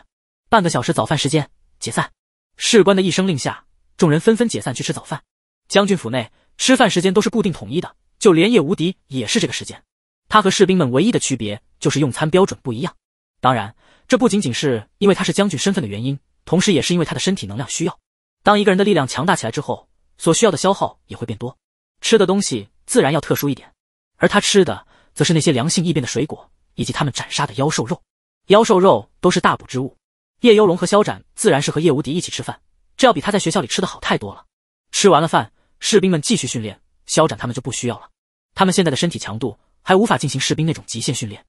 半个小时早饭时间，解散。士官的一声令下，众人纷纷解散去吃早饭。将军府内吃饭时间都是固定统一的，就连夜无敌也是这个时间。他和士兵们唯一的区别就是用餐标准不一样，当然。这不仅仅是因为他是将军身份的原因，同时也是因为他的身体能量需要。当一个人的力量强大起来之后，所需要的消耗也会变多，吃的东西自然要特殊一点。而他吃的则是那些良性异变的水果，以及他们斩杀的妖兽肉。妖兽肉都是大补之物。叶幽龙和萧斩自然是和叶无敌一起吃饭，这要比他在学校里吃的好太多了。吃完了饭，士兵们继续训练，萧斩他们就不需要了。他们现在的身体强度还无法进行士兵那种极限训练。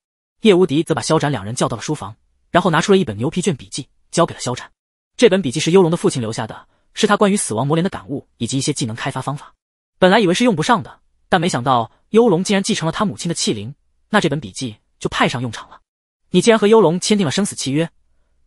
叶无敌则把萧斩两人叫到了书房。然后拿出了一本牛皮卷笔记，交给了肖战。这本笔记是幽龙的父亲留下的，是他关于死亡魔莲的感悟以及一些技能开发方法。本来以为是用不上的，但没想到幽龙竟然继承了他母亲的气灵，那这本笔记就派上用场了。你既然和幽龙签订了生死契约，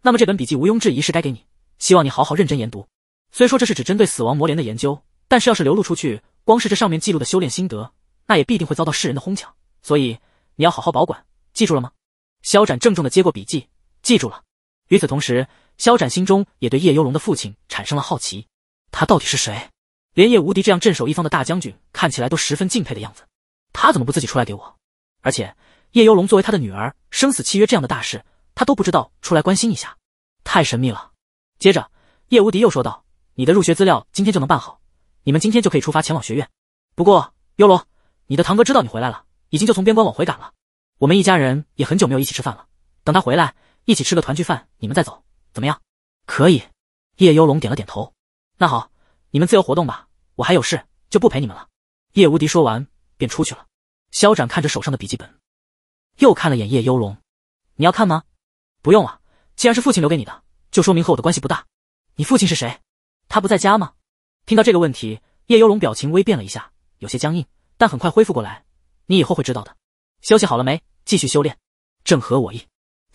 那么这本笔记毋庸置疑是该给你。希望你好好认真研读。虽说这是只针对死亡魔莲的研究，但是要是流露出去，光是这上面记录的修炼心得，那也必定会遭到世人的哄抢。所以你要好好保管，记住了吗？肖展郑重的接过笔记。记住了。与此同时，肖展心中也对叶幽龙的父亲产生了好奇，他到底是谁？连叶无敌这样镇守一方的大将军，看起来都十分敬佩的样子，他怎么不自己出来给我？而且，叶幽龙作为他的女儿，生死契约这样的大事，他都不知道出来关心一下，太神秘了。接着，叶无敌又说道：“你的入学资料今天就能办好，你们今天就可以出发前往学院。不过，幽龙，你的堂哥知道你回来了，已经就从边关往回赶了。我们一家人也很久没有一起吃饭了，等他回来。”一起吃个团聚饭，你们再走，怎么样？可以。叶幽龙点了点头。那好，你们自由活动吧，我还有事，就不陪你们了。叶无敌说完便出去了。肖展看着手上的笔记本，又看了眼叶幽龙：“你要看吗？”“不用了，既然是父亲留给你的，就说明和我的关系不大。”“你父亲是谁？他不在家吗？”听到这个问题，叶幽龙表情微变了一下，有些僵硬，但很快恢复过来。“你以后会知道的。”“休息好了没？继续修炼，正合我意。”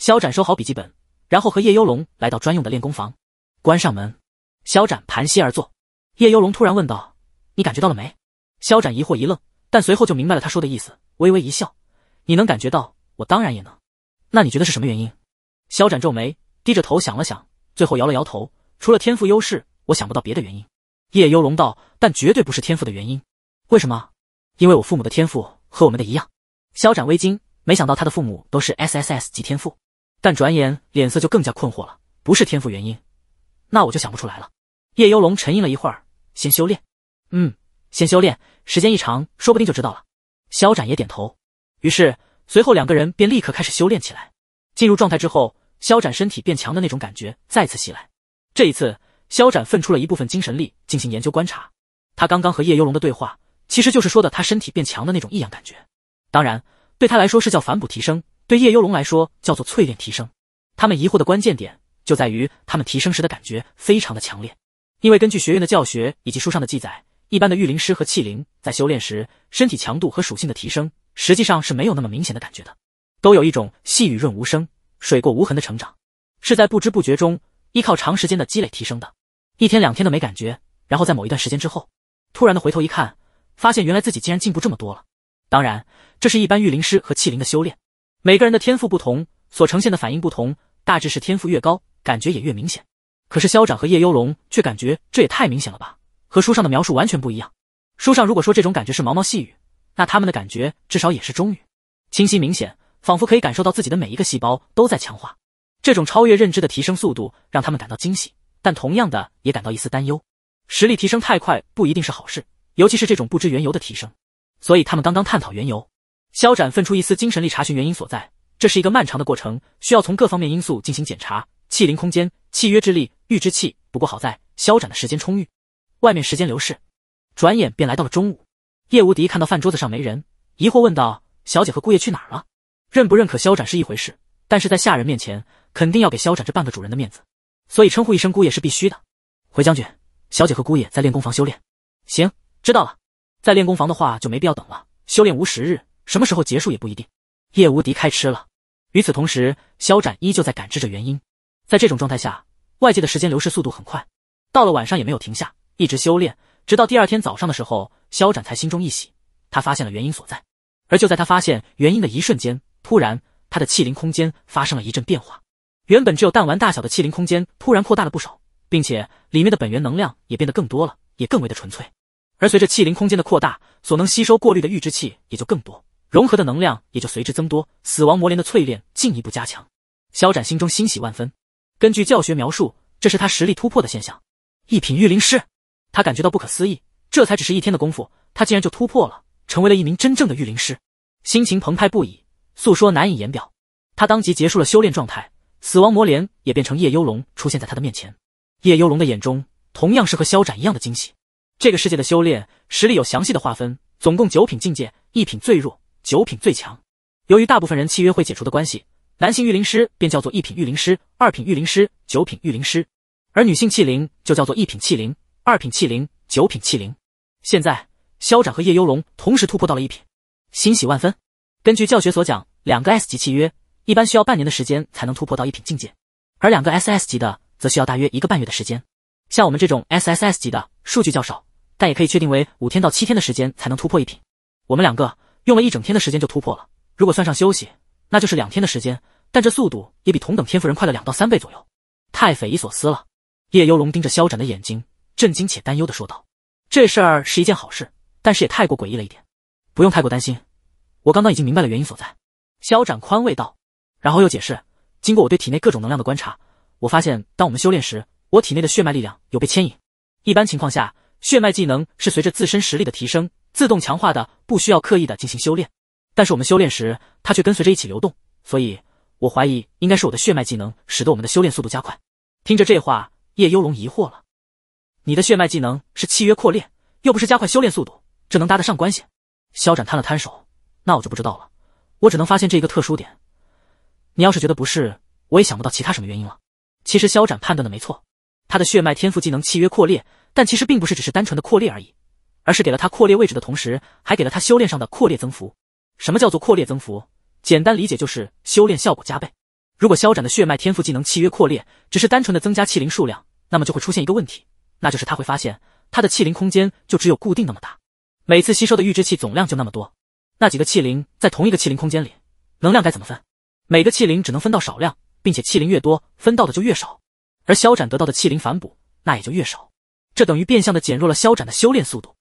肖展收好笔记本，然后和叶幽龙来到专用的练功房，关上门。肖展盘膝而坐，叶幽龙突然问道：“你感觉到了没？”肖展疑惑一愣，但随后就明白了他说的意思，微微一笑：“你能感觉到，我当然也能。那你觉得是什么原因？”肖展皱眉，低着头想了想，最后摇了摇头：“除了天赋优势，我想不到别的原因。”叶幽龙道：“但绝对不是天赋的原因。为什么？因为我父母的天赋和我们的一样。”肖展微惊，没想到他的父母都是 S S S 级天赋。但转眼脸色就更加困惑了，不是天赋原因，那我就想不出来了。叶幽龙沉吟了一会儿，先修炼，嗯，先修炼，时间一长，说不定就知道了。肖展也点头，于是随后两个人便立刻开始修炼起来。进入状态之后，肖展身体变强的那种感觉再次袭来。这一次，肖展分出了一部分精神力进行研究观察。他刚刚和叶幽龙的对话，其实就是说的他身体变强的那种异样感觉。当然，对他来说是叫反哺提升。对叶幽龙来说，叫做淬炼提升。他们疑惑的关键点就在于，他们提升时的感觉非常的强烈。因为根据学院的教学以及书上的记载，一般的御灵师和气灵在修炼时，身体强度和属性的提升实际上是没有那么明显的感觉的，都有一种细雨润无声、水过无痕的成长，是在不知不觉中依靠长时间的积累提升的。一天两天的没感觉，然后在某一段时间之后，突然的回头一看，发现原来自己竟然进步这么多了。当然，这是一般御灵师和气灵的修炼。每个人的天赋不同，所呈现的反应不同。大致是天赋越高，感觉也越明显。可是肖长和叶幽龙却感觉这也太明显了吧，和书上的描述完全不一样。书上如果说这种感觉是毛毛细雨，那他们的感觉至少也是中雨，清晰明显，仿佛可以感受到自己的每一个细胞都在强化。这种超越认知的提升速度让他们感到惊喜，但同样的也感到一丝担忧。实力提升太快不一定是好事，尤其是这种不知缘由的提升。所以他们刚刚探讨缘由。肖斩分出一丝精神力查询原因所在，这是一个漫长的过程，需要从各方面因素进行检查。气灵空间、契约之力、预知器……不过好在肖斩的时间充裕。外面时间流逝，转眼便来到了中午。叶无敌看到饭桌子上没人，疑惑问道：“小姐和姑爷去哪儿了？”认不认可肖斩是一回事，但是在下人面前，肯定要给肖斩这半个主人的面子，所以称呼一声姑爷是必须的。回将军，小姐和姑爷在练功房修炼。行，知道了。在练功房的话就没必要等了，修炼无时日。什么时候结束也不一定。叶无敌开吃了。与此同时，肖展依旧在感知着原因。在这种状态下，外界的时间流逝速度很快，到了晚上也没有停下，一直修炼，直到第二天早上的时候，肖展才心中一喜，他发现了原因所在。而就在他发现原因的一瞬间，突然，他的气灵空间发生了一阵变化，原本只有弹丸大小的气灵空间突然扩大了不少，并且里面的本源能量也变得更多了，也更为的纯粹。而随着气灵空间的扩大，所能吸收过滤的预知气也就更多。融合的能量也就随之增多，死亡魔莲的淬炼进一步加强。肖斩心中欣喜万分。根据教学描述，这是他实力突破的现象。一品御灵师，他感觉到不可思议。这才只是一天的功夫，他竟然就突破了，成为了一名真正的御灵师，心情澎湃不已，诉说难以言表。他当即结束了修炼状态，死亡魔莲也变成夜幽龙出现在他的面前。夜幽龙的眼中同样是和肖斩一样的惊喜。这个世界的修炼实力有详细的划分，总共九品境界，一品最弱。九品最强。由于大部分人契约会解除的关系，男性御灵师便叫做一品御灵师、二品御灵师、九品御灵师，而女性器灵就叫做一品器灵、二品器灵、九品器灵。现在，肖展和叶幽龙同时突破到了一品，欣喜万分。根据教学所讲，两个 S 级契约一般需要半年的时间才能突破到一品境界，而两个 SS 级的则需要大约一个半月的时间。像我们这种 SSS 级的，数据较少，但也可以确定为五天到七天的时间才能突破一品。我们两个。用了一整天的时间就突破了，如果算上休息，那就是两天的时间。但这速度也比同等天赋人快了两到三倍左右，太匪夷所思了。叶幽龙盯着肖展的眼睛，震惊且担忧的说道：“这事儿是一件好事，但是也太过诡异了一点。不用太过担心，我刚刚已经明白了原因所在。”肖展宽慰道，然后又解释：“经过我对体内各种能量的观察，我发现当我们修炼时，我体内的血脉力量有被牵引。一般情况下，血脉技能是随着自身实力的提升。”自动强化的不需要刻意的进行修炼，但是我们修炼时，它却跟随着一起流动，所以我怀疑应该是我的血脉技能使得我们的修炼速度加快。听着这话，叶幽龙疑惑了：“你的血脉技能是契约扩裂，又不是加快修炼速度，这能搭得上关系？”肖展摊了摊手：“那我就不知道了，我只能发现这一个特殊点。你要是觉得不是，我也想不到其他什么原因了。”其实肖展判断的没错，他的血脉天赋技能契约扩裂，但其实并不是只是单纯的扩裂而已。而是给了他扩裂位置的同时，还给了他修炼上的扩裂增幅。什么叫做扩裂增幅？简单理解就是修炼效果加倍。如果肖展的血脉天赋技能契约扩裂只是单纯的增加气灵数量，那么就会出现一个问题，那就是他会发现他的气灵空间就只有固定那么大，每次吸收的预知气总量就那么多。那几个气灵在同一个气灵空间里，能量该怎么分？每个气灵只能分到少量，并且气灵越多，分到的就越少。而肖展得到的气灵反哺，那也就越少。这等于变相的减弱了肖展的修炼速度。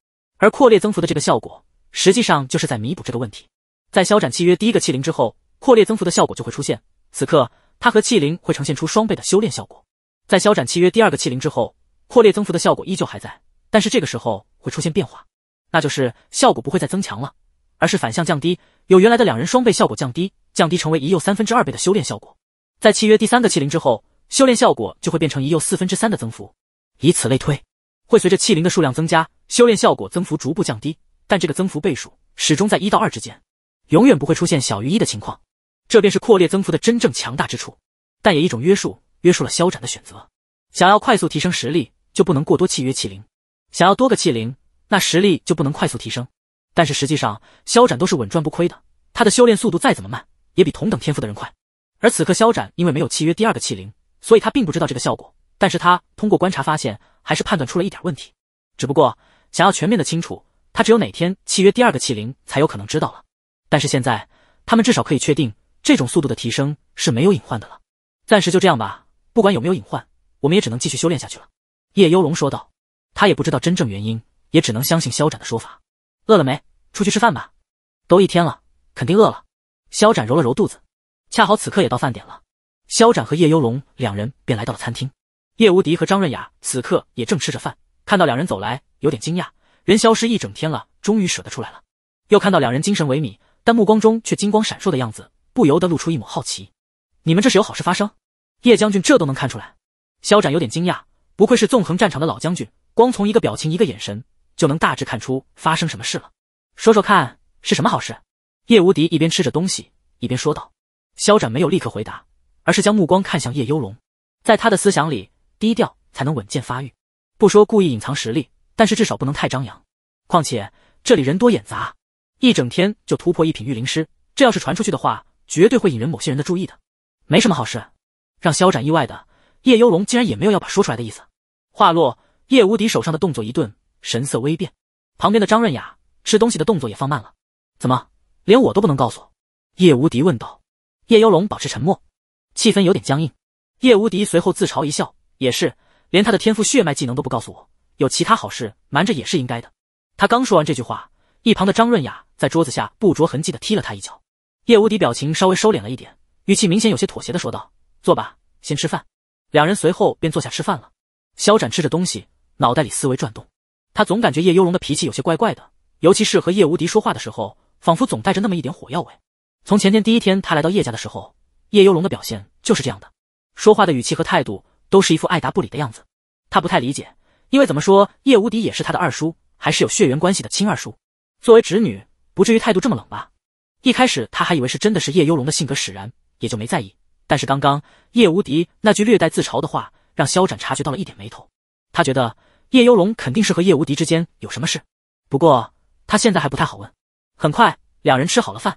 而扩列增幅的这个效果，实际上就是在弥补这个问题。在消斩契约第一个器灵之后，扩列增幅的效果就会出现。此刻，他和器灵会呈现出双倍的修炼效果。在消斩契约第二个器灵之后，扩列增幅的效果依旧还在，但是这个时候会出现变化，那就是效果不会再增强了，而是反向降低，由原来的两人双倍效果降低，降低成为一右三分之二倍的修炼效果。在契约第三个器灵之后，修炼效果就会变成一右四分之三的增幅，以此类推。会随着气灵的数量增加，修炼效果增幅逐步降低，但这个增幅倍数始终在一到二之间，永远不会出现小于一的情况。这便是扩列增幅的真正强大之处，但也一种约束，约束了肖斩的选择。想要快速提升实力，就不能过多契约气灵；想要多个气灵，那实力就不能快速提升。但是实际上，肖斩都是稳赚不亏的。他的修炼速度再怎么慢，也比同等天赋的人快。而此刻，肖斩因为没有契约第二个气灵，所以他并不知道这个效果。但是他通过观察发现。还是判断出了一点问题，只不过想要全面的清楚，他只有哪天契约第二个器灵才有可能知道了。但是现在他们至少可以确定，这种速度的提升是没有隐患的了。暂时就这样吧，不管有没有隐患，我们也只能继续修炼下去了。叶幽龙说道，他也不知道真正原因，也只能相信肖展的说法。饿了没？出去吃饭吧，都一天了，肯定饿了。肖展揉了揉肚子，恰好此刻也到饭点了，肖展和叶幽龙两人便来到了餐厅。叶无敌和张润雅此刻也正吃着饭，看到两人走来，有点惊讶。人消失一整天了，终于舍得出来了。又看到两人精神萎靡，但目光中却金光闪烁的样子，不由得露出一抹好奇。你们这是有好事发生？叶将军这都能看出来？肖展有点惊讶，不愧是纵横战场的老将军，光从一个表情、一个眼神就能大致看出发生什么事了。说说看，是什么好事？叶无敌一边吃着东西，一边说道。肖展没有立刻回答，而是将目光看向叶幽龙，在他的思想里。低调才能稳健发育，不说故意隐藏实力，但是至少不能太张扬。况且这里人多眼杂，一整天就突破一品御灵师，这要是传出去的话，绝对会引人某些人的注意的，没什么好事。让萧斩意外的，叶幽龙竟然也没有要把说出来的意思。话落，叶无敌手上的动作一顿，神色微变。旁边的张润雅吃东西的动作也放慢了。怎么，连我都不能告诉？叶无敌问道。叶幽龙保持沉默，气氛有点僵硬。叶无敌随后自嘲一笑。也是，连他的天赋、血脉、技能都不告诉我，有其他好事瞒着也是应该的。他刚说完这句话，一旁的张润雅在桌子下不着痕迹的踢了他一脚。叶无敌表情稍微收敛了一点，语气明显有些妥协的说道：“坐吧，先吃饭。”两人随后便坐下吃饭了。肖展吃着东西，脑袋里思维转动，他总感觉叶幽龙的脾气有些怪怪的，尤其是和叶无敌说话的时候，仿佛总带着那么一点火药味。从前天第一天他来到叶家的时候，叶幽龙的表现就是这样的，说话的语气和态度。都是一副爱答不理的样子，他不太理解，因为怎么说叶无敌也是他的二叔，还是有血缘关系的亲二叔，作为侄女，不至于态度这么冷吧？一开始他还以为是真的是叶幽龙的性格使然，也就没在意。但是刚刚叶无敌那句略带自嘲的话，让肖斩察觉到了一点眉头。他觉得叶幽龙肯定是和叶无敌之间有什么事，不过他现在还不太好问。很快，两人吃好了饭，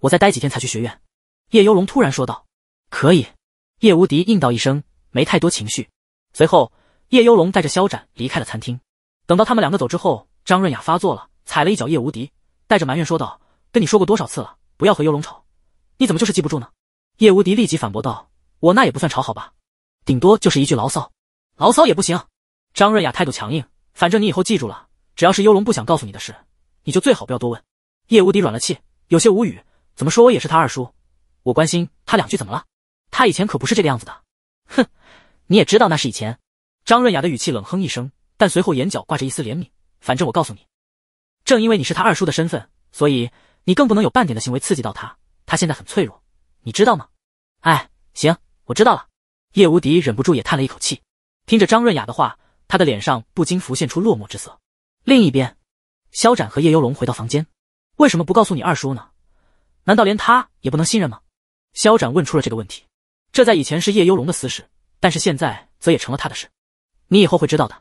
我再待几天才去学院。叶幽龙突然说道。可以。叶无敌应道一声。没太多情绪。随后，叶幽龙带着肖展离开了餐厅。等到他们两个走之后，张润雅发作了，踩了一脚叶无敌，带着埋怨说道：“跟你说过多少次了，不要和幽龙吵，你怎么就是记不住呢？”叶无敌立即反驳道：“我那也不算吵，好吧，顶多就是一句牢骚，牢骚也不行。”张润雅态度强硬：“反正你以后记住了，只要是幽龙不想告诉你的事，你就最好不要多问。”叶无敌软了气，有些无语：“怎么说我也是他二叔，我关心他两句怎么了？他以前可不是这个样子的。”哼。你也知道那是以前。张润雅的语气冷哼一声，但随后眼角挂着一丝怜悯。反正我告诉你，正因为你是他二叔的身份，所以你更不能有半点的行为刺激到他。他现在很脆弱，你知道吗？哎，行，我知道了。叶无敌忍不住也叹了一口气，听着张润雅的话，他的脸上不禁浮现出落寞之色。另一边，肖展和叶幽龙回到房间。为什么不告诉你二叔呢？难道连他也不能信任吗？肖展问出了这个问题。这在以前是叶幽龙的私事。但是现在则也成了他的事，你以后会知道的。”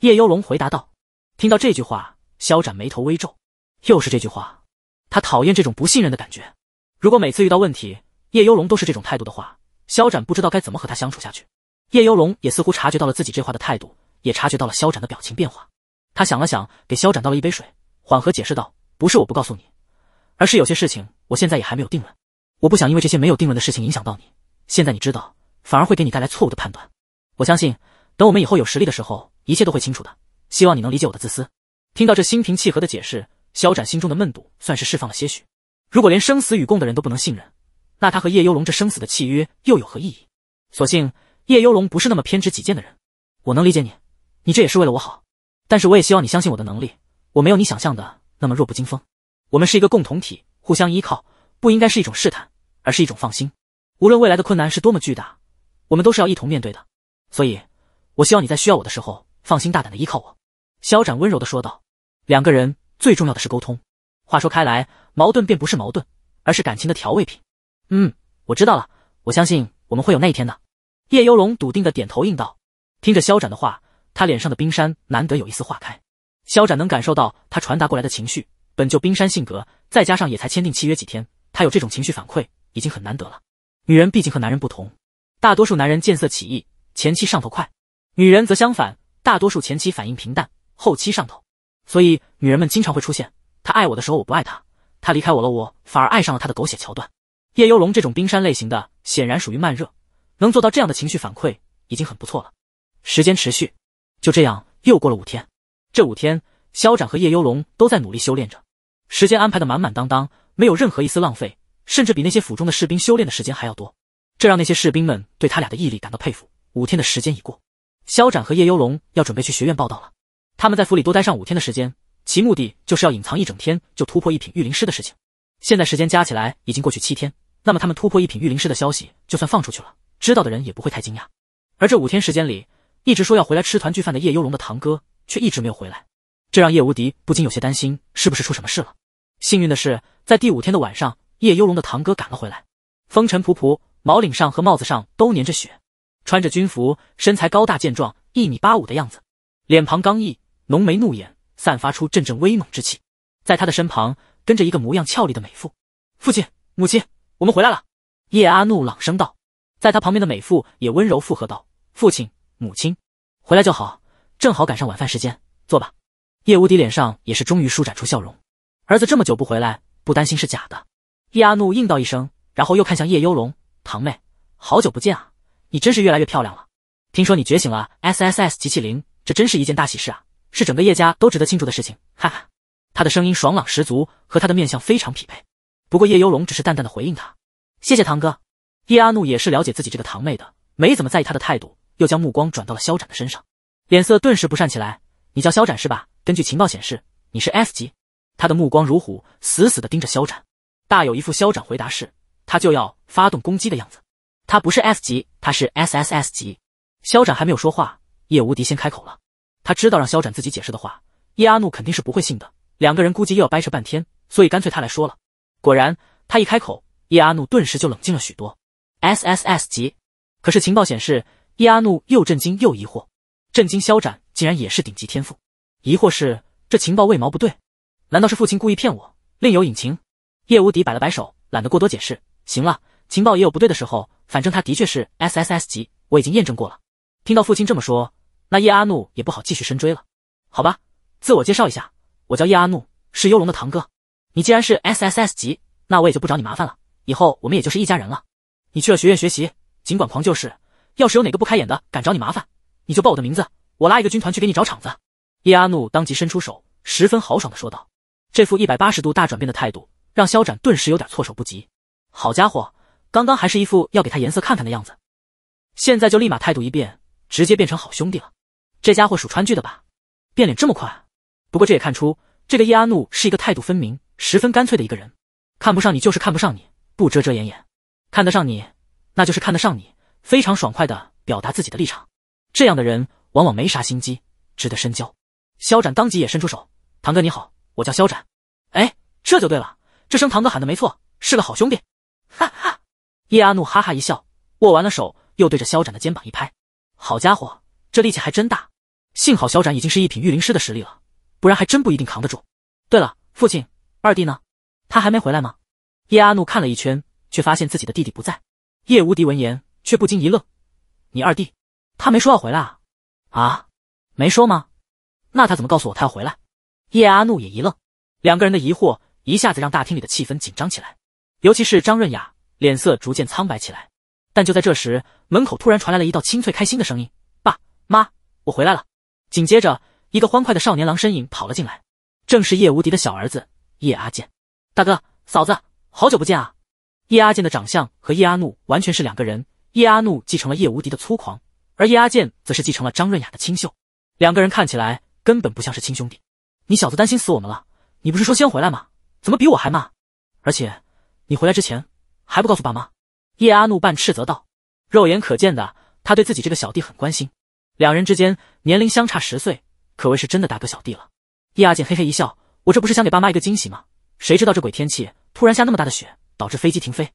叶幽龙回答道。听到这句话，肖展眉头微皱。又是这句话，他讨厌这种不信任的感觉。如果每次遇到问题，叶幽龙都是这种态度的话，肖展不知道该怎么和他相处下去。叶幽龙也似乎察觉到了自己这话的态度，也察觉到了肖展的表情变化。他想了想，给肖展倒了一杯水，缓和解释道：“不是我不告诉你，而是有些事情我现在也还没有定论。我不想因为这些没有定论的事情影响到你。现在你知道。”反而会给你带来错误的判断。我相信，等我们以后有实力的时候，一切都会清楚的。希望你能理解我的自私。听到这心平气和的解释，肖展心中的闷堵算是释放了些许。如果连生死与共的人都不能信任，那他和叶幽龙这生死的契约又有何意义？所幸，叶幽龙不是那么偏执己见的人。我能理解你，你这也是为了我好。但是我也希望你相信我的能力，我没有你想象的那么弱不禁风。我们是一个共同体，互相依靠，不应该是一种试探，而是一种放心。无论未来的困难是多么巨大。我们都是要一同面对的，所以，我希望你在需要我的时候，放心大胆的依靠我。”肖展温柔的说道。两个人最重要的是沟通。话说开来，矛盾便不是矛盾，而是感情的调味品。嗯，我知道了，我相信我们会有那一天的。”叶幽龙笃定的点头应道。听着肖展的话，他脸上的冰山难得有一丝化开。肖展能感受到他传达过来的情绪，本就冰山性格，再加上也才签订契约几天，他有这种情绪反馈已经很难得了。女人毕竟和男人不同。大多数男人见色起意，前期上头快；女人则相反，大多数前期反应平淡，后期上头。所以女人们经常会出现他爱我的时候我不爱他，他离开我了我反而爱上了他的狗血桥段。叶幽龙这种冰山类型的显然属于慢热，能做到这样的情绪反馈已经很不错了。时间持续，就这样又过了五天。这五天，肖展和叶幽龙都在努力修炼着，时间安排的满满当当，没有任何一丝浪费，甚至比那些府中的士兵修炼的时间还要多。这让那些士兵们对他俩的毅力感到佩服。五天的时间已过，肖展和叶幽龙要准备去学院报道了。他们在府里多待上五天的时间，其目的就是要隐藏一整天就突破一品御灵师的事情。现在时间加起来已经过去七天，那么他们突破一品御灵师的消息就算放出去了，知道的人也不会太惊讶。而这五天时间里，一直说要回来吃团聚饭的叶幽龙的堂哥却一直没有回来，这让叶无敌不禁有些担心，是不是出什么事了？幸运的是，在第五天的晚上，叶幽龙的堂哥赶了回来，风尘仆仆。毛领上和帽子上都粘着雪，穿着军服，身材高大健壮，一米八五的样子，脸庞刚毅，浓眉怒眼，散发出阵阵威猛之气。在他的身旁跟着一个模样俏丽的美妇。父亲、母亲，我们回来了。”叶阿怒朗声道。在他旁边的美妇也温柔附和道：“父亲、母亲，回来就好，正好赶上晚饭时间，坐吧。”叶无敌脸上也是终于舒展出笑容。儿子这么久不回来，不担心是假的。”叶阿怒应道一声，然后又看向叶幽龙。堂妹，好久不见啊！你真是越来越漂亮了。听说你觉醒了 S S S 级器灵，这真是一件大喜事啊，是整个叶家都值得庆祝的事情。哈哈，他的声音爽朗十足，和他的面相非常匹配。不过叶幽龙只是淡淡的回应他：“谢谢堂哥。”叶阿怒也是了解自己这个堂妹的，没怎么在意他的态度，又将目光转到了肖展的身上，脸色顿时不善起来：“你叫肖展是吧？根据情报显示，你是 S 级。”他的目光如虎，死死地盯着肖展，大有一副肖展回答是。他就要发动攻击的样子，他不是 S 级，他是 S S S 级。肖展还没有说话，叶无敌先开口了。他知道让肖展自己解释的话，叶阿怒肯定是不会信的，两个人估计又要掰扯半天，所以干脆他来说了。果然，他一开口，叶阿怒顿时就冷静了许多。S S S 级，可是情报显示，叶阿怒又震惊又疑惑。震惊，肖展竟然也是顶级天赋；疑惑是，这情报为毛不对？难道是父亲故意骗我，另有隐情？叶无敌摆了摆手，懒得过多解释。行了，情报也有不对的时候。反正他的确是 S S S 级，我已经验证过了。听到父亲这么说，那叶阿怒也不好继续深追了。好吧，自我介绍一下，我叫叶阿怒，是幽龙的堂哥。你既然是 S S S 级，那我也就不找你麻烦了。以后我们也就是一家人了。你去了学院学习，尽管狂就是。要是有哪个不开眼的敢找你麻烦，你就报我的名字，我拉一个军团去给你找场子。叶阿怒当即伸出手，十分豪爽的说道。这副一百八十度大转变的态度，让肖展顿时有点措手不及。好家伙，刚刚还是一副要给他颜色看看的样子，现在就立马态度一变，直接变成好兄弟了。这家伙属川剧的吧？变脸这么快。不过这也看出，这个叶阿怒是一个态度分明、十分干脆的一个人。看不上你就是看不上你，不遮遮掩掩；看得上你，那就是看得上你，非常爽快的表达自己的立场。这样的人往往没啥心机，值得深交。肖展当即也伸出手：“堂哥你好，我叫肖展。”哎，这就对了，这声堂哥喊的没错，是个好兄弟。叶阿怒哈哈一笑，握完了手，又对着萧斩的肩膀一拍。好家伙，这力气还真大！幸好萧斩已经是一品御灵师的实力了，不然还真不一定扛得住。对了，父亲，二弟呢？他还没回来吗？叶阿怒看了一圈，却发现自己的弟弟不在。叶无敌闻言，却不禁一愣：“你二弟，他没说要回来啊？啊，没说吗？那他怎么告诉我他要回来？”叶阿怒也一愣，两个人的疑惑一下子让大厅里的气氛紧张起来，尤其是张润雅。脸色逐渐苍白起来，但就在这时，门口突然传来了一道清脆开心的声音：“爸妈，我回来了！”紧接着，一个欢快的少年郎身影跑了进来，正是叶无敌的小儿子叶阿健。大哥、嫂子，好久不见啊！叶阿健的长相和叶阿怒完全是两个人。叶阿怒继承了叶无敌的粗狂，而叶阿健则是继承了张润雅的清秀，两个人看起来根本不像是亲兄弟。你小子担心死我们了！你不是说先回来吗？怎么比我还慢？而且，你回来之前。还不告诉爸妈？叶阿怒半斥责道。肉眼可见的，他对自己这个小弟很关心。两人之间年龄相差十岁，可谓是真的大哥小弟了。叶阿健嘿嘿一笑：“我这不是想给爸妈一个惊喜吗？谁知道这鬼天气，突然下那么大的雪，导致飞机停飞。”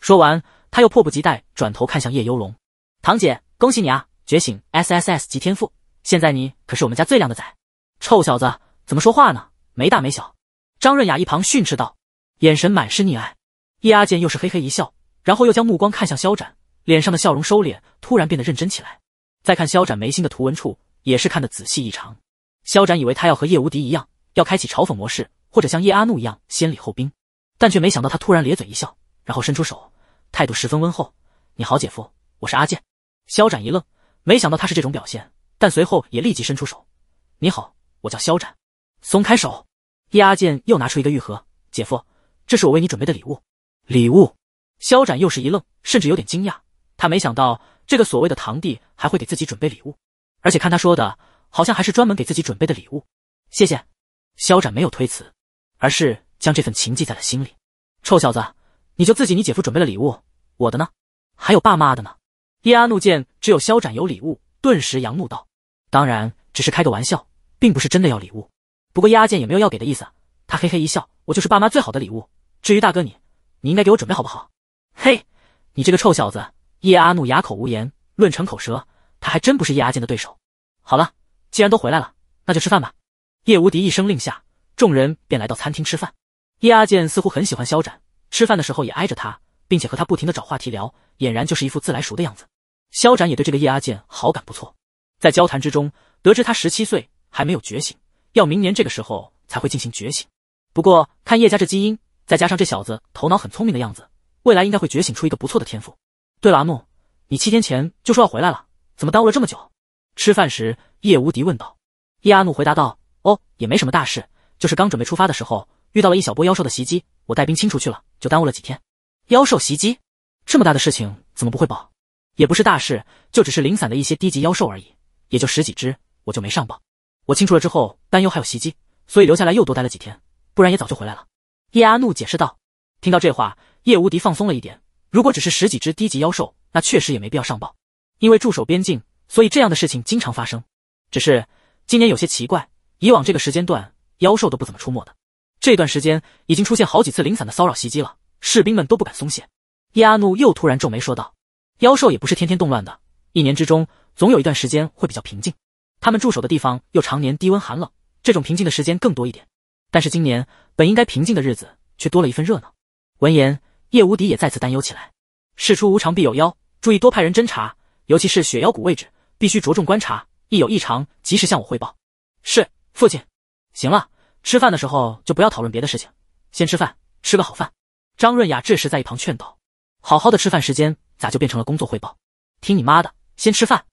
说完，他又迫不及待转头看向叶幽龙：“堂姐，恭喜你啊！觉醒 S S S 级天赋，现在你可是我们家最靓的仔！”臭小子，怎么说话呢？没大没小！张润雅一旁训斥道，眼神满是溺爱。叶阿健又是嘿嘿一笑，然后又将目光看向肖斩，脸上的笑容收敛，突然变得认真起来。再看肖斩眉心的图文处，也是看得仔细异常。肖斩以为他要和叶无敌一样，要开启嘲讽模式，或者像叶阿怒一样先礼后兵，但却没想到他突然咧嘴一笑，然后伸出手，态度十分温厚。你好，姐夫，我是阿健。肖斩一愣，没想到他是这种表现，但随后也立即伸出手。你好，我叫肖斩。松开手。叶阿健又拿出一个玉盒，姐夫，这是我为你准备的礼物。礼物，肖展又是一愣，甚至有点惊讶。他没想到这个所谓的堂弟还会给自己准备礼物，而且看他说的，好像还是专门给自己准备的礼物。谢谢，肖展没有推辞，而是将这份情记在了心里。臭小子，你就自己你姐夫准备了礼物，我的呢？还有爸妈的呢？叶阿怒见只有肖展有礼物，顿时扬怒道：“当然，只是开个玩笑，并不是真的要礼物。”不过叶阿健也没有要给的意思，他嘿嘿一笑：“我就是爸妈最好的礼物。至于大哥你。”你应该给我准备好不好？嘿，你这个臭小子！叶阿怒哑口无言。论逞口舌，他还真不是叶阿健的对手。好了，既然都回来了，那就吃饭吧。叶无敌一声令下，众人便来到餐厅吃饭。叶阿健似乎很喜欢肖斩，吃饭的时候也挨着他，并且和他不停的找话题聊，俨然就是一副自来熟的样子。肖斩也对这个叶阿健好感不错。在交谈之中，得知他十七岁还没有觉醒，要明年这个时候才会进行觉醒。不过看叶家这基因。再加上这小子头脑很聪明的样子，未来应该会觉醒出一个不错的天赋。对了，阿木，你七天前就说要回来了，怎么耽误了这么久？吃饭时，叶无敌问道。叶阿木回答道：“哦，也没什么大事，就是刚准备出发的时候遇到了一小波妖兽的袭击，我带兵清除去了，就耽误了几天。妖兽袭击这么大的事情，怎么不会报？也不是大事，就只是零散的一些低级妖兽而已，也就十几只，我就没上报。我清除了之后，担忧还有袭击，所以留下来又多待了几天，不然也早就回来了。”叶阿怒解释道：“听到这话，叶无敌放松了一点。如果只是十几只低级妖兽，那确实也没必要上报。因为驻守边境，所以这样的事情经常发生。只是今年有些奇怪，以往这个时间段妖兽都不怎么出没的，这段时间已经出现好几次零散的骚扰袭击了，士兵们都不敢松懈。”叶阿怒又突然皱眉说道：“妖兽也不是天天动乱的，一年之中总有一段时间会比较平静。他们驻守的地方又常年低温寒冷，这种平静的时间更多一点。”但是今年本应该平静的日子却多了一份热闹。闻言，叶无敌也再次担忧起来。事出无常必有妖，注意多派人侦查，尤其是雪妖谷位置，必须着重观察。一有异常，及时向我汇报。是，父亲。行了，吃饭的时候就不要讨论别的事情，先吃饭，吃个好饭。张润雅这时在一旁劝道：“好好的吃饭时间咋就变成了工作汇报？听你妈的，先吃饭。”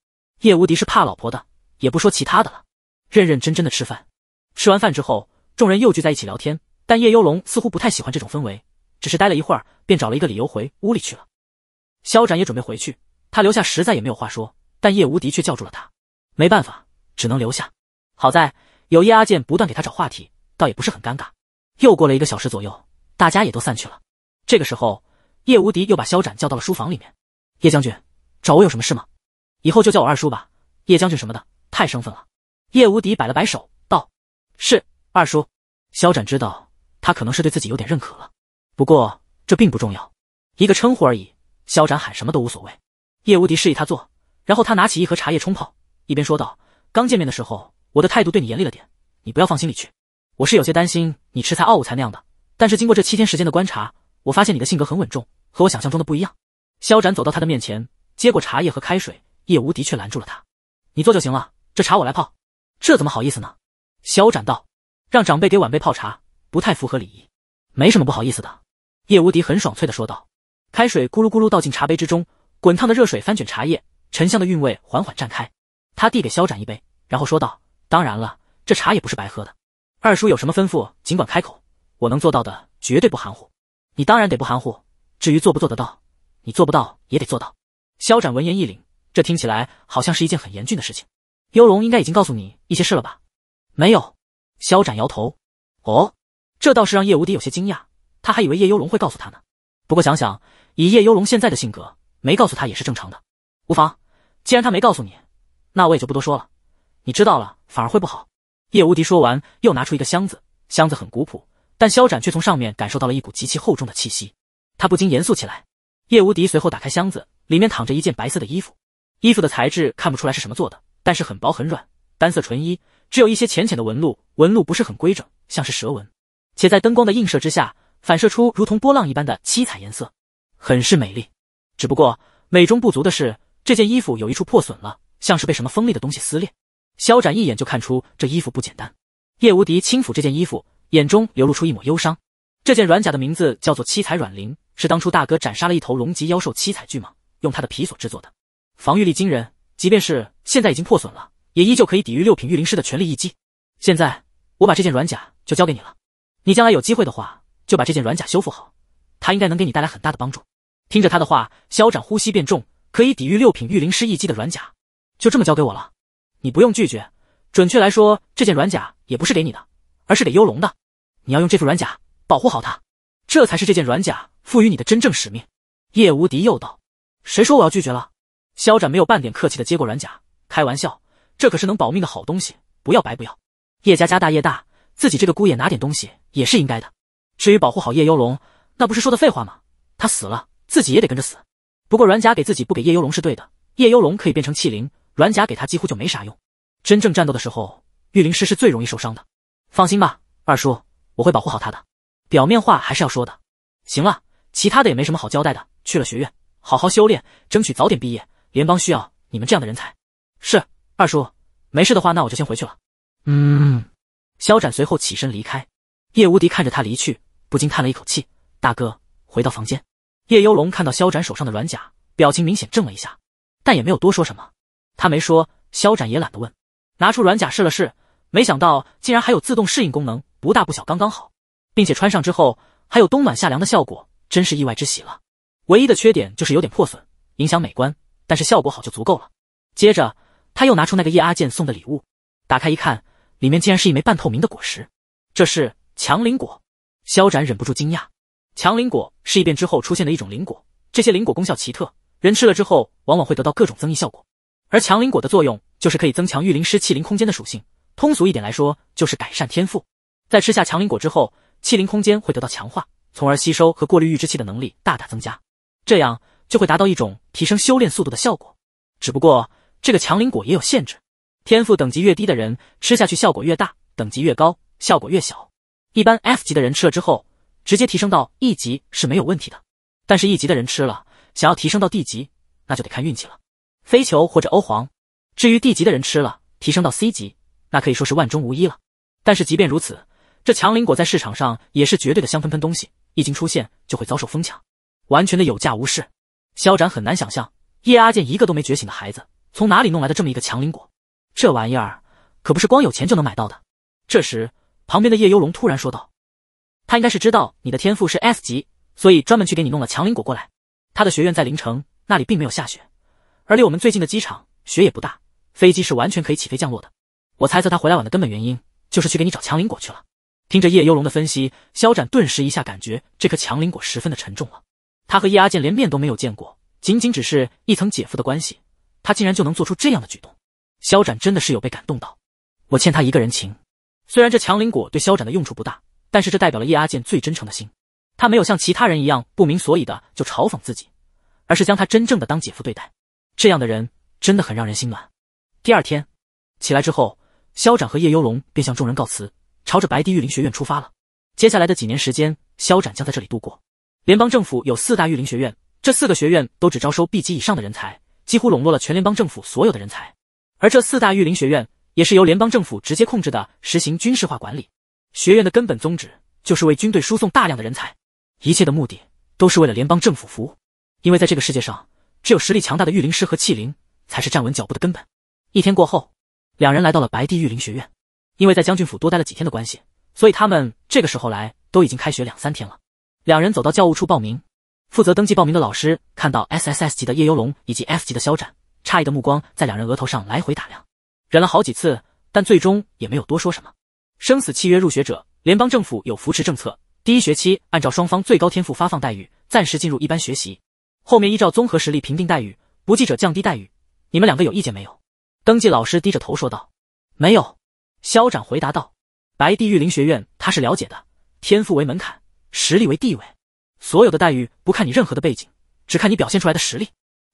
叶无敌是怕老婆的，也不说其他的了，认认真真的吃饭。吃完饭之后。众人又聚在一起聊天，但叶幽龙似乎不太喜欢这种氛围，只是待了一会儿，便找了一个理由回屋里去了。肖展也准备回去，他留下实在也没有话说，但叶无敌却叫住了他，没办法，只能留下。好在有叶阿健不断给他找话题，倒也不是很尴尬。又过了一个小时左右，大家也都散去了。这个时候，叶无敌又把肖展叫到了书房里面。叶将军，找我有什么事吗？以后就叫我二叔吧，叶将军什么的太生分了。叶无敌摆了摆手，道：“是。”二叔，肖展知道他可能是对自己有点认可了，不过这并不重要，一个称呼而已，肖展喊什么都无所谓。叶无敌示意他坐，然后他拿起一盒茶叶冲泡，一边说道：“刚见面的时候，我的态度对你严厉了点，你不要放心里去。我是有些担心你恃才傲物才那样的，但是经过这七天时间的观察，我发现你的性格很稳重，和我想象中的不一样。”肖展走到他的面前，接过茶叶和开水，叶无敌却拦住了他：“你坐就行了，这茶我来泡，这怎么好意思呢？”肖展道。让长辈给晚辈泡茶，不太符合礼仪，没什么不好意思的。叶无敌很爽脆的说道：“开水咕噜咕噜倒进茶杯之中，滚烫的热水翻卷茶叶，沉香的韵味缓缓绽开。”他递给萧斩一杯，然后说道：“当然了，这茶也不是白喝的。二叔有什么吩咐，尽管开口，我能做到的绝对不含糊。你当然得不含糊，至于做不做得到，你做不到也得做到。”萧斩闻言一凛，这听起来好像是一件很严峻的事情。幽龙应该已经告诉你一些事了吧？没有。肖展摇头，哦，这倒是让叶无敌有些惊讶，他还以为叶幽龙会告诉他呢。不过想想，以叶幽龙现在的性格，没告诉他也是正常的，无妨。既然他没告诉你，那我也就不多说了。你知道了反而会不好。叶无敌说完，又拿出一个箱子，箱子很古朴，但肖展却从上面感受到了一股极其厚重的气息，他不禁严肃起来。叶无敌随后打开箱子，里面躺着一件白色的衣服，衣服的材质看不出来是什么做的，但是很薄很软。单色纯衣，只有一些浅浅的纹路，纹路不是很规整，像是蛇纹，且在灯光的映射之下，反射出如同波浪一般的七彩颜色，很是美丽。只不过美中不足的是，这件衣服有一处破损了，像是被什么锋利的东西撕裂。肖斩一眼就看出这衣服不简单。叶无敌轻抚这件衣服，眼中流露出一抹忧伤。这件软甲的名字叫做七彩软鳞，是当初大哥斩杀了一头龙级妖兽七彩巨蟒，用它的皮所制作的，防御力惊人，即便是现在已经破损了。也依旧可以抵御六品御灵师的全力一击。现在我把这件软甲就交给你了，你将来有机会的话就把这件软甲修复好，它应该能给你带来很大的帮助。听着他的话，萧展呼吸变重。可以抵御六品御灵师一击的软甲，就这么交给我了。你不用拒绝。准确来说，这件软甲也不是给你的，而是给幽龙的。你要用这副软甲保护好它，这才是这件软甲赋予你的真正使命。叶无敌又道：“谁说我要拒绝了？”萧展没有半点客气的接过软甲，开玩笑。这可是能保命的好东西，不要白不要。叶家家大业大，自己这个姑爷拿点东西也是应该的。至于保护好叶幽龙，那不是说的废话吗？他死了，自己也得跟着死。不过软甲给自己不给叶幽龙是对的，叶幽龙可以变成器灵，软甲给他几乎就没啥用。真正战斗的时候，御灵师是最容易受伤的。放心吧，二叔，我会保护好他的。表面话还是要说的。行了，其他的也没什么好交代的，去了学院，好好修炼，争取早点毕业。联邦需要你们这样的人才。是。二叔，没事的话，那我就先回去了。嗯，肖展随后起身离开。叶无敌看着他离去，不禁叹了一口气。大哥，回到房间。叶幽龙看到肖展手上的软甲，表情明显怔了一下，但也没有多说什么。他没说，肖展也懒得问。拿出软甲试了试，没想到竟然还有自动适应功能，不大不小，刚刚好，并且穿上之后还有冬暖夏凉的效果，真是意外之喜了。唯一的缺点就是有点破损，影响美观，但是效果好就足够了。接着。他又拿出那个叶阿健送的礼物，打开一看，里面竟然是一枚半透明的果实。这是强灵果。肖展忍不住惊讶。强灵果是异变之后出现的一种灵果，这些灵果功效奇特，人吃了之后往往会得到各种增益效果。而强灵果的作用就是可以增强御灵师气灵空间的属性。通俗一点来说，就是改善天赋。在吃下强灵果之后，气灵空间会得到强化，从而吸收和过滤预知器的能力大大增加，这样就会达到一种提升修炼速度的效果。只不过。这个强灵果也有限制，天赋等级越低的人吃下去效果越大，等级越高效果越小。一般 F 级的人吃了之后，直接提升到 E 级是没有问题的，但是 E 级的人吃了，想要提升到 D 级，那就得看运气了。飞球或者欧皇。至于 D 级的人吃了提升到 C 级，那可以说是万中无一了。但是即便如此，这强灵果在市场上也是绝对的香喷喷东西，一经出现就会遭受疯抢，完全的有价无市。肖展很难想象叶阿健一个都没觉醒的孩子。从哪里弄来的这么一个强灵果？这玩意儿可不是光有钱就能买到的。这时，旁边的叶幽龙突然说道：“他应该是知道你的天赋是 S 级，所以专门去给你弄了强灵果过来。他的学院在凌城，那里并没有下雪，而离我们最近的机场雪也不大，飞机是完全可以起飞降落的。我猜测他回来晚的根本原因就是去给你找强灵果去了。”听着叶幽龙的分析，肖展顿时一下感觉这颗强灵果十分的沉重了。他和叶阿健连面都没有见过，仅仅只是一层姐夫的关系。他竟然就能做出这样的举动，肖展真的是有被感动到。我欠他一个人情。虽然这强灵果对肖展的用处不大，但是这代表了叶阿健最真诚的心。他没有像其他人一样不明所以的就嘲讽自己，而是将他真正的当姐夫对待。这样的人真的很让人心暖。第二天起来之后，肖展和叶幽龙便向众人告辞，朝着白帝御林学院出发了。接下来的几年时间，肖展将在这里度过。联邦政府有四大御林学院，这四个学院都只招收 B 级以上的人才。几乎笼络了全联邦政府所有的人才，而这四大御林学院也是由联邦政府直接控制的，实行军事化管理。学院的根本宗旨就是为军队输送大量的人才，一切的目的都是为了联邦政府服务。因为在这个世界上，只有实力强大的御灵师和器灵才是站稳脚步的根本。一天过后，两人来到了白帝御林学院，因为在将军府多待了几天的关系，所以他们这个时候来都已经开学两三天了。两人走到教务处报名。负责登记报名的老师看到 SSS 级的叶幽龙以及 F 级的肖战，诧异的目光在两人额头上来回打量，忍了好几次，但最终也没有多说什么。生死契约入学者，联邦政府有扶持政策，第一学期按照双方最高天赋发放待遇，暂时进入一般学习，后面依照综合实力评定待遇，不记者降低待遇。你们两个有意见没有？登记老师低着头说道。没有，肖展回答道。白帝御林学院，他是了解的，天赋为门槛，实力为地位。所有的待遇不看你任何的背景，只看你表现出来的实力，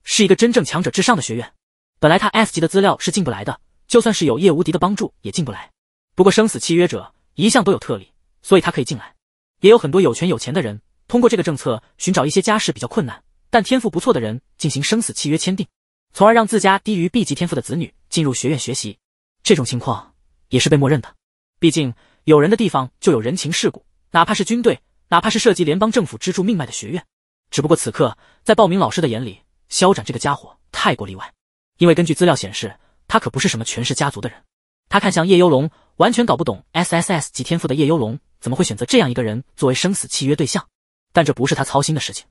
是一个真正强者至上的学院。本来他 S 级的资料是进不来的，就算是有叶无敌的帮助也进不来。不过生死契约者一向都有特例，所以他可以进来。也有很多有权有钱的人通过这个政策寻找一些家世比较困难但天赋不错的人进行生死契约签订，从而让自家低于 B 级天赋的子女进入学院学习。这种情况也是被默认的，毕竟有人的地方就有人情世故，哪怕是军队。哪怕是涉及联邦政府支柱命脉的学院，只不过此刻在报名老师的眼里，肖展这个家伙太过例外，因为根据资料显示，他可不是什么权势家族的人。他看向叶幽龙，完全搞不懂 S S S 级天赋的叶幽龙怎么会选择这样一个人作为生死契约对象。但这不是他操心的事情。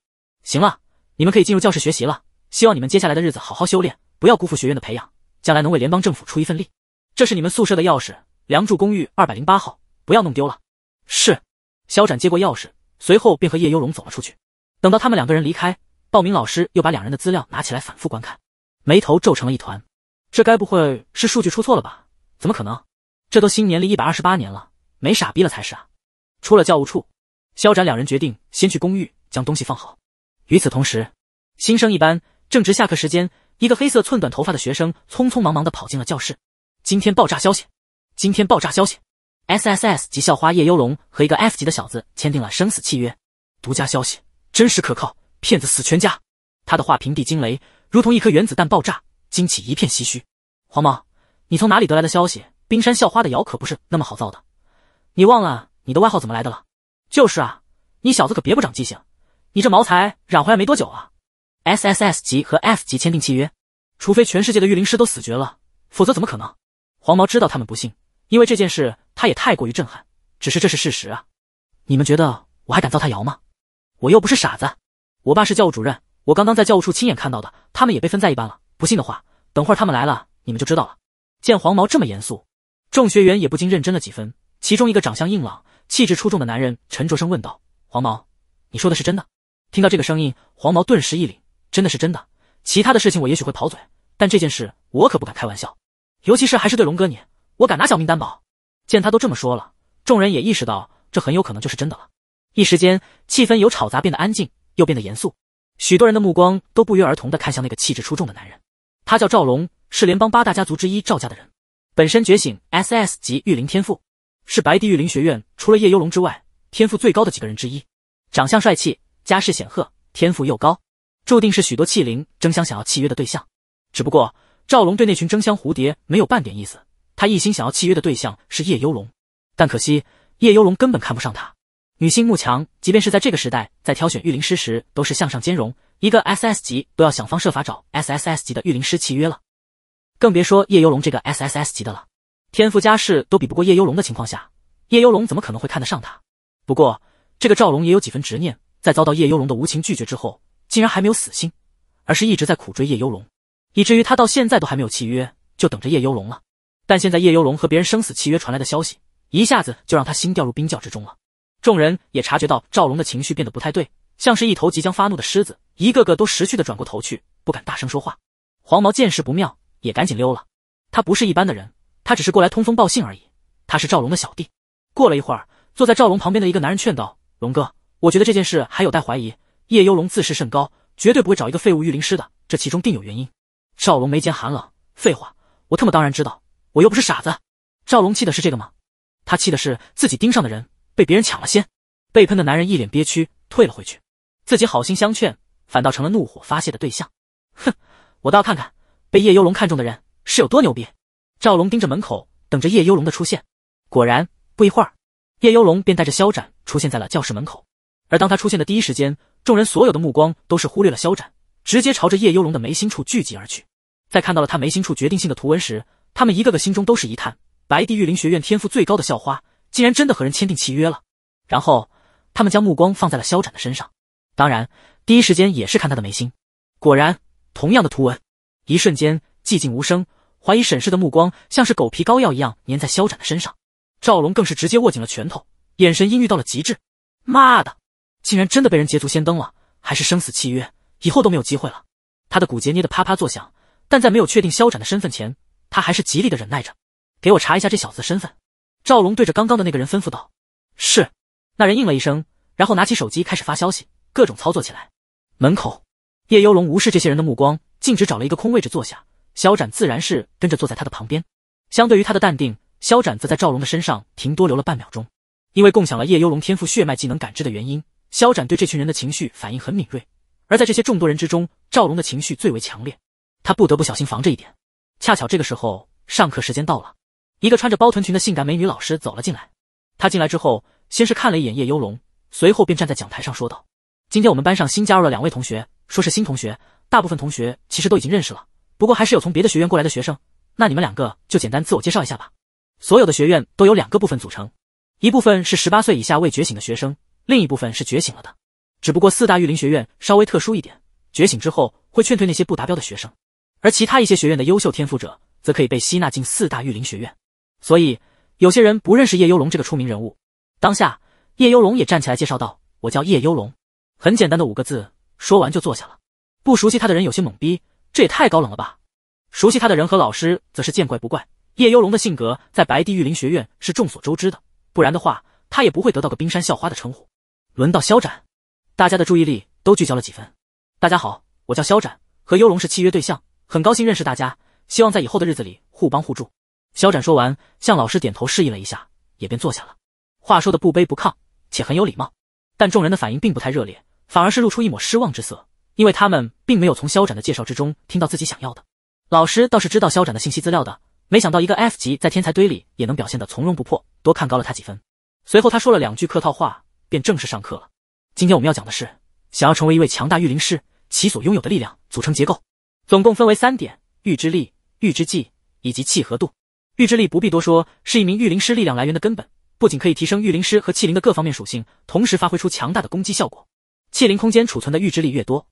行了，你们可以进入教室学习了。希望你们接下来的日子好好修炼，不要辜负学院的培养，将来能为联邦政府出一份力。这是你们宿舍的钥匙，梁祝公寓二百零八号，不要弄丢了。是。肖展接过钥匙，随后便和叶幽龙走了出去。等到他们两个人离开，报名老师又把两人的资料拿起来反复观看，眉头皱成了一团。这该不会是数据出错了吧？怎么可能？这都新年历一百二十八年了，没傻逼了才是啊！出了教务处，肖展两人决定先去公寓将东西放好。与此同时，新生一班正值下课时间，一个黑色寸短头发的学生匆匆忙忙的跑进了教室。今天爆炸消息！今天爆炸消息！S S S 级校花叶幽龙和一个 F 级的小子签订了生死契约。独家消息，真实可靠，骗子死全家。他的话平地惊雷，如同一颗原子弹爆炸，惊起一片唏嘘。黄毛，你从哪里得来的消息？冰山校花的谣可不是那么好造的。你忘了你的外号怎么来的了？就是啊，你小子可别不长记性。你这毛才染回来没多久啊？S S S 级和 F 级签订契约，除非全世界的御灵师都死绝了，否则怎么可能？黄毛知道他们不信。因为这件事，他也太过于震撼。只是这是事实啊！你们觉得我还敢造他谣吗？我又不是傻子。我爸是教务主任，我刚刚在教务处亲眼看到的。他们也被分在一班了。不信的话，等会儿他们来了，你们就知道了。见黄毛这么严肃，众学员也不禁认真了几分。其中一个长相硬朗、气质出众的男人沉着声问道：“黄毛，你说的是真的？”听到这个声音，黄毛顿时一凛：“真的是真的。其他的事情我也许会跑嘴，但这件事我可不敢开玩笑，尤其是还是对龙哥你。”我敢拿小命担保！见他都这么说了，众人也意识到这很有可能就是真的了。一时间，气氛由吵杂变得安静，又变得严肃。许多人的目光都不约而同地看向那个气质出众的男人。他叫赵龙，是联邦八大家族之一赵家的人，本身觉醒 S S 级御灵天赋，是白帝御灵学院除了叶幽龙之外天赋最高的几个人之一。长相帅气，家世显赫，天赋又高，注定是许多器灵争相想要契约的对象。只不过赵龙对那群争相蝴蝶没有半点意思。他一心想要契约的对象是叶幽龙，但可惜叶幽龙根本看不上他。女性慕强，即便是在这个时代，在挑选御灵师时都是向上兼容，一个 S S 级都要想方设法找 S S S 级的御灵师契约了，更别说叶幽龙这个 S S S 级的了。天赋家世都比不过叶幽龙的情况下，叶幽龙怎么可能会看得上他？不过这个赵龙也有几分执念，在遭到叶幽龙的无情拒绝之后，竟然还没有死心，而是一直在苦追叶幽龙，以至于他到现在都还没有契约，就等着叶幽龙了。但现在叶幽龙和别人生死契约传来的消息，一下子就让他心掉入冰窖之中了。众人也察觉到赵龙的情绪变得不太对，像是一头即将发怒的狮子，一个个都识趣的转过头去，不敢大声说话。黄毛见势不妙，也赶紧溜了。他不是一般的人，他只是过来通风报信而已。他是赵龙的小弟。过了一会儿，坐在赵龙旁边的一个男人劝道：“龙哥，我觉得这件事还有待怀疑。叶幽龙自视甚高，绝对不会找一个废物御灵师的，这其中定有原因。”赵龙眉间寒冷：“废话，我他妈当然知道。”我又不是傻子，赵龙气的是这个吗？他气的是自己盯上的人被别人抢了先，被喷的男人一脸憋屈，退了回去。自己好心相劝，反倒成了怒火发泄的对象。哼，我倒要看看被叶幽龙看中的人是有多牛逼。赵龙盯着门口，等着叶幽龙的出现。果然，不一会儿，叶幽龙便带着萧斩出现在了教室门口。而当他出现的第一时间，众人所有的目光都是忽略了肖斩，直接朝着叶幽龙的眉心处聚集而去。在看到了他眉心处决定性的图文时，他们一个个心中都是一叹，白帝御林学院天赋最高的校花，竟然真的和人签订契约了。然后他们将目光放在了萧斩的身上，当然第一时间也是看他的眉心。果然，同样的图文。一瞬间，寂静无声，怀疑审视的目光像是狗皮膏药一样粘在萧斩的身上。赵龙更是直接握紧了拳头，眼神阴郁到了极致。妈的，竟然真的被人捷足先登了，还是生死契约，以后都没有机会了。他的骨节捏得啪啪作响，但在没有确定萧斩的身份前。他还是极力的忍耐着，给我查一下这小子的身份。赵龙对着刚刚的那个人吩咐道：“是。”那人应了一声，然后拿起手机开始发消息，各种操作起来。门口，叶幽龙无视这些人的目光，径直找了一个空位置坐下。肖展自然是跟着坐在他的旁边。相对于他的淡定，肖展则在赵龙的身上停多留了半秒钟。因为共享了叶幽龙天赋血脉技能感知的原因，肖展对这群人的情绪反应很敏锐。而在这些众多人之中，赵龙的情绪最为强烈，他不得不小心防着一点。恰巧这个时候，上课时间到了，一个穿着包臀裙的性感美女老师走了进来。她进来之后，先是看了一眼叶幽龙，随后便站在讲台上说道：“今天我们班上新加入了两位同学，说是新同学，大部分同学其实都已经认识了，不过还是有从别的学院过来的学生。那你们两个就简单自我介绍一下吧。所有的学院都有两个部分组成，一部分是十八岁以下未觉醒的学生，另一部分是觉醒了的。只不过四大御林学院稍微特殊一点，觉醒之后会劝退那些不达标的学生。”而其他一些学院的优秀天赋者，则可以被吸纳进四大御林学院。所以，有些人不认识叶幽龙这个出名人物。当下，叶幽龙也站起来介绍道：“我叫叶幽龙，很简单的五个字。”说完就坐下了。不熟悉他的人有些懵逼，这也太高冷了吧？熟悉他的人和老师则是见怪不怪。叶幽龙的性格在白帝御林学院是众所周知的，不然的话，他也不会得到个冰山校花的称呼。轮到肖展，大家的注意力都聚焦了几分。大家好，我叫肖展，和幽龙是契约对象。很高兴认识大家，希望在以后的日子里互帮互助。肖展说完，向老师点头示意了一下，也便坐下了。话说的不卑不亢，且很有礼貌，但众人的反应并不太热烈，反而是露出一抹失望之色，因为他们并没有从肖展的介绍之中听到自己想要的。老师倒是知道肖展的信息资料的，没想到一个 F 级在天才堆里也能表现的从容不迫，多看高了他几分。随后他说了两句客套话，便正式上课了。今天我们要讲的是，想要成为一位强大御灵师，其所拥有的力量组成结构。总共分为三点：预知力、预知技以及契合度。预知力不必多说，是一名御灵师力量来源的根本，不仅可以提升御灵师和器灵的各方面属性，同时发挥出强大的攻击效果。器灵空间储存的预知力越多。